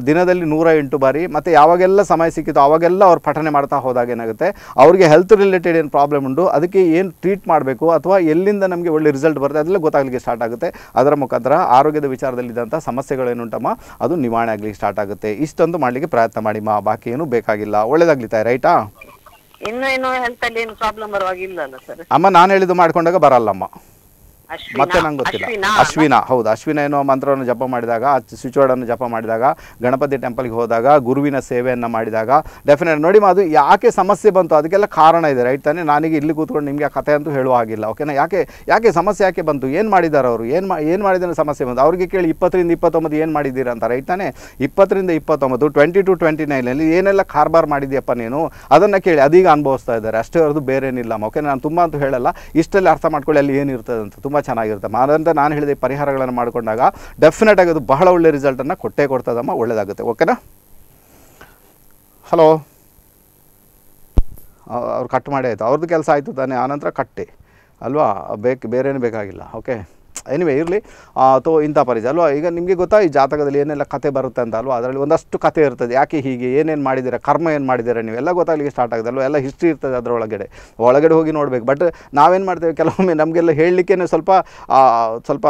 ದಿನದಲ್ಲಿ ನೂರ ಎಂಟು ಬಾರಿ ಮತ್ತು ಯಾವಾಗೆಲ್ಲ ಸಮಯ ಸಿಕ್ಕಿತು ಆವಾಗೆಲ್ಲ ಅವ್ರು ಪಠನೆ ಮಾಡ್ತಾ ಹೋದಾಗ ಏನಾಗುತ್ತೆ ಅವ್ರಿಗೆ ಹೆಲ್ತ್ ರಿಲೇಟೆಡ್ ಏನು ಪ್ರಾಬ್ಲಮ್ ಉಂಟು ಅದಕ್ಕೆ ಏನು ಟ್ರೀಟ್ ಮಾಡಬೇಕು ಅಥವಾ ಎಲ್ಲಿಂದ ನಮಗೆ ಒಳ್ಳೆ ರಿಸಲ್ಟ್ ಬರುತ್ತೆ ಅದೆಲ್ಲ ಗೊತ್ತಾಗಲಿಕ್ಕೆ ಸ್ಟಾರ್ಟ್ ಆಗುತ್ತೆ ಅದರ ಮುಖಾಂತರ ಆರೋಗ್ಯದ ವಿಚಾರದಲ್ಲಿದ್ದಂಥ ಸಮಸ್ಯೆಗಳೇನುಂಟಮ್ಮ ಅದು ನಿವಾರಣೆ ಆಗಲಿಕ್ಕೆ ಸ್ಟಾರ್ಟ್ ಆಗುತ್ತೆ ಇಷ್ಟು ಇಷ್ಟೊಂದು ಮಾಡಲಿಕ್ಕೆ ಪ್ರಯತ್ನ ಮಾಡಿ ಮಾ ಬಾಕಿ ಏನು ಬೇಕಾಗಿಲ್ಲ ಒಳ್ಳೇದಾಗ್ಲಿ ತಾಯಿ ರೈಟಾ ಇನ್ನೂ ಏನು ಹೆಲ್ತ್ ಅಲ್ಲಿ ಏನು ಪ್ರಾಬ್ಲಮ್ ಬರುವಾಗಿಲ್ಲ ಅಲ್ಲ ಸರ್ ಅಮ್ಮ ನಾನು ಹೇಳಿದ್ದು ಮಾಡ್ಕೊಂಡಾಗ ಬರಲ್ಲಮ್ಮ ಮತ್ತೆ ನಂಗೆ ಗೊತ್ತಿಲ್ಲ ಅಶ್ವಿನ ಹೌದು ಅಶ್ವಿನ ಎನ್ನುವ ಮಂತ್ರವನ್ನು ಜಪ ಮಾಡಿದಾಗ ಆ ಜಪ ಮಾಡಿದಾಗ ಗಣಪತಿ ಟೆಂಪಲ್ಗೆ ಹೋದಾಗ ಗುರುವಿನ ಸೇವೆಯನ್ನು ಮಾಡಿದಾಗ ಡೆಫಿನೆಟ್ ನೋಡಿ ಅದು ಯಾಕೆ ಸಮಸ್ಯೆ ಬಂತು ಅದಕ್ಕೆಲ್ಲ ಕಾರಣ ಇದೆ ರೈಟ್ ತಾನೇ ನನಗೆ ಇಲ್ಲಿ ಕೂತ್ಕೊಂಡು ನಿಮಗೆ ಆ ಕಥೆ ಅಂತೂ ಹೇಳುವ ಹಾಗಿಲ್ಲ ಓಕೆನಾ ಯಾಕೆ ಯಾಕೆ ಸಮಸ್ಯೆ ಯಾಕೆ ಬಂತು ಏನು ಮಾಡಿದ್ದಾರೆ ಅವರು ಏನು ಮಾ ಏನು ಮಾಡಿದ್ರೆ ಸಮಸ್ಯೆ ಬಂತು ಅವ್ರಿಗೆ ಕೇಳಿ ಇಪ್ಪತ್ತರಿಂದ ಇಪ್ಪತ್ತೊಂಬತ್ತು ಏನು ಮಾಡಿದ್ದೀರಾ ಅಂತ ರೈಟ್ ತಾನೇ ಇಪ್ಪತ್ತರಿಂದ ಇಪ್ಪತ್ತೊಂಬತ್ತು ಟ್ವೆಂಟಿ ಟು ಟ್ವೆಂಟಿ ನೈನಲ್ಲಿ ಏನೆಲ್ಲ ಕಾರ್ಬಾರ್ ಮಾಡಿದ್ಯಪ್ಪ ನೀನು ಅದನ್ನು ಕೇಳಿ ಅದೀಗ ಅನುಭವಿಸ್ತಾ ಇದ್ದಾರೆ ಅಷ್ಟೇ ಅವ್ರದ್ದು ಏನಿಲ್ಲ ಓಕೆ ನಾನು ತುಂಬ ಅಂತೂ ಹೇಳಲ್ಲ ಇಷ್ಟಲ್ಲಿ ಅರ್ಥ ಮಾಡ್ಕೊಳ್ಳಿ ಅಲ್ಲಿ ಏನಿರ್ತದೆ ಅಂತ ತುಂಬ ತುಂಬ ಚೆನ್ನಾಗಿರುತ್ತೆ ಮಾದಂತ ನಾನು ಹೇಳಿದೆ ಪರಿಹಾರಗಳನ್ನು ಮಾಡಿಕೊಂಡಾಗ ಡೆಫಿನೆಟಾಗಿ ಆಗಿ ಅದು ಬಹಳ ಒಳ್ಳೆ ರಿಸಲ್ಟನ್ನು ಕೊಟ್ಟೇ ಕೊಡ್ತದಮ್ಮ ಒಳ್ಳೆಯದಾಗುತ್ತೆ ಓಕೆನಾ ಹಲೋ ಅವ್ರು ಕಟ್ ಮಾಡಿ ಆಯಿತು ಅವ್ರದ್ದು ಕೆಲಸ ಆಯಿತು ತಾನೇ ಆನಂತರ ಕಟ್ಟಿ ಅಲ್ವಾ ಬೇಕು ಬೇರೇನೂ ಬೇಕಾಗಿಲ್ಲ ಓಕೆ ಎನಿವೆ ಇರಲಿ ತೋ ಇಂಥ ಪರಿಚಯ ಅಲ್ವಾ ಈಗ ನಿಮಗೆ ಗೊತ್ತಾ ಈ ಜಾತಕದಲ್ಲಿ ಏನೆಲ್ಲ ಕತೆ ಬರುತ್ತೆ ಅಂತ ಅಲ್ವಾ ಅದರಲ್ಲಿ ಒಂದಷ್ಟು ಕತೆ ಇರ್ತದೆ ಯಾಕೆ ಹೀಗೆ ಏನೇನು ಮಾಡಿದ್ದೀರಾ ಕರ್ಮ ಏನು ಮಾಡಿದ್ದೀರಾ ನೀವು ಎಲ್ಲ ಗೊತ್ತಾಗಲಿಕ್ಕೆ ಸ್ಟಾರ್ಟ್ ಆಗಿದೆ ಅಲ್ವಾ ಎಲ್ಲ ಹಿಸ್ಟ್ರಿ ಇರ್ತದೆ ಅದರೊಳಗಡೆ ಒಳಗಡೆ ಹೋಗಿ ನೋಡಬೇಕು ಬಟ್ ನಾವೇನು ಮಾಡ್ತೇವೆ ಕೆಲವೊಮ್ಮೆ ನಮಗೆಲ್ಲ ಹೇಳಲಿಕ್ಕೆ ಸ್ವಲ್ಪ ಸ್ವಲ್ಪ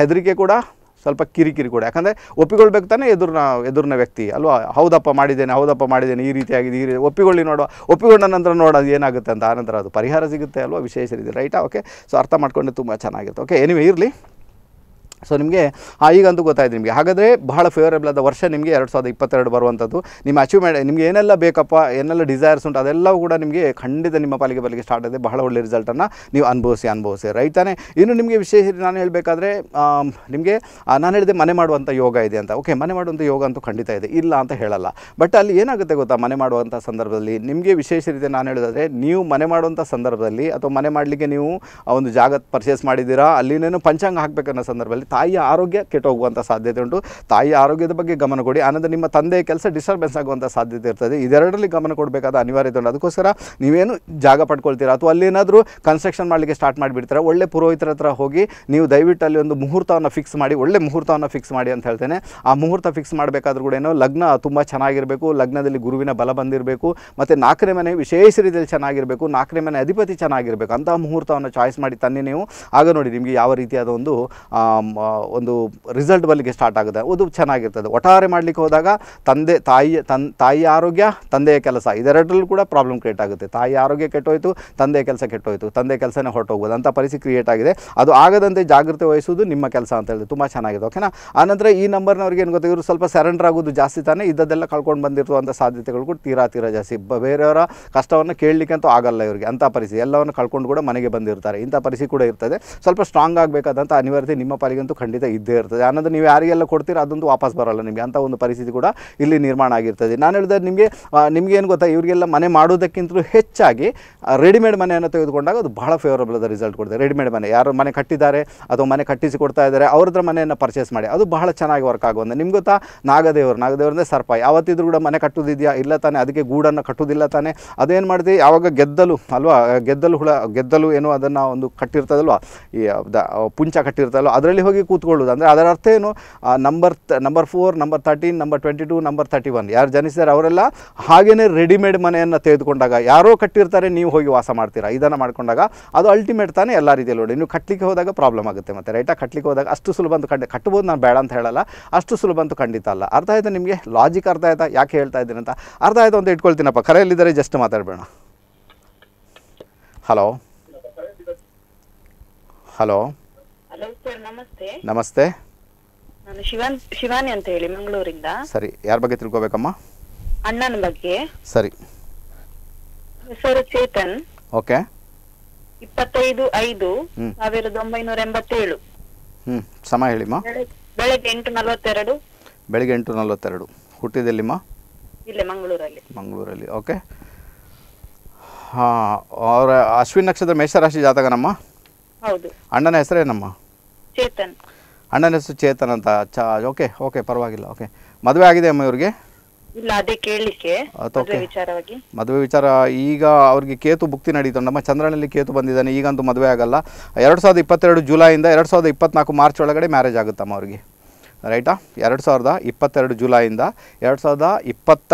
ಹೆದರಿಕೆ ಕೂಡ ಸ್ವಲ್ಪ ಕಿರಿಕಿರಿ ಕೂಡ ಯಾಕಂದರೆ ಒಪ್ಪಿಕೊಳ್ಬೇಕು ತಾನೇ ಎದುರಿನ ಎದುರಿನ ವ್ಯಕ್ತಿ ಅಲ್ವಾ ಹೌದಪ್ಪ ಮಾಡಿದ್ದೇನೆ ಹೌದಪ್ಪ ಮಾಡಿದ್ದೇನೆ ಈ ರೀತಿಯಾಗಿದೆ ಈ ರೀತಿ ಒಪ್ಪಿಕೊಳ್ಳಿ ನೋಡುವ ಒಪ್ಪಿಕೊಂಡ ನಂತರ ನೋಡೋದು ಏನಾಗುತ್ತೆ ಅಂತ ಆನಂತರ ಅದು ಪರಿಹಾರ ಸಿಗುತ್ತೆ ಅಲ್ವಾ ವಿಶೇಷ ರೀತಿ ರೈಟಾ ಓಕೆ ಸೊ ಅರ್ಥ ಮಾಡ್ಕೊಂಡೆ ತುಂಬ ಚೆನ್ನಾಗಿರುತ್ತೆ ಓಕೆ ಎನಿವೆ ಇರಲಿ ಸೊ ನಿಮಗೆ ಈಗಂತೂ ಗೊತ್ತಾಯಿತು ನಿಮಗೆ ಹಾಗಾದರೆ ಬಹಳ ಫೇವರೇಬಲ್ ಆದ ವರ್ಷ ನಿಮಗೆ ಎರಡು ಸಾವಿರದ ಇಪ್ಪತ್ತೆರಡು ಬರುವಂಥದ್ದು ನಿಮ್ಮ ಅಚೀವ್ಮೆಂಟ್ ನಿಮಗೆ ಏನೆಲ್ಲ ಬೇಕಪ್ಪ ಏನೆಲ್ಲ ಡಿಸೈರ್ಸ್ ಉಂಟು ಅದೆಲ್ಲವೂ ಕೂಡ ನಿಮಗೆ ಖಂಡಿತ ನಿಮ್ಮ ಪಾಲಿಗೆ ಬಲಿಗೆ ಸ್ಟಾರ್ಟ್ ಆಗಿದೆ ಬಹಳ ಒಳ್ಳೆ ರಿಸಲ್ಟನ್ನು ನೀವು ಅನುಭವಿಸಿ ಅನುಭವಿಸಿ ರೈತಾನೆ ಇನ್ನು ನಿಮಗೆ ವಿಶೇಷ ನಾನು ಹೇಳಬೇಕಾದ್ರೆ ನಿಮಗೆ ನಾನು ಹೇಳಿದೆ ಮನೆ ಮಾಡುವಂಥ ಯೋಗ ಇದೆ ಅಂತ ಓಕೆ ಮನೆ ಮಾಡುವಂಥ ಯೋಗ ಅಂತೂ ಖಂಡಿತ ಇದೆ ಇಲ್ಲ ಅಂತ ಹೇಳಲ್ಲ ಬಟ್ ಅಲ್ಲಿ ಏನಾಗುತ್ತೆ ಗೊತ್ತಾ ಮನೆ ಮಾಡುವಂಥ ಸಂದರ್ಭದಲ್ಲಿ ನಿಮಗೆ ವಿಶೇಷ ರೀತಿ ನಾನು ಹೇಳೋದಾದರೆ ನೀವು ಮನೆ ಮಾಡುವಂಥ ಸಂದರ್ಭದಲ್ಲಿ ಅಥವಾ ಮನೆ ಮಾಡಲಿಕ್ಕೆ ನೀವು ಒಂದು ಜಾಗ ಪರ್ಚೇಸ್ ಮಾಡಿದ್ದೀರಾ ಅಲ್ಲಿನೇನು ಪಂಚಾಂಗ ಹಾಕಬೇಕನ್ನೋ ಸಂದರ್ಭದಲ್ಲಿ ತಾಯಿಯ ಆರೋಗ್ಯ ಕೆಟ್ಟೋಗುವಂಥ ಸಾಧ್ಯತೆ ಉಂಟು ತಾಯಿಯ ಆರೋಗ್ಯದ ಬಗ್ಗೆ ಗಮನ ಕೊಡಿ ಆನಂತರ ನಿಮ್ಮ ತಂದೆಯ ಕೆಲಸ ಡಿಸ್ಟರ್ಬೆನ್ಸ್ ಆಗುವಂಥ ಸಾಧ್ಯತೆ ಇರ್ತದೆ ಇದೆರಡರಲ್ಲಿ ಗಮನ ಕೊಡಬೇಕಾದ ಅನಿವಾರ್ಯತೆ ಉಂಟು ಅದಕ್ಕೋಸ್ಕರ ನೀವೇನು ಜಾಗ ಪಡ್ಕೊಳ್ತೀರಾ ಅಥವಾ ಅಲ್ಲೇನಾದರೂ ಕನ್ಸ್ಟ್ರಕ್ಷನ್ ಮಾಡಲಿಕ್ಕೆ ಸ್ಟಾರ್ಟ್ ಮಾಡಿಬಿಡ್ತೀರಾ ಒಳ್ಳೆ ಪುರೋಹಿತರ ಹತ್ರ ಹೋಗಿ ನೀವು ದಯವಿಟ್ಟು ಅಲ್ಲಿ ಒಂದು ಮುಹೂರ್ತವನ್ನು ಫಿಕ್ಸ್ ಮಾಡಿ ಒಳ್ಳೆ ಮುಹೂರ್ತವನ್ನು ಫಿಕ್ಸ್ ಮಾಡಿ ಅಂತ ಹೇಳ್ತೇನೆ ಆ ಮುಹೂರ್ತ ಫಿಕ್ಸ್ ಮಾಡಬೇಕಾದ್ರೂ ಕೂಡ ಏನೋ ಲಗ್ನ ತುಂಬ ಚೆನ್ನಾಗಿರಬೇಕು ಲಗ್ನದಲ್ಲಿ ಗುರುವಿನ ಬಲ ಬಂದಿರಬೇಕು ಮತ್ತು ನಾಲ್ಕನೇ ಮನೆ ವಿಶೇಷ ರೀತಿಯಲ್ಲಿ ಚೆನ್ನಾಗಿರಬೇಕು ನಾಲ್ಕನೇ ಮನೆ ಅಧಿಪತಿ ಚೆನ್ನಾಗಿರಬೇಕು ಅಂತಹ ಮುಹೂರ್ತವನ್ನು ಚಾಯ್ಸ್ ಮಾಡಿ ತನ್ನಿ ನೀವು ಆಗ ನೋಡಿ ನಿಮಗೆ ಯಾವ ರೀತಿಯಾದ ಒಂದು ಒಂದು ರಿಸಲ್ಟ್ ಬರಲಿಕ್ಕೆ ಸ್ಟಾರ್ಟ್ ಆಗುತ್ತೆ ಅದು ಚೆನ್ನಾಗಿರ್ತದೆ ಒಟ್ಟಾರೆ ಮಾಡಲಿಕ್ಕೆ ಹೋದಾಗ ತಂದೆ ತಾಯಿಯ ತನ್ ತಾಯಿಯ ಆರೋಗ್ಯ ತಂದೆಯ ಕೆಲಸ ಇದೆರಡರಲ್ಲೂ ಕೂಡ ಪ್ರಾಬ್ಲಮ್ ಕ್ರಿಯೇಟ್ ಆಗುತ್ತೆ ತಾಯಿ ಆರೋಗ್ಯ ಕೆಟ್ಟೋಯ್ತು ತಂದೆಯ ಕೆಲಸ ಕೆಟ್ಟೋಯ್ತು ತಂದೆ ಕೆಲಸನೇ ಹೊರಟೋಗ್ಬೋದು ಅಂಥ ಪರಿಸ್ಥಿತಿ ಕ್ರಿಯೇಟ್ ಆಗಿದೆ ಅದು ಆಗದಂತೆ ಜಾಗೃತಿ ವಹಿಸುವುದು ನಿಮ್ಮ ಕೆಲಸ ಅಂತ ಹೇಳಿದ್ರೆ ತುಂಬ ಚೆನ್ನಾಗಿದೆ ಓಕೆನಾ ಆನಂತರ ಈ ನಂಬರ್ನವ್ರಿಗೆ ಏನು ಗೊತ್ತಿದ್ರು ಸ್ವಲ್ಪ ಸರೆಂಡರ್ ಆಗೋದು ಜಾಸ್ತಿ ತಾನೇ ಇದ್ದದ್ದೆಲ್ಲ ಕಳ್ಕೊಂಡು ಬಂದಿರುವಂಥ ಸಾಧ್ಯತೆಗಳು ಕೂಡ ತೀರಾ ತೀರಾ ಜಾಸ್ತಿ ಬೇರೆಯವರ ಕಷ್ಟವನ್ನು ಕೇಳಲಿಕ್ಕೆ ಅಂತೂ ಆಗಲ್ಲ ಇವರಿಗೆ ಅಂಥ ಪರಿಸ್ಥಿತಿ ಎಲ್ಲವನ್ನು ಕಳ್ಕೊಂಡು ಕೂಡ ಮನೆಗೆ ಬಂದಿರ್ತಾರೆ ಇಂಥ ಪರಿಸ್ಥಿತಿ ಕೂಡ ಇರ್ತದೆ ಸ್ವಲ್ಪ ಸ್ಟ್ರಾಂಗ್ ಆಗಬೇಕಾದಂಥ ಅನಿವಾರ್ಯತೆ ನಿಮ್ಮ ಪಾಲಿಗೆ ಅಂತೂ ಖಂಡಿತ ಇದ್ದೇ ಇರ್ತದೆ ಅನ್ನೋದು ನೀವು ಯಾರಿಗೆಲ್ಲ ಕೊಡ್ತೀರ ಅದೊಂದು ವಾಪಸ್ ಬರೋಲ್ಲ ನಿಮಗೆ ಅಂತ ಒಂದು ಪರಿಸ್ಥಿತಿ ಕೂಡ ಇಲ್ಲಿ ನಿರ್ಮಾಣ ಆಗಿರ್ತದೆ ನಾನು ಹೇಳಿದ್ರೆ ನಿಮಗೆ ನಿಮಗೇನು ಗೊತ್ತಾ ಇವರಿಗೆಲ್ಲ ಮನೆ ಮಾಡೋದಕ್ಕಿಂತಲೂ ಹೆಚ್ಚಾಗಿ ರೆಡಿಮೇಡ್ ಮನೆಯನ್ನು ತೆಗೆದುಕೊಂಡಾಗ ಅದು ಬಹಳ ಫೇವರಬಲ್ ಅದ ರಿಸಲ್ಟ್ ಕೊಡ್ತಾರೆ ರೆಡಿಮೇಡ್ ಮನೆ ಯಾರು ಮನೆ ಕಟ್ಟಿದ್ದಾರೆ ಅಥವಾ ಮನೆ ಕಟ್ಟಿಸಿ ಕೊಡ್ತಾ ಇದ್ದಾರೆ ಅವ್ರದ್ರ ಮನೆಯನ್ನು ಪರ್ಚೇಸ್ ಮಾಡಿ ಅದು ಬಹಳ ಚೆನ್ನಾಗಿ ವರ್ಕ್ ಆಗುವಂತೆ ನಿಮ್ಗೆ ಗೊತ್ತಾ ನಾಗದೇವರು ನಾಗದೇವರಂದರೆ ಸರ್ಪ ಯಾವತ್ತಿದ್ರೂ ಕೂಡ ಮನೆ ಕಟ್ಟೋದಿದೆಯಾ ಇಲ್ಲ ತಾನೆ ಅದಕ್ಕೆ ಗೂಡನ್ನು ಕಟ್ಟೋದಿಲ್ಲ ತಾನೆ ಅದೇನು ಮಾಡಿದೆ ಯಾವಾಗ ಗೆದ್ದಲು ಅಲ್ವಾ ಗೆದ್ದಲು ಹುಳ ಗೆದ್ದಲು ಏನೋ ಅದನ್ನು ಒಂದು ಕಟ್ಟಿರ್ತದಲ್ವ ಈ ಪುಂಚ ಕಟ್ಟಿರ್ತಲ್ವ ಅದರಲ್ಲಿ ಹೋಗಿ ಹೋಗಿ ಕೂತ್ಕೊಳ್ಳೋದು ಅಂದರೆ ಅದರ ಅರ್ಥ ಏನು number number four number thirteen number twenty two number thirty one ಯಾರು ಜನಿಸಿದ್ದಾರೆ ಅವರೆಲ್ಲ ಹಾಗೇನೇ ರೆಡಿಮೇಡ್ ಮನೆಯನ್ನು ತೆಗೆದುಕೊಂಡಾಗ ಯಾರೋ ಕಟ್ಟಿರ್ತಾರೆ ನೀವು ಹೋಗಿ ವಾಸ ಮಾಡ್ತೀರಾ ಇದನ್ನು ಮಾಡಿಕೊಂಡಾಗ ಅದು ಅಲ್ಟಿಮೇಟ್ ತಾನೇ ಎಲ್ಲ ರೀತಿಯಲ್ಲಿ ನೋಡಿ ನೀವು ಕಟ್ಟಲಿಕ್ಕೆ ಹೋದಾಗ ಪ್ರಾಬ್ಲಮ್ ಆಗುತ್ತೆ ಮತ್ತೆ ರೈಟಾಗಿ ಕಟ್ಟಲಿಕ್ಕೆ ಹೋದಾಗ ಅಷ್ಟು ಸುಲಭ ಅಂತ ಕಂಡು ಕಟ್ಟಬೋದು ನಾನು ಬೇಡ ಅಂತ ಹೇಳಲ್ಲ ಅಷ್ಟು ಸುಲಭ ಅಂತ ಖಂಡಿತ ಅಲ್ಲ ಅರ್ಥ ಆಯಿತು ನಿಮಗೆ ಲಾಜಿಕ್ ಅರ್ಥ ಆಯ್ತಾ ಯಾಕೆ ಹೇಳ್ತಾ ಇದ್ದೀನಿ ಅಂತ ಅರ್ಥ ಆಯಿತು ಅಂತ ಇಟ್ಕೊಳ್ತೀನಪ್ಪ ಕರೆಯಲ್ಲಿದ್ದರೆ ಜಸ್ಟ್ ಮಾತಾಡಬೇಡ ಹಲೋ ಹಲೋ ಹಲೋ ಸರ್ ನಮಸ್ತೆ ನಮಸ್ತೆ ನಾನು ಶಿವನ್ ಶಿವಾನಿ ಅಂತ ಹೇಳಿ ಮಂಗಳೂರಿಂದ ಸರಿ ಯಾರ ಬಗ್ಗೆ ತಿಳ್ಕೋಬೇಕಮ್ಮ ಅಣ್ಣನ ಬಗ್ಗೆ ಸರಿ ಸರ್ ಚೇತನ್ ಓಕೆ ಇಪ್ಪತ್ತೈದು ಐದು ಸಾವಿರದ ಒಂಬೈನೂರ ಎಂಬತ್ತೇಳು ಹ್ಮ್ ಸಮ ಹೇಳಿಮ್ಮ ಬೆಳಗ್ಗೆ ಎಂಟು ನಲವತ್ತೆರಡು ಬೆಳಗ್ಗೆ ಎಂಟು ನಲವತ್ತೆರಡು ಹುಟ್ಟಿದಲ್ಲಿಮ್ಮ ಇಲ್ಲೇ ಮಂಗಳೂರಲ್ಲಿ ಮಂಗಳೂರಲ್ಲಿ ಓಕೆ ಹಾ ಅವರ ಅಶ್ವಿನ್ ನಕ್ಷತ್ರ ಮೇಷರಾಶಿ ಜಾತಕನಮ್ಮ ಅಣ್ಣನ ಹೆಸರೇನಮ್ಮ ಚೇತನ್ ಅಣ್ಣನ ಹೆಸರು ಚೇತನ್ ಅಂತ ಚಾ ಓಕೆ ಓಕೆ ಪರವಾಗಿಲ್ಲ ಓಕೆ ಮದುವೆ ಆಗಿದೆ ಅಮ್ಮ ಇವ್ರಿಗೆ ಇಲ್ಲ ವಿಚಾರವಾಗಿ ಮದುವೆ ವಿಚಾರ ಈಗ ಅವ್ರಿಗೆ ಕೇತು ಭುಕ್ತಿ ನಡೀತು ನಮ್ಮ ಚಂದ್ರನಲ್ಲಿ ಕೇತು ಬಂದಿದ್ದಾನೆ ಈಗಂತೂ ಮದುವೆ ಆಗಲ್ಲ ಎರಡ್ ಸಾವಿರದ ಇಪ್ಪತ್ತೆರಡು ಜುಲೈಯಿಂದ ಎರಡು ಸಾವಿರದ ಇಪ್ಪತ್ನಾಲ್ಕು ಮಾರ್ಚ್ ಒಳಗಡೆ ಮ್ಯಾರೇಜ್ ಆಗುತ್ತಮ್ಮ ಅವ್ರಿಗೆ ರೈಟಾ ಎರಡು ಸಾವಿರದ ಇಪ್ಪತ್ತೆರಡು ಜುಲೈಯಿಂದ ಎರಡು ಸಾವಿರದ ಇಪ್ಪತ್ತ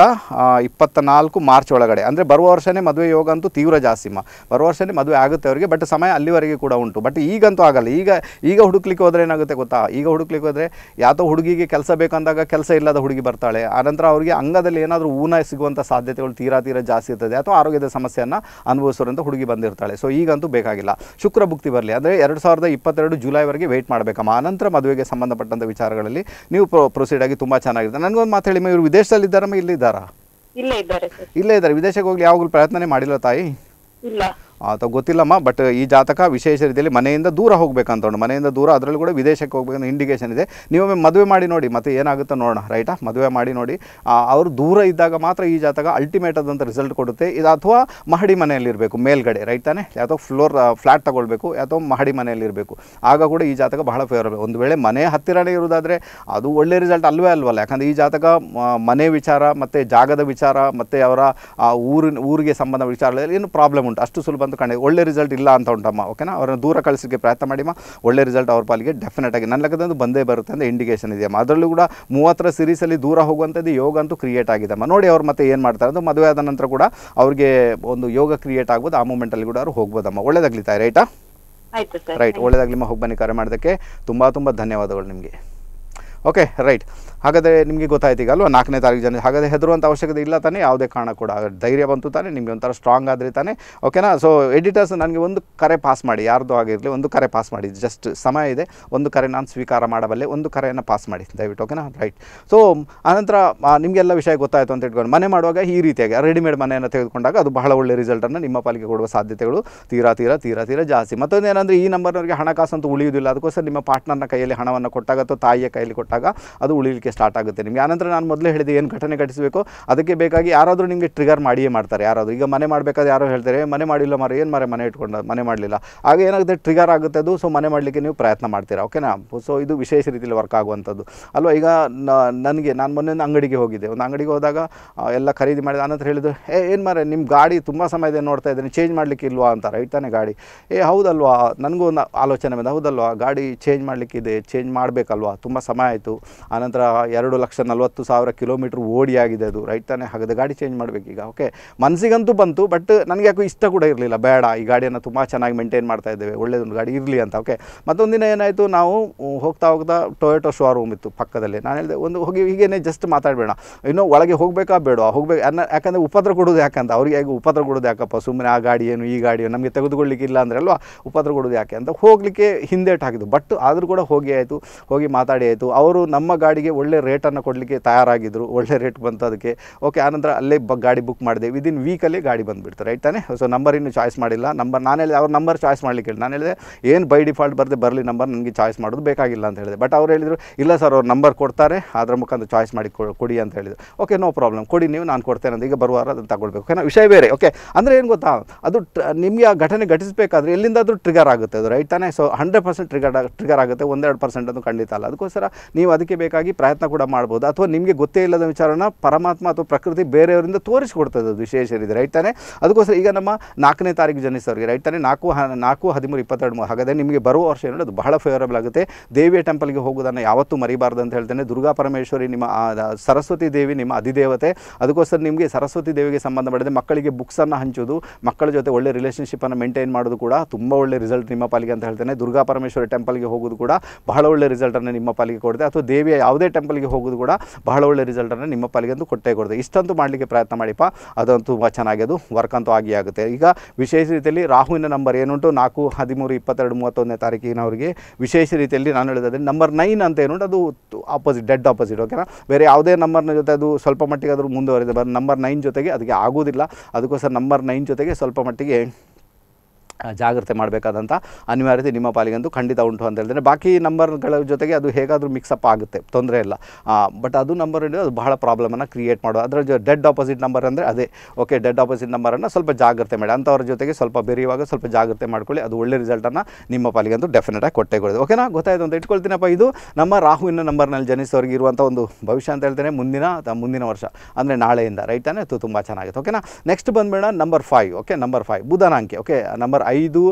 ಇಪ್ಪತ್ತ ನಾಲ್ಕು ಮಾರ್ಚ್ ಒಳಗಡೆ ಅಂದರೆ ಬರುವ ವರ್ಷವೇ ಮದುವೆ ಯೋಗ ಅಂತೂ ತೀವ್ರ ಜಾಸ್ತಿಮ್ಮ ಬರುವ ವರ್ಷವೇ ಮದುವೆ ಆಗುತ್ತೆ ಅವರಿಗೆ ಬಟ್ ಸಮಯ ಅಲ್ಲಿವರೆಗೆ ಕೂಡ ಉಂಟು ಬಟ್ ಈಗಂತೂ ಆಗಲ್ಲ ಈಗ ಈಗ ಹುಡುಕ್ಲಿಕ್ಕೆ ಹೋದರೆ ಏನಾಗುತ್ತೆ ಗೊತ್ತಾ ಈಗ ಹುಡುಕ್ಲಿಕ್ಕೆ ಹೋದರೆ ಯಾವುದೋ ಹುಡುಗಿಗೆ ಕೆಲಸ ಬೇಕಂದಾಗ ಕೆಲಸ ಇಲ್ಲದ ಹುಡುಗಿ ಬರ್ತಾಳೆ ಆನಂತರ ಅವರಿಗೆ ಅಂಗದಲ್ಲಿ ಏನಾದರೂ ಊನ ಸಿಗುವಂಥ ಸಾಧ್ಯತೆಗಳು ತೀರಾ ತೀರಾ ಜಾಸ್ತಿ ಇರ್ತದೆ ಅಥವಾ ಆರೋಗ್ಯದ ಸಮಸ್ಯೆಯನ್ನು ಅನುಭವಿಸೋರಂತ ಹುಡುಗಿ ಬಂದಿರ್ತಾಳೆ ಸೊ ಈಗಂತೂ ಬೇಕಾಗಿಲ್ಲ ಶುಕ್ರ ಭುಕ್ತಿ ಬರಲಿ ಅಂದರೆ ಎರಡು ಸಾವಿರದ ಇಪ್ಪತ್ತೆರಡು ಜುಲೈವರೆಗೆ ವೆಯ್ಟ್ ಮಾಡಬೇಕಮ್ಮ ಆನಂತರ ಮದುವೆಗೆ ಸಂಬಂಧಪಟ್ಟಂಥ ವಿಚಾರಗಳಲ್ಲಿ ನೀವು ನೀವು ಪ್ರೊಸೀಡ್ ಆಗಿ ತುಂಬಾ ಚೆನ್ನಾಗಿರುತ್ತೆ ನನಗೊಂದು ಮಾತು ಹೇಳಿ ಇವರು ವಿದೇಶದಲ್ಲಿ ಇದ್ದಾರಮ್ಮ ಇದ್ದಾರಾ ಇಲ್ಲೇ ಇದ್ದಾರೆ ಇಲ್ಲೇ ಇದ್ದಾರೆ ವಿದೇಶಕ್ಕೆ ಹೋಗಿ ಯಾವಾಗಲೂ ಪ್ರಯತ್ನನೇ ಮಾಡಿಲ್ಲ ತಾಯಿ ಇಲ್ಲ ಅಥವಾ ಗೊತ್ತಿಲ್ಲಮ್ಮ ಬಟ್ ಈ ಜಾತಕ ವಿಶೇಷ ರೀತಿಯಲ್ಲಿ ಮನೆಯಿಂದ ದೂರ ಹೋಗ್ಬೇಕಂತ ಮನೆಯಿಂದ ದೂರ ಅದರಲ್ಲಿ ಕೂಡ ವಿದೇಶಕ್ಕೆ ಹೋಗ್ಬೇಕಂತ ಇಂಡಿಕೇಷನ್ ಇದೆ ನೀವೊಮ್ಮೆ ಮದುವೆ ಮಾಡಿ ನೋಡಿ ಮತ್ತೆ ಏನಾಗುತ್ತೋ ನೋಡೋಣ ರೈಟಾ ಮದುವೆ ಮಾಡಿ ನೋಡಿ ಅವರು ದೂರ ಇದ್ದಾಗ ಮಾತ್ರ ಈ ಜಾತಕ ಅಲ್ಟಿಮೇಟ್ ಆದಂಥ ರಿಸಲ್ಟ್ ಕೊಡುತ್ತೆ ಇದು ಅಥವಾ ಮಹಡಿ ಮನೆಯಲ್ಲಿರಬೇಕು ಮೇಲ್ಗಡೆ ರೈಟ್ ತಾನೆ ಫ್ಲೋರ್ ಫ್ಲ್ಯಾಟ್ ತಗೊಳ್ಬೇಕು ಯಾವುದೋ ಮಹಡಿ ಮನೆಯಲ್ಲಿರಬೇಕು ಆಗ ಕೂಡ ಈ ಜಾತಕ ಬಹಳ ಫೇವರಬಲ್ ಒಂದು ವೇಳೆ ಮನೆ ಹತ್ತಿರನೇ ಇರೋದಾದರೆ ಅದು ಒಳ್ಳೆ ರಿಸಲ್ಟ್ ಅಲ್ವೇ ಅಲ್ವಲ್ಲ ಯಾಕಂದರೆ ಈ ಜಾತಕ ಮನೆ ವಿಚಾರ ಮತ್ತು ಜಾಗದ ವಿಚಾರ ಮತ್ತು ಅವರ ಊರಿನ ಊರಿಗೆ ಸಂಬಂಧ ವಿಚಾರಗಳಲ್ಲಿ ಏನು ಪ್ರಾಬ್ಲಮ್ ಉಂಟು ಅಷ್ಟು ಸುಲಭ ಒಂದು ಕಂಡು ಒಳ್ಳೆ ರಿಸಲ್ಟ್ ಇಲ್ಲ ಅಂತ ಉಂಟಮ್ಮ ಓಕೆನಾ ಅವ್ರನ್ನ ದೂರ ಕಳಿಸಲಿಕ್ಕೆ ಪ್ರಯತ್ನ ಮಾಡಿಮ್ಮ ಒಳ್ಳೆ ರಿಸಲ್ಟ್ ಅವ್ರ ಪಾಲಿಗೆ ಡೆಫಿನೆಟ್ ಆಗಿ ನನ್ನ ಲೆಕ್ಕದೊಂದು ಬಂದೇ ಬರುತ್ತೆ ಅಂತ ಇಂಡಿಕೇಶನ್ ಇದೆಯಮ್ಮ ಅದರಲ್ಲೂ ಕೂಡ ಮೂವತ್ತರ ಸಿರೀಸಲ್ಲಿ ದೂರ ಹೋಗುವಂಥದ್ದು ಯೋಗ ಅಂತೂ ಕ್ರಿಯೇಟ್ ಆಗಿದೆಮ್ಮ ನೋಡಿ ಅವ್ರು ಮತ್ತೆ ಏನು ಮಾಡ್ತಾರೆ ಅದು ಮದುವೆ ಆದ ನಂತರ ಕೂಡ ಅವ್ರಿಗೆ ಒಂದು ಯೋಗ ಕ್ರಿಯೇಟ್ ಆಗ್ಬೋದು ಆ ಮೂಮೆಂಟಲ್ಲಿ ಕೂಡ ಅವರು ಹೋಗ್ಬೋದಮ್ಮ ಒಳ್ಳೇದಾಗ್ಲಿತಾ ರೈಟಾ ರೈಟ್ ಒಳ್ಳೇದಾಗ್ಲಿಮ್ಮ ಹೋಗಿ ಬನ್ನಿ ಕರೆ ಮಾಡೋದಕ್ಕೆ ತುಂಬ ತುಂಬ ಧನ್ಯವಾದಗಳು ನಿಮಗೆ ಓಕೆ ರೈಟ್ ಹಾಗಾದರೆ ನಿಮಗೆ ಗೊತ್ತಾಯ್ತು ಈಗ ಅಲ್ವಾ ನಾಲ್ಕನೇ ತಾರೀಕು ಜನ ಹಾಗಾದರೆ ಹೆದರುವಂಥ ಅವಶ್ಯಕತೆ ಇಲ್ಲ ತಾನೆ ಯಾವುದೇ ಕಾರಣ ಕೂಡ ಧೈರ್ಯ ಬಂತು ತಾನೇ ನಿಮಗೆ ಒಂಥರ ಸ್ಟ್ರಾಂಗ್ ಆದರೆ ತಾನೆ ಓಕೆನಾ ಸೊ ಎಡಿಟರ್ಸ್ ನನಗೆ ಒಂದು ಕರೆ ಪಾಸ್ ಮಾಡಿ ಯಾರ್ದು ಆಗಿರಲಿ ಒಂದು ಕರೆ ಪಾಸ್ ಮಾಡಿ ಜಸ್ಟ್ ಸಮಯ ಇದೆ ಒಂದು ಕರೆ ನಾನು ಸ್ವೀಕಾರ ಮಾಡಬಲ್ಲೆ ಒಂದು ಕರೆಯನ್ನು ಪಾಸ್ ಮಾಡಿ ದಯವಿಟ್ಟು ಓಕೆನಾ ರೈಟ್ ಸೊ ಆನಂತರ ನಿಮಗೆಲ್ಲ ವಿಷಯ ಗೊತ್ತಾಯಿತು ಅಂತ ಇಟ್ಕೊಂಡು ಮನೆ ಮಾಡುವಾಗ ಈ ರೀತಿಯಾಗಿ ರೆಡಿಮೇಡ್ ಮನೆಯನ್ನು ತೆಗೆದುಕೊಂಡಾಗ ಅದು ಬಹಳ ಒಳ್ಳೆ ರಿಸಲ್ಟನ್ನು ನಿಮ್ಮ ಪಾಲಿಗೆ ಕೊಡುವ ಸಾಧ್ಯತೆಗಳು ತೀರಾ ತೀರಾ ತೀರಾ ತೀರಾ ಜಾಸ್ತಿ ಮತ್ತೊಂದು ಏನಂದರೆ ಈ ನಂಬರ್ನವರಿಗೆ ಅಂತೂ ಉಳಿಯುವುದಿಲ್ಲ ಅದಕ್ಕೋಸ್ಕರ ನಿಮ್ಮ ಪಾರ್ಟ್ನರ್ನ ಕೈಯಲ್ಲಿ ಹಣವನ್ನು ಕೊಟ್ಟಾಗ ಅಥವಾ ತಾಯಿಯ ಕೈಯಲ್ಲಿ ಕೊಟ್ಟಾಗ ಅದು ಉಳಿಲಿಕ್ಕೆ ಸ್ಟಾರ್ಟ್ ಆಗುತ್ತೆ ನಿಮಗೆ ಆನಂತರ ನಾನು ಮೊದಲೇ ಹೇಳಿದೆ ಏನು ಘಟನೆ ಘಟಿಸಬೇಕು ಅದಕ್ಕೆ ಬೇಕಾಗಿ ಯಾರಾದರೂ ನಿಮಗೆ ಟ್ರಿಗರ್ ಮಾಡಿಯೇ ಮಾಡ್ತಾರೆ ಯಾರಾದರೂ ಈಗ ಮನೆ ಮಾಡಬೇಕಾದ್ರೆ ಯಾರೋ ಹೇಳ್ತಾರೆ ಮನೆ ಮಾಡಿಲ್ಲ ಮರ ಏನು ಮಾರೇ ಮನೆ ಇಟ್ಕೊಂಡು ಮನೆ ಮಾಡಲಿಲ್ಲ ಆಗ ಏನಾಗುತ್ತೆ ಟ್ರಿಗರ್ ಆಗುತ್ತೆ ಅದು ಸೊ ಮನೆ ಮಾಡಲಿಕ್ಕೆ ನೀವು ಪ್ರಯತ್ನ ಮಾಡ್ತೀರಾ ಓಕೆನಾ ಸೊ ಇದು ವಿಶೇಷ ರೀತಿಯಲ್ಲಿ ವರ್ಕ್ ಆಗುವಂಥದ್ದು ಅಲ್ವಾ ಈಗ ನನಗೆ ನಾನು ಮೊನ್ನೆ ಒಂದು ಅಂಗಡಿಗೆ ಹೋಗಿದ್ದೆ ಒಂದು ಅಂಗಡಿಗೆ ಹೋದಾಗ ಎಲ್ಲ ಖರೀದಿ ಮಾಡಿದ ಆನಂತರ ಹೇಳಿದ್ರು ಏ ಏನು ಮಾರೆ ನಿಮ್ಮ ಗಾಡಿ ತುಂಬ ಸಮಯ ಇದೆ ನೋಡ್ತಾ ಇದ್ದೀನಿ ಚೇಂಜ್ ಮಾಡಲಿಕ್ಕೆ ಇಲ್ವಾ ಅಂತ ರೈತಾನೆ ಗಾಡಿ ಏ ಹೌದಲ್ವಾ ನನಗೂ ಒಂದು ಆಲೋಚನೆ ಬಂದ ಹೌದಲ್ವಾ ಗಾಡಿ ಚೇಂಜ್ ಮಾಡಲಿಕ್ಕಿದೆ ಚೇಂಜ್ ಮಾಡಬೇಕಲ್ವಾ ತುಂಬ ಸಮಯ ಆಯಿತು ಆನಂತರ ಎರಡು ಲಕ್ಷ ನಲ್ವತ್ತು ಸಾವಿರ ಕಿಲೋಮೀಟ್ರ್ ಓಡಿ ಆಗಿದೆ ಅದು ರೈಟ್ ತಾನೇ ಹಗದ ಗಾಡಿ ಚೇಂಜ್ ಮಾಡಬೇಕೀಗ ಓಕೆ ಮನಸ್ಸಿಗಂತೂ ಬಂತು ಬಟ್ ನನಗೆ ಯಾಕೋ ಇಷ್ಟ ಕೂಡ ಇರಲಿಲ್ಲ ಬೇಡ ಈ ಗಾಡಿಯನ್ನು ತುಂಬ ಚೆನ್ನಾಗಿ ಮೇಂಟೈನ್ ಮಾಡ್ತಾ ಇದ್ದೇವೆ ಒಳ್ಳೆಯದೊಂದು ಗಾಡಿ ಇರಲಿ ಅಂತ ಓಕೆ ಮತ್ತೊಂದಿನ ಏನಾಯಿತು ನಾವು ಹೋಗ್ತಾ ಹೋಗ್ತಾ ಟೊಯೋಟೋ ಶೋರೂಮ್ ಇತ್ತು ಪಕ್ಕದಲ್ಲಿ ನಾನು ಹೇಳಿದೆ ಒಂದು ಹೋಗಿ ಹೀಗೇನೆ ಜಸ್ಟ್ ಮಾತಾಡಬೇಡ ಇನ್ನೂ ಒಳಗೆ ಹೋಗಬೇಕಾ ಬೇಡ ಹೋಗಬೇಕು ಯಾಕಂದರೆ ಉಪದ್ರ ಕೊಡೋದು ಯಾಕಂತ ಅವ್ರಿಗೆ ಹೇಗೆ ಉಪದ್ರ ಕೊಡೋದು ಯಾಕಪ್ಪ ಸುಮ್ಮನೆ ಆ ಗಾಡಿ ಏನು ಈ ಗಾಡಿ ನಮಗೆ ತೆಗೆದುಕೊಳ್ಳಿಕ್ಕೆ ಇಲ್ಲ ಅಂದ್ರೆ ಅಲ್ವಾ ಉಪದ್ರ ಕೊಡೋದು ಯಾಕೆ ಅಂತ ಹೋಗಲಿಕ್ಕೆ ಹಿಂದೇಟ್ ಹಾಕಿದ್ದು ಬಟ್ ಆದರೂ ಕೂಡ ಹೋಗಿ ಆಯಿತು ಹೋಗಿ ಮಾತಾಡಿ ಆಯಿತು ಅವರು ನಮ್ಮ ಗಾಡಿಗೆ ಒಳ್ಳೆ ರೇಟನ್ನು ಕೊಡಲಿಕ್ಕೆ ತಯಾರಾಗಿದ್ದರು ಒಳ್ಳೆ ರೇಟ್ ಬಂತು ಅದಕ್ಕೆ ಓಕೆ ಆನಂತರ ಅಲ್ಲೇ ಬ ಗಾಡಿ ಬುಕ್ ಮಾಡಿದೆ ವಿದಿನ್ ವೀಕಲ್ಲಿ ಗಾಡಿ ಬಂದುಬಿಡ್ತಾರೆ ರೈಟ್ ತಾನೇ ಸೊ ನಂಬರ್ ಇನ್ನೂ ಚಾಯ್ಸ್ ಮಾಡಿಲ್ಲ ನಂಬರ್ ನಾನು ಹೇಳಿದೆ ಅವ್ರ ನಂಬರ್ ಚಾಯ್ಸ್ ಮಾಡಲಿಕ್ಕೆ ಹೇಳಿ ನಾನು ಹೇಳಿದೆ ಏನು ಬೈ ಡಿಫಾಲ್ಟ್ ಬರದೆ ಬರಲಿ ನಂಬರ್ ನನಗೆ ಚಾಯ್ಸ್ ಮಾಡೋದು ಬೇಕಾಗಿಲ್ಲ ಅಂತ ಹೇಳಿದೆ ಬಟ್ ಅವ್ರು ಹೇಳಿದರು ಇಲ್ಲ ಸರ್ ಅವ್ರು ನಂಬರ್ ಕೊಡ್ತಾರೆ ಅದರ ಮುಖಾಂತರ ಚಾಯ್ಸ್ ಮಾಡಿ ಕೊಡಿ ಅಂತ ಹೇಳಿದರು ಓಕೆ ನೋ ಪ್ರಾಬ್ಲಮ್ ಕೊಡಿ ನೀವು ನಾನು ಕೊಡ್ತೇನೆ ಅಂತ ಈಗ ಬರುವಾರ ಅದನ್ನು ತಗೊಳ್ಬೇಕು ಓಕೆನಾ ವಿಷಯ ಬೇರೆ ಓಕೆ ಅಂದರೆ ಏನು ಗೊತ್ತಾ ಅದು ನಿಮಗೆ ಆ ಘಟನೆ ಘಟಿಸಬೇಕಾದ್ರೆ ಎಲ್ಲಿಂದಾದರೂ ಟ್ರಿಗರ್ ಆಗುತ್ತೆ ಅದು ರೈಟ್ ತಾನೇ so hundred percent trigger trigger ಆಗುತ್ತೆ ಒಂದೆರಡು ಪರ್ಸೆಂಟ್ ಅದು ಖಂಡಿತ ಅಲ್ಲ ಅದಕ್ಕೋಸ್ಕರ ನೀವು ಅದಕ್ಕೆ ಬೇಕಾಗಿ ಪ್ರಯತ್ನ ಪ್ರಯತ್ನ ಕೂಡ ಮಾಡ್ಬೋದು ಅಥವಾ ನಿಮಗೆ ಗೊತ್ತೇ ಇಲ್ಲದ ವಿಚಾರನ ಪರಮಾತ್ಮ ಅಥವಾ ಪ್ರಕೃತಿ ಬೇರೆಯವರಿಂದ ತೋರಿಸಿಕೊಡ್ತದೆ ಅದು ವಿಶೇಷ ರೀತಿ ರೈಟ್ ತಾನೆ ಅದಕ್ಕೋಸ್ಕರ ಈಗ ನಮ್ಮ ನಾಲ್ಕನೇ ತಾರೀಕು ಜನಿಸೋರಿಗೆ ರೈಟ್ ತಾನೆ ನಾಲ್ಕು ನಾಲ್ಕು ಹದಿಮೂರು ಇಪ್ಪತ್ತೆರಡು ಹಾಗಾದರೆ ನಿಮಗೆ ಬರುವ ವರ್ಷ ಏನು ಅದು ಬಹಳ ಫೇವರಬಲ್ ಆಗುತ್ತೆ ದೇವಿಯ ಟೆಂಪಲ್ಗೆ ಹೋಗೋದನ್ನು ಯಾವತ್ತೂ ಮರಿಬಾರ್ದು ಅಂತ ಹೇಳ್ತೇನೆ ದುರ್ಗಾ ಪರಮೇಶ್ವರಿ ನಿಮ್ಮ ಸರಸ್ವತಿ ದೇವಿ ನಿಮ್ಮ ಅಧಿದೇವತೆ ಅದಕ್ಕೋಸ್ಕರ ನಿಮಗೆ ಸರಸ್ವತಿ ದೇವಿಗೆ ಸಂಬಂಧ ಪಡೆದ ಮಕ್ಕಳಿಗೆ ಬುಕ್ಸನ್ನು ಹಂಚೋದು ಮಕ್ಕಳ ಜೊತೆ ಒಳ್ಳೆ ರಿಲೇಷನ್ಶಿಪ್ಪನ್ನು ಮೇಂಟೈನ್ ಮಾಡೋದು ಕೂಡ ತುಂಬ ಒಳ್ಳೆ ರಿಸಲ್ಟ್ ನಿಮ್ಮ ಪಾಲಿಗೆ ಅಂತ ಹೇಳ್ತೇನೆ ದುರ್ಗಾ ಪರಮೇಶ್ವರಿ ಟೆಂಪಲ್ಗೆ ಹೋಗೋದು ಕೂಡ ಬಹಳ ಒಳ್ಳೆ ರಿಸಲ್ಟನ್ನು ನಿಮ್ಮ ಪಾಲಿಗೆ ಕೊಡುತ್ತೆ ಅಥವಾ ದೇವಿಯ ಯಾವುದೇ ಟೆಂಪಲ್ ಟೆಂಪಲ್ಗೆ ಹೋಗೋದು ಕೂಡ ಬಹಳ ಒಳ್ಳೆ ರಿಸಲ್ಟನ್ನು ನಿಮ್ಮ ಅಂತೂ ಕೊಟ್ಟೇ ಕೊಡ್ತದೆ ಇಷ್ಟಂತೂ ಮಾಡಲಿಕ್ಕೆ ಪ್ರಯತ್ನ ಮಾಡಿಪ್ಪ ಅದಂತೂ ತುಂಬ ಚೆನ್ನಾಗಿ ಅದು ವರ್ಕ್ ಅಂತೂ ಆಗಿ ಆಗುತ್ತೆ ಈಗ ವಿಶೇಷ ರೀತಿಯಲ್ಲಿ ರಾಹುವಿನ ನಂಬರ್ ಏನುಂಟು ನಾಲ್ಕು ಹದಿಮೂರು ಇಪ್ಪತ್ತೆರಡು ಮೂವತ್ತೊಂದನೇ ತಾರೀಕಿನವರಿಗೆ ವಿಶೇಷ ರೀತಿಯಲ್ಲಿ ನಾನು ಹೇಳಿದ್ರೆ ನಂಬರ್ ನೈನ್ ಅಂತ ಏನುಂಟು ಅದು ಆಪೋಸಿಟ್ ಡೆಡ್ ಆಪೋಸಿಟ್ ಓಕೆನಾ ಬೇರೆ ಯಾವುದೇ ನಂಬರ್ನ ಜೊತೆ ಅದು ಸ್ವಲ್ಪ ಮಟ್ಟಿಗೆ ಅದ್ರ ಮುಂದುವರೆದಿದೆ ನಂಬರ್ ನೈನ್ ಜೊತೆಗೆ ಅದಕ್ಕೆ ಆಗೋದಿಲ್ಲ ಅದಕ್ಕೋಸ್ಕರ ನಂಬರ್ ನೈನ್ ಜೊತೆಗೆ ಸ್ವಲ್ಪ ಮಟ್ಟಿಗೆ ಜಾಗ್ರತೆ ಮಾಡಬೇಕಾದಂಥ ಅನಿವಾರ್ಯತೆ ನಿಮ್ಮ ಅಂತೂ ಖಂಡಿತ ಉಂಟು ಅಂತ ಹೇಳ್ತಾರೆ ಬಾಕಿ ನಂಬರ್ಗಳ ಜೊತೆಗೆ ಅದು ಹೇಗಾದರೂ ಮಿಕ್ಸಪ್ ಆಗುತ್ತೆ ತೊಂದರೆ ಇಲ್ಲ ಬಟ್ ಅದು ನಂಬರ್ ಅದು ಬಹಳ ಪ್ರಾಬ್ಲಮನ್ನು ಕ್ರಿಯೇಟ್ ಮಾಡೋದು ಅದರ ಜೊ ಡೆಡ್ ಆಪೋಸಿಟ್ ನಂಬರ್ ಅಂದರೆ ಅದೇ ಓಕೆ ಡೆಡ್ ಆಪೋಸಿಟ್ ನಂಬರನ್ನು ಸ್ವಲ್ಪ ಜಾಗ್ರತೆ ಮಾಡಿ ಅಂಥವ್ರ ಜೊತೆಗೆ ಸ್ವಲ್ಪ ಬೆರೆಯುವಾಗ ಸ್ವಲ್ಪ ಜಾಗ್ರತೆ ಮಾಡ್ಕೊಳ್ಳಿ ಅದು ಒಳ್ಳೆ ರಿಸಲ್ಟನ್ನು ನಿಮ್ಮ ಪಾಲಿಗೆಂದು ಡೆಫಿನೆಟಾಗಿ ಕೊಟ್ಟೆ ಕೊಡೋದು ಓಕೆನಾ ಗೊತ್ತಾಯಿತು ಅಂತ ಇಟ್ಕೊಳ್ತೀನಪ್ಪ ಇದು ನಮ್ಮ ರಾಹುವಿನ ನಂಬರ್ನಲ್ಲಿ ಜನಿಸೋರಿಗೆ ಇರುವಂಥ ಒಂದು ಭವಿಷ್ಯ ಅಂತ ಹೇಳ್ತೇನೆ ಮುಂದಿನ ಮುಂದಿನ ವರ್ಷ ಅಂದರೆ ನಾಳೆಯಿಂದ ರೈಟ್ ತಾನೇ ಅದು ತುಂಬ ಚೆನ್ನಾಗಿತ್ತು ಓಕೆನಾ ನೆಕ್ಸ್ಟ್ ಬಂದ್ಬೇಡ number five okay number five ಬುಧನಾಂಕೆ ಓಕೆ ನಂಬರ್ ಐದು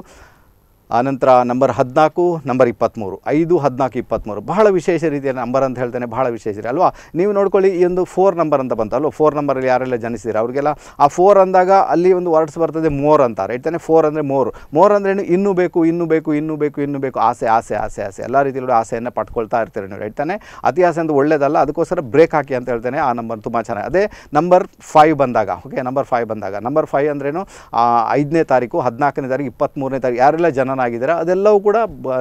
ಆನಂತರ ನಂಬರ್ ಹದಿನಾಲ್ಕು ನಂಬರ್ ಇಪ್ಪತ್ತ್ಮೂರು ಐದು ಹದಿನಾಲ್ಕು ಇಪ್ಪತ್ತ್ಮೂರು ಬಹಳ ವಿಶೇಷ ರೀತಿಯ ನಂಬರ್ ಅಂತ ಹೇಳ್ತೇನೆ ಬಹಳ ವಿಶೇಷ ಅಲ್ವಾ ನೀವು ನೋಡ್ಕೊಳ್ಳಿ ಈ ಒಂದು ಫೋರ್ ನಂಬರ್ ಅಂತ ಬಂತಲ್ವ ಫೋರ್ ನಂಬರಲ್ಲಿ ಯಾರೆಲ್ಲ ಜನಿಸಿದ್ರೆ ಅವರಿಗೆಲ್ಲ ಆ ಫೋರ್ ಅಂದಾಗ ಅಲ್ಲಿ ಒಂದು ವರ್ಡ್ಸ್ ಬರ್ತದೆ ಮೋರ್ ಅಂತಾರೆ ಹೇಳ್ತಾನೆ ಫೋರ್ ಅಂದರೆ ಮೋರ್ ಮೋರ್ ಅಂದರೆ ಇನ್ನೂ ಬೇಕು ಇನ್ನೂ ಬೇಕು ಇನ್ನೂ ಬೇಕು ಇನ್ನೂ ಬೇಕು ಆಸೆ ಆಸೆ ಆಸೆ ಆಸೆ ಎಲ್ಲ ರೀತಿಯಲ್ಲೂ ಆಸೆಯನ್ನು ಪಟ್ಕೊಳ್ತಾ ಇರ್ತೀರಿ ನೀವು ಹೇಳ್ತಾನೆ ಅತಿ ಆಸೆ ಅಂತ ಒಳ್ಳೇದಲ್ಲ ಅದಕ್ಕೋಸ್ಕರ ಬ್ರೇಕ್ ಹಾಕಿ ಅಂತ ಹೇಳ್ತೇನೆ ಆ ನಂಬರ್ ತುಂಬ ಚೆನ್ನಾಗಿ ಅದೇ ನಂಬರ್ ಫೈವ್ ಬಂದಾಗ ಓಕೆ ನಂಬರ್ ಫೈವ್ ಬಂದಾಗ ನಂಬರ್ ಫೈವ್ ಅಂದ್ರೇನು ಐದನೇ ತಾರೀಕು ಹದಿನಾಲ್ಕನೇ ತಾರೀಕು ಇಪ್ಪತ್ತ್ಮೂರನೇ ತಾರೀಕು ಯಾರೆಲ್ಲ ಜನನ ಜನನಾಗಿದ್ದೀರಾ ಅದೆಲ್ಲವೂ ಕೂಡ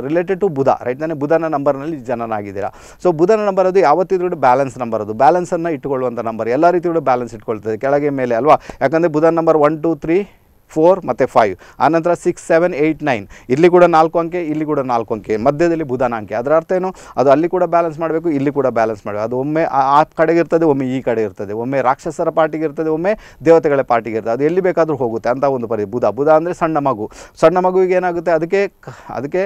ರಿಲೇಟೆಡ್ ಟು ಬುಧ ರೈಟ್ ನಾನು ಬುಧನ ನಂಬರ್ನಲ್ಲಿ ಜನನಾಗಿದ್ದೀರಾ ಸೊ ಬುಧನ ನಂಬರ್ ಅದು ಯಾವತ್ತಿದ್ರೂ ಕೂಡ ಬ್ಯಾಲೆನ್ಸ್ ನಂಬರ್ ಅದು ಬ್ಯಾಲೆನ್ಸನ್ನು ಇಟ್ಟುಕೊಳ್ಳುವಂಥ ನಂಬರ್ ಎಲ್ಲ ರೀತಿ ಕೂಡ ಬ್ಯಾಲೆನ್ಸ್ ಇಟ್ಕೊಳ್ತದೆ ಕೆಳಗೆ ಮೇಲೆ ಅಲ್ವಾ ಯಾಕಂದರೆ ಬುಧನ number one two three four ಮತ್ತು ಫೈವ್ ಆನಂತರ ಸಿಕ್ಸ್ ಸೆವೆನ್ ಏಯ್ಟ್ ನೈನ್ ಇಲ್ಲಿ ಕೂಡ ನಾಲ್ಕು ಅಂಕೆ ಇಲ್ಲಿ ಕೂಡ ನಾಲ್ಕು ಅಂಕೆ ಮಧ್ಯದಲ್ಲಿ ಬುಧನ ಅಂಕೆ ಅದರ ಅರ್ಥ ಏನು ಅದು ಅಲ್ಲಿ ಕೂಡ ಬ್ಯಾಲೆನ್ಸ್ ಮಾಡಬೇಕು ಇಲ್ಲಿ ಕೂಡ ಬ್ಯಾಲೆನ್ಸ್ ಮಾಡಬೇಕು ಅದು ಒಮ್ಮೆ ಆ ಕಡೆಗೆ ಇರ್ತದೆ ಒಮ್ಮೆ ಈ ಕಡೆ ಇರ್ತದೆ ಒಮ್ಮೆ ರಾಕ್ಷಸರ ಪಾರ್ಟಿಗೆ ಇರ್ತದೆ ಒಮ್ಮೆ ದೇವತೆಗಳ ಪಾರ್ಟಿಗೆ ಇರ್ತದೆ ಅದು ಎಲ್ಲಿ ಬೇಕಾದರೂ ಹೋಗುತ್ತೆ ಅಂತ ಒಂದು ಪರಿ ಬುಧ ಬುಧ ಅಂದರೆ ಸಣ್ಣ ಮಗು ಸಣ್ಣ ಮಗುವಿಗೆ ಏನಾಗುತ್ತೆ ಅದಕ್ಕೆ ಅದಕ್ಕೆ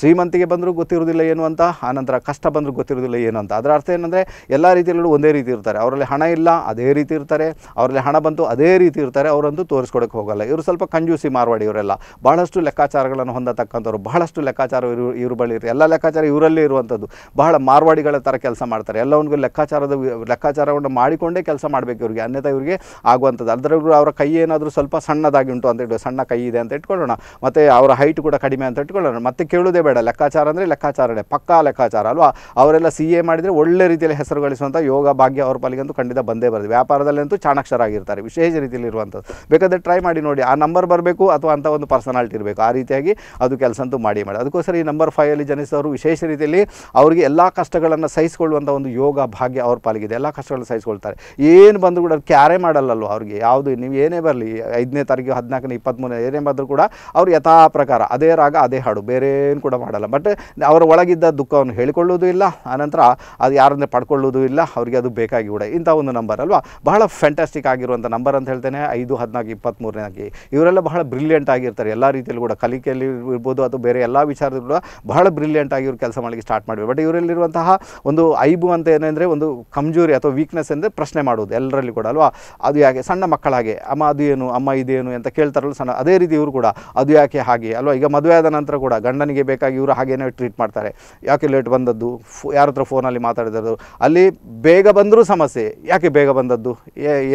ಶ್ರೀಮಂತಿಗೆ ಬಂದರೂ ಗೊತ್ತಿರೋದಿಲ್ಲ ಏನು ಅಂತ ಆನಂತರ ಕಷ್ಟ ಬಂದರೂ ಗೊತ್ತಿರೋದಿಲ್ಲ ಏನು ಅಂತ ಅದರ ಅರ್ಥ ಏನಂದರೆ ಎಲ್ಲ ರೀತಿಯಲ್ಲೂ ಒಂದೇ ರೀತಿ ಇರ್ತಾರೆ ಅವರಲ್ಲಿ ಹಣ ಇಲ್ಲ ಅದೇ ರೀತಿ ಇರ್ತಾರೆ ಅವರಲ್ಲಿ ಹಣ ಬಂತು ಅದೇ ರೀತಿ ಇರ್ತಾರೆ ಅವರಂತೂ ತೋರಿಸ್ಕೊಡೋಕ್ಕೆ ಹೋಗಲ್ಲ ಇವರು ಸ್ವಲ್ಪ ಕಂಜೂಸಿ ಮಾರ್ವಾಡಿ ಇವರೆಲ್ಲ ಬಹಳಷ್ಟು ಲೆಕ್ಕಾಚಾರಗಳನ್ನು ಹೊಂದತಕ್ಕಂಥವ್ರು ಬಹಳಷ್ಟು ಲೆಕ್ಕಾಚಾರ ಇವರು ಇವ್ರ ಬಳಿ ಎಲ್ಲ ಲೆಕ್ಕಾಚಾರ ಇವರಲ್ಲೇ ಇರುವಂಥದ್ದು ಬಹಳ ಮಾರ್ವಾಡಿಗಳ ಥರ ಕೆಲಸ ಮಾಡ್ತಾರೆ ಎಲ್ಲವನಿಗೂ ಲೆಕ್ಕಾಚಾರದ ಲೆಕ್ಕಾಚಾರವನ್ನು ಮಾಡಿಕೊಂಡೇ ಕೆಲಸ ಮಾಡಬೇಕು ಇವರಿಗೆ ಅನ್ಯತಾ ಇವರಿಗೆ ಆಗುವಂಥದ್ದು ಅದರಲ್ಲೂ ಅವರ ಕೈ ಏನಾದರೂ ಸ್ವಲ್ಪ ಸಣ್ಣದಾಗಿ ಉಂಟು ಅಂತ ಹೇಳಿ ಸಣ್ಣ ಕೈ ಇದೆ ಅಂತ ಇಟ್ಕೊಳ್ಳೋಣ ಮತ್ತು ಅವರ ಹೈಟ್ ಕೂಡ ಕಡಿಮೆ ಅಂತ ಇಟ್ಕೊಳ್ಳೋಣ ಮತ್ತೆ ಕೇಳೋದೇ ಬೇಡ ಲೆಕ್ಕಾಚಾರ ಅಂದರೆ ಲೆಕ್ಕಾಚಾರನೇ ಪಕ್ಕಾ ಲೆಕ್ಕಾಚಾರ ಅಲ್ವಾ ಅವರೆಲ್ಲ ಸಿ ಎ ಮಾಡಿದರೆ ಒಳ್ಳೆ ರೀತಿಯಲ್ಲಿ ಹೆಸರು ಗಳಿಸುವಂಥ ಯೋಗ ಭಾಗ್ಯ ಅವ್ರ ಪಾಲಿಗಂತೂ ಖಂಡಿತ ಬಂದೇ ವ್ಯಾಪಾರದಲ್ಲಿ ಅಂತೂ ಚಾಣಾಕ್ಷರಾಗಿರ್ತಾರೆ ವಿಶೇಷ ರೀತಿಯಲ್ಲಿ ಇರುವಂಥದ್ದು ಬೇಕಾದರೆ ಟ್ರೈ ಮಾಡಿ ನೋಡಿ ಆ ನಂಬರ್ ಬರಬೇಕು ಅಥವಾ ಅಂತ ಒಂದು ಪರ್ಸನಾಲಿಟಿ ಇರಬೇಕು ಆ ರೀತಿಯಾಗಿ ಅದು ಕೆಲಸ ಅಂತೂ ಮಾಡಿ ಮಾಡಿ ಅದಕ್ಕೋಸ್ಕರ ಈ ನಂಬರ್ ಅಲ್ಲಿ ಜನಿಸಿದವರು ವಿಶೇಷ ರೀತಿಯಲ್ಲಿ ಅವರಿಗೆ ಎಲ್ಲ ಕಷ್ಟಗಳನ್ನು ಸಹಿಸಿಕೊಳ್ಳುವಂಥ ಒಂದು ಯೋಗ ಭಾಗ್ಯ ಅವ್ರ ಪಾಲಿಗಿದೆ ಎಲ್ಲ ಕಷ್ಟಗಳನ್ನು ಸಹಿಸಿಕೊಳ್ತಾರೆ ಏನು ಬಂದರೂ ಕೂಡ ಕ್ಯಾರೇ ಮಾಡಲ್ಲಲ್ವ ಅವ್ರಿಗೆ ಯಾವುದು ನೀವು ಏನೇ ಬರಲಿ ಐದನೇ ತಾರೀಕು ಹದಿನಾಲ್ಕನೇ ಇಪ್ಪತ್ತ್ಮೂರನೇ ಏನೇ ಬಂದರೂ ಕೂಡ ಅವ್ರು ಯಥಾ ಪ್ರಕಾರ ಅದೇ ರಾಗ ಅದೇ ಹಾಡು ಬೇರೇನು ಕೂಡ ಮಾಡಲ್ಲ ಬಟ್ ಅವರ ಒಳಗಿದ್ದ ದುಃಖವನ್ನು ಹೇಳಿಕೊಳ್ಳೋದು ಇಲ್ಲ ಆನಂತರ ಅದು ಯಾರನ್ನೇ ಪಡ್ಕೊಳ್ಳೋದು ಇಲ್ಲ ಅವರಿಗೆ ಅದು ಬೇಕಾಗಿ ಕೂಡ ಇಂಥ ಒಂದು ನಂಬರ್ ಅಲ್ವಾ ಬಹಳ ಫ್ಯಾಂಟಾಸ್ಟಿಕ್ ಆಗಿರುವಂಥ ನಂಬರ್ ಅಂತ ಹೇಳ್ತೇನೆ ಐದು ಹದಿನಾಲ್ಕು ಇಪ್ಪತ್ತ್ಮೂರನೇ ಇವರೆಲ್ಲ ಬಹಳ ಬ್ರಿಲಿಯಂಟ್ ಆಗಿರ್ತಾರೆ ಎಲ್ಲ ರೀತಿಯಲ್ಲೂ ಕೂಡ ಕಲಿಕೆಯಲ್ಲಿ ಇರ್ಬೋದು ಅಥವಾ ಬೇರೆ ಎಲ್ಲ ವಿಚಾರದಲ್ಲೂ ಕೂಡ ಬಹಳ ಬ್ರಿಲಿಯಂಟ್ ಆಗಿ ಇವರು ಕೆಲಸ ಮಾಡಲಿಕ್ಕೆ ಸ್ಟಾರ್ಟ್ ಮಾಡಿವೆ ಬಟ್ ಇವರಲ್ಲಿರುವಂತಹ ಒಂದು ಐಬು ಅಂತ ಏನಂದರೆ ಒಂದು ಕಮ್ಜೋರಿ ಅಥವಾ ವೀಕ್ನೆಸ್ ಅಂದರೆ ಪ್ರಶ್ನೆ ಮಾಡುವುದು ಎಲ್ಲರಲ್ಲಿ ಕೂಡ ಅಲ್ವಾ ಅದು ಯಾಕೆ ಸಣ್ಣ ಮಕ್ಕಳಾಗೆ ಅಮ್ಮ ಅದು ಏನು ಅಮ್ಮ ಇದೇನು ಅಂತ ಕೇಳ್ತಾರಲ್ಲ ಸಣ್ಣ ಅದೇ ರೀತಿ ಇವರು ಕೂಡ ಅದು ಯಾಕೆ ಹಾಗೆ ಅಲ್ವಾ ಈಗ ಮದುವೆ ಆದ ನಂತರ ಕೂಡ ಗಂಡನಿಗೆ ಬೇಕಾಗಿ ಇವರು ಹಾಗೇನೇ ಟ್ರೀಟ್ ಮಾಡ್ತಾರೆ ಯಾಕೆ ಲೇಟ್ ಬಂದದ್ದು ಫೋ ಯಾರ ಹತ್ರ ಫೋನಲ್ಲಿ ಮಾತಾಡಿದ್ರು ಅಲ್ಲಿ ಬೇಗ ಬಂದರೂ ಸಮಸ್ಯೆ ಯಾಕೆ ಬೇಗ ಬಂದದ್ದು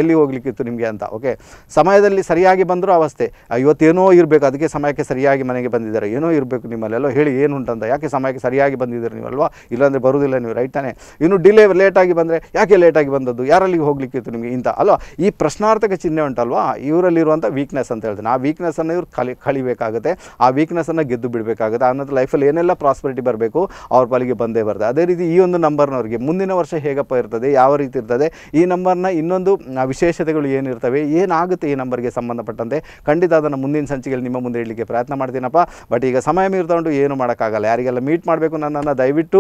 ಎಲ್ಲಿ ಹೋಗ್ಲಿಕ್ಕಿತ್ತು ನಿಮಗೆ ಅಂತ ಓಕೆ ಸಮಯದಲ್ಲಿ ಸರಿಯಾಗಿ ಮನೆಗೆ ಬಂದರೂ ಅವಸ್ಥೆ ಇವತ್ತೇನೋ ಇರಬೇಕು ಅದಕ್ಕೆ ಸಮಯಕ್ಕೆ ಸರಿಯಾಗಿ ಮನೆಗೆ ಬಂದಿದ್ದಾರೆ ಏನೋ ಇರಬೇಕು ನಿಮ್ಮಲ್ಲೆಲ್ಲೋ ಹೇಳಿ ಏನು ಉಂಟಂತ ಯಾಕೆ ಸಮಯಕ್ಕೆ ಸರಿಯಾಗಿ ಬಂದಿದ್ದೀರಿ ನೀವಲ್ವಾ ಇಲ್ಲಾಂದರೆ ಬರುವುದಿಲ್ಲ ನೀವು ರೈಟ್ ತಾನೆ ಇನ್ನು ಡಿಲೇ ಲೇಟಾಗಿ ಬಂದರೆ ಯಾಕೆ ಲೇಟಾಗಿ ಬಂದದ್ದು ಯಾರಲ್ಲಿಗೆ ಹೋಗ್ಲಿಕ್ಕಿತ್ತು ನಿಮಗೆ ಇಂಥ ಅಲ್ವಾ ಈ ಪ್ರಶ್ನಾರ್ಥಕ ಚಿಹ್ನೆ ಉಂಟಲ್ವಾ ಇವರಲ್ಲಿರುವಂಥ ವೀಕ್ನೆಸ್ ಅಂತ ಹೇಳ್ತೀನಿ ಆ ವೀಕ್ನೆಸ್ಸನ್ನು ಇವರು ಕಲಿ ಕಳಿಬೇಕಾಗುತ್ತೆ ಆ ವೀಕ್ನೆಸ್ಸನ್ನು ಗೆದ್ದು ಬಿಡಬೇಕಾಗುತ್ತೆ ಆನಂತರ ಲೈಫಲ್ಲಿ ಏನೆಲ್ಲ ಪ್ರಾಸ್ಪರಿಟಿ ಬರಬೇಕು ಅವ್ರ ಪಾಲಿಗೆ ಬಂದೇ ಬರ್ತದೆ ಅದೇ ರೀತಿ ಈ ಒಂದು ನಂಬರ್ನವ್ರಿಗೆ ಮುಂದಿನ ವರ್ಷ ಹೇಗಪ್ಪ ಇರ್ತದೆ ಯಾವ ರೀತಿ ಇರ್ತದೆ ಈ ನಂಬರ್ನ ಇನ್ನೊಂದು ವಿಶೇಷತೆಗಳು ಏನಿರ್ತವೆ ಏನಾಗುತ್ತೆ ಈ ನಂಬರ್ಗೆ ಸಂಬಂಧಪಟ್ಟ ಸಂಬಂಧಪಟ್ಟಂತೆ ಖಂಡಿತ ಅದನ್ನು ಮುಂದಿನ ಸಂಚಿಕೆಯಲ್ಲಿ ನಿಮ್ಮ ಮುಂದೆ ಇಡಲಿಕ್ಕೆ ಪ್ರಯತ್ನ ಮಾಡ್ತೀನಪ್ಪ ಬಟ್ ಈಗ ಸಮಯ ಮೀರ್ತೊಂಡು ಏನು ಮಾಡೋಕ್ಕಾಗಲ್ಲ ಯಾರಿಗೆಲ್ಲ ಮೀಟ್ ಮಾಡಬೇಕು ನನ್ನನ್ನು ದಯವಿಟ್ಟು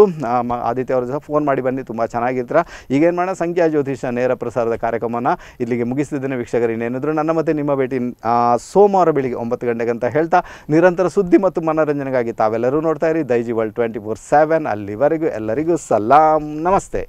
ಆದಿತ್ಯ ಅವರು ಸಹ ಫೋನ್ ಮಾಡಿ ಬನ್ನಿ ತುಂಬ ಚೆನ್ನಾಗಿರ್ತೀರ ಈಗೇನು ಮಾಡೋಣ ಸಂಖ್ಯಾ ಜ್ಯೋತಿಷ ನೇರ ಪ್ರಸಾರದ ಕಾರ್ಯಕ್ರಮವನ್ನು ಇಲ್ಲಿಗೆ ಮುಗಿಸ್ತಿದ್ದೇನೆ ವೀಕ್ಷಕರು ಇನ್ನೇನಿದ್ರು ನನ್ನ ಮತ್ತೆ ನಿಮ್ಮ ಭೇಟಿ ಸೋಮವಾರ ಬೆಳಿಗ್ಗೆ ಒಂಬತ್ತು ಗಂಟೆಗೆ ಅಂತ ಹೇಳ್ತಾ ನಿರಂತರ ಸುದ್ದಿ ಮತ್ತು ಮನೋರಂಜನೆಗಾಗಿ ತಾವೆಲ್ಲರೂ ನೋಡ್ತಾ ಇರಿ Daiji world twenty four seven ಅಲ್ಲಿವರೆಗೂ ಎಲ್ಲರಿಗೂ ಸಲಾಂ ನಮಸ್ತೆ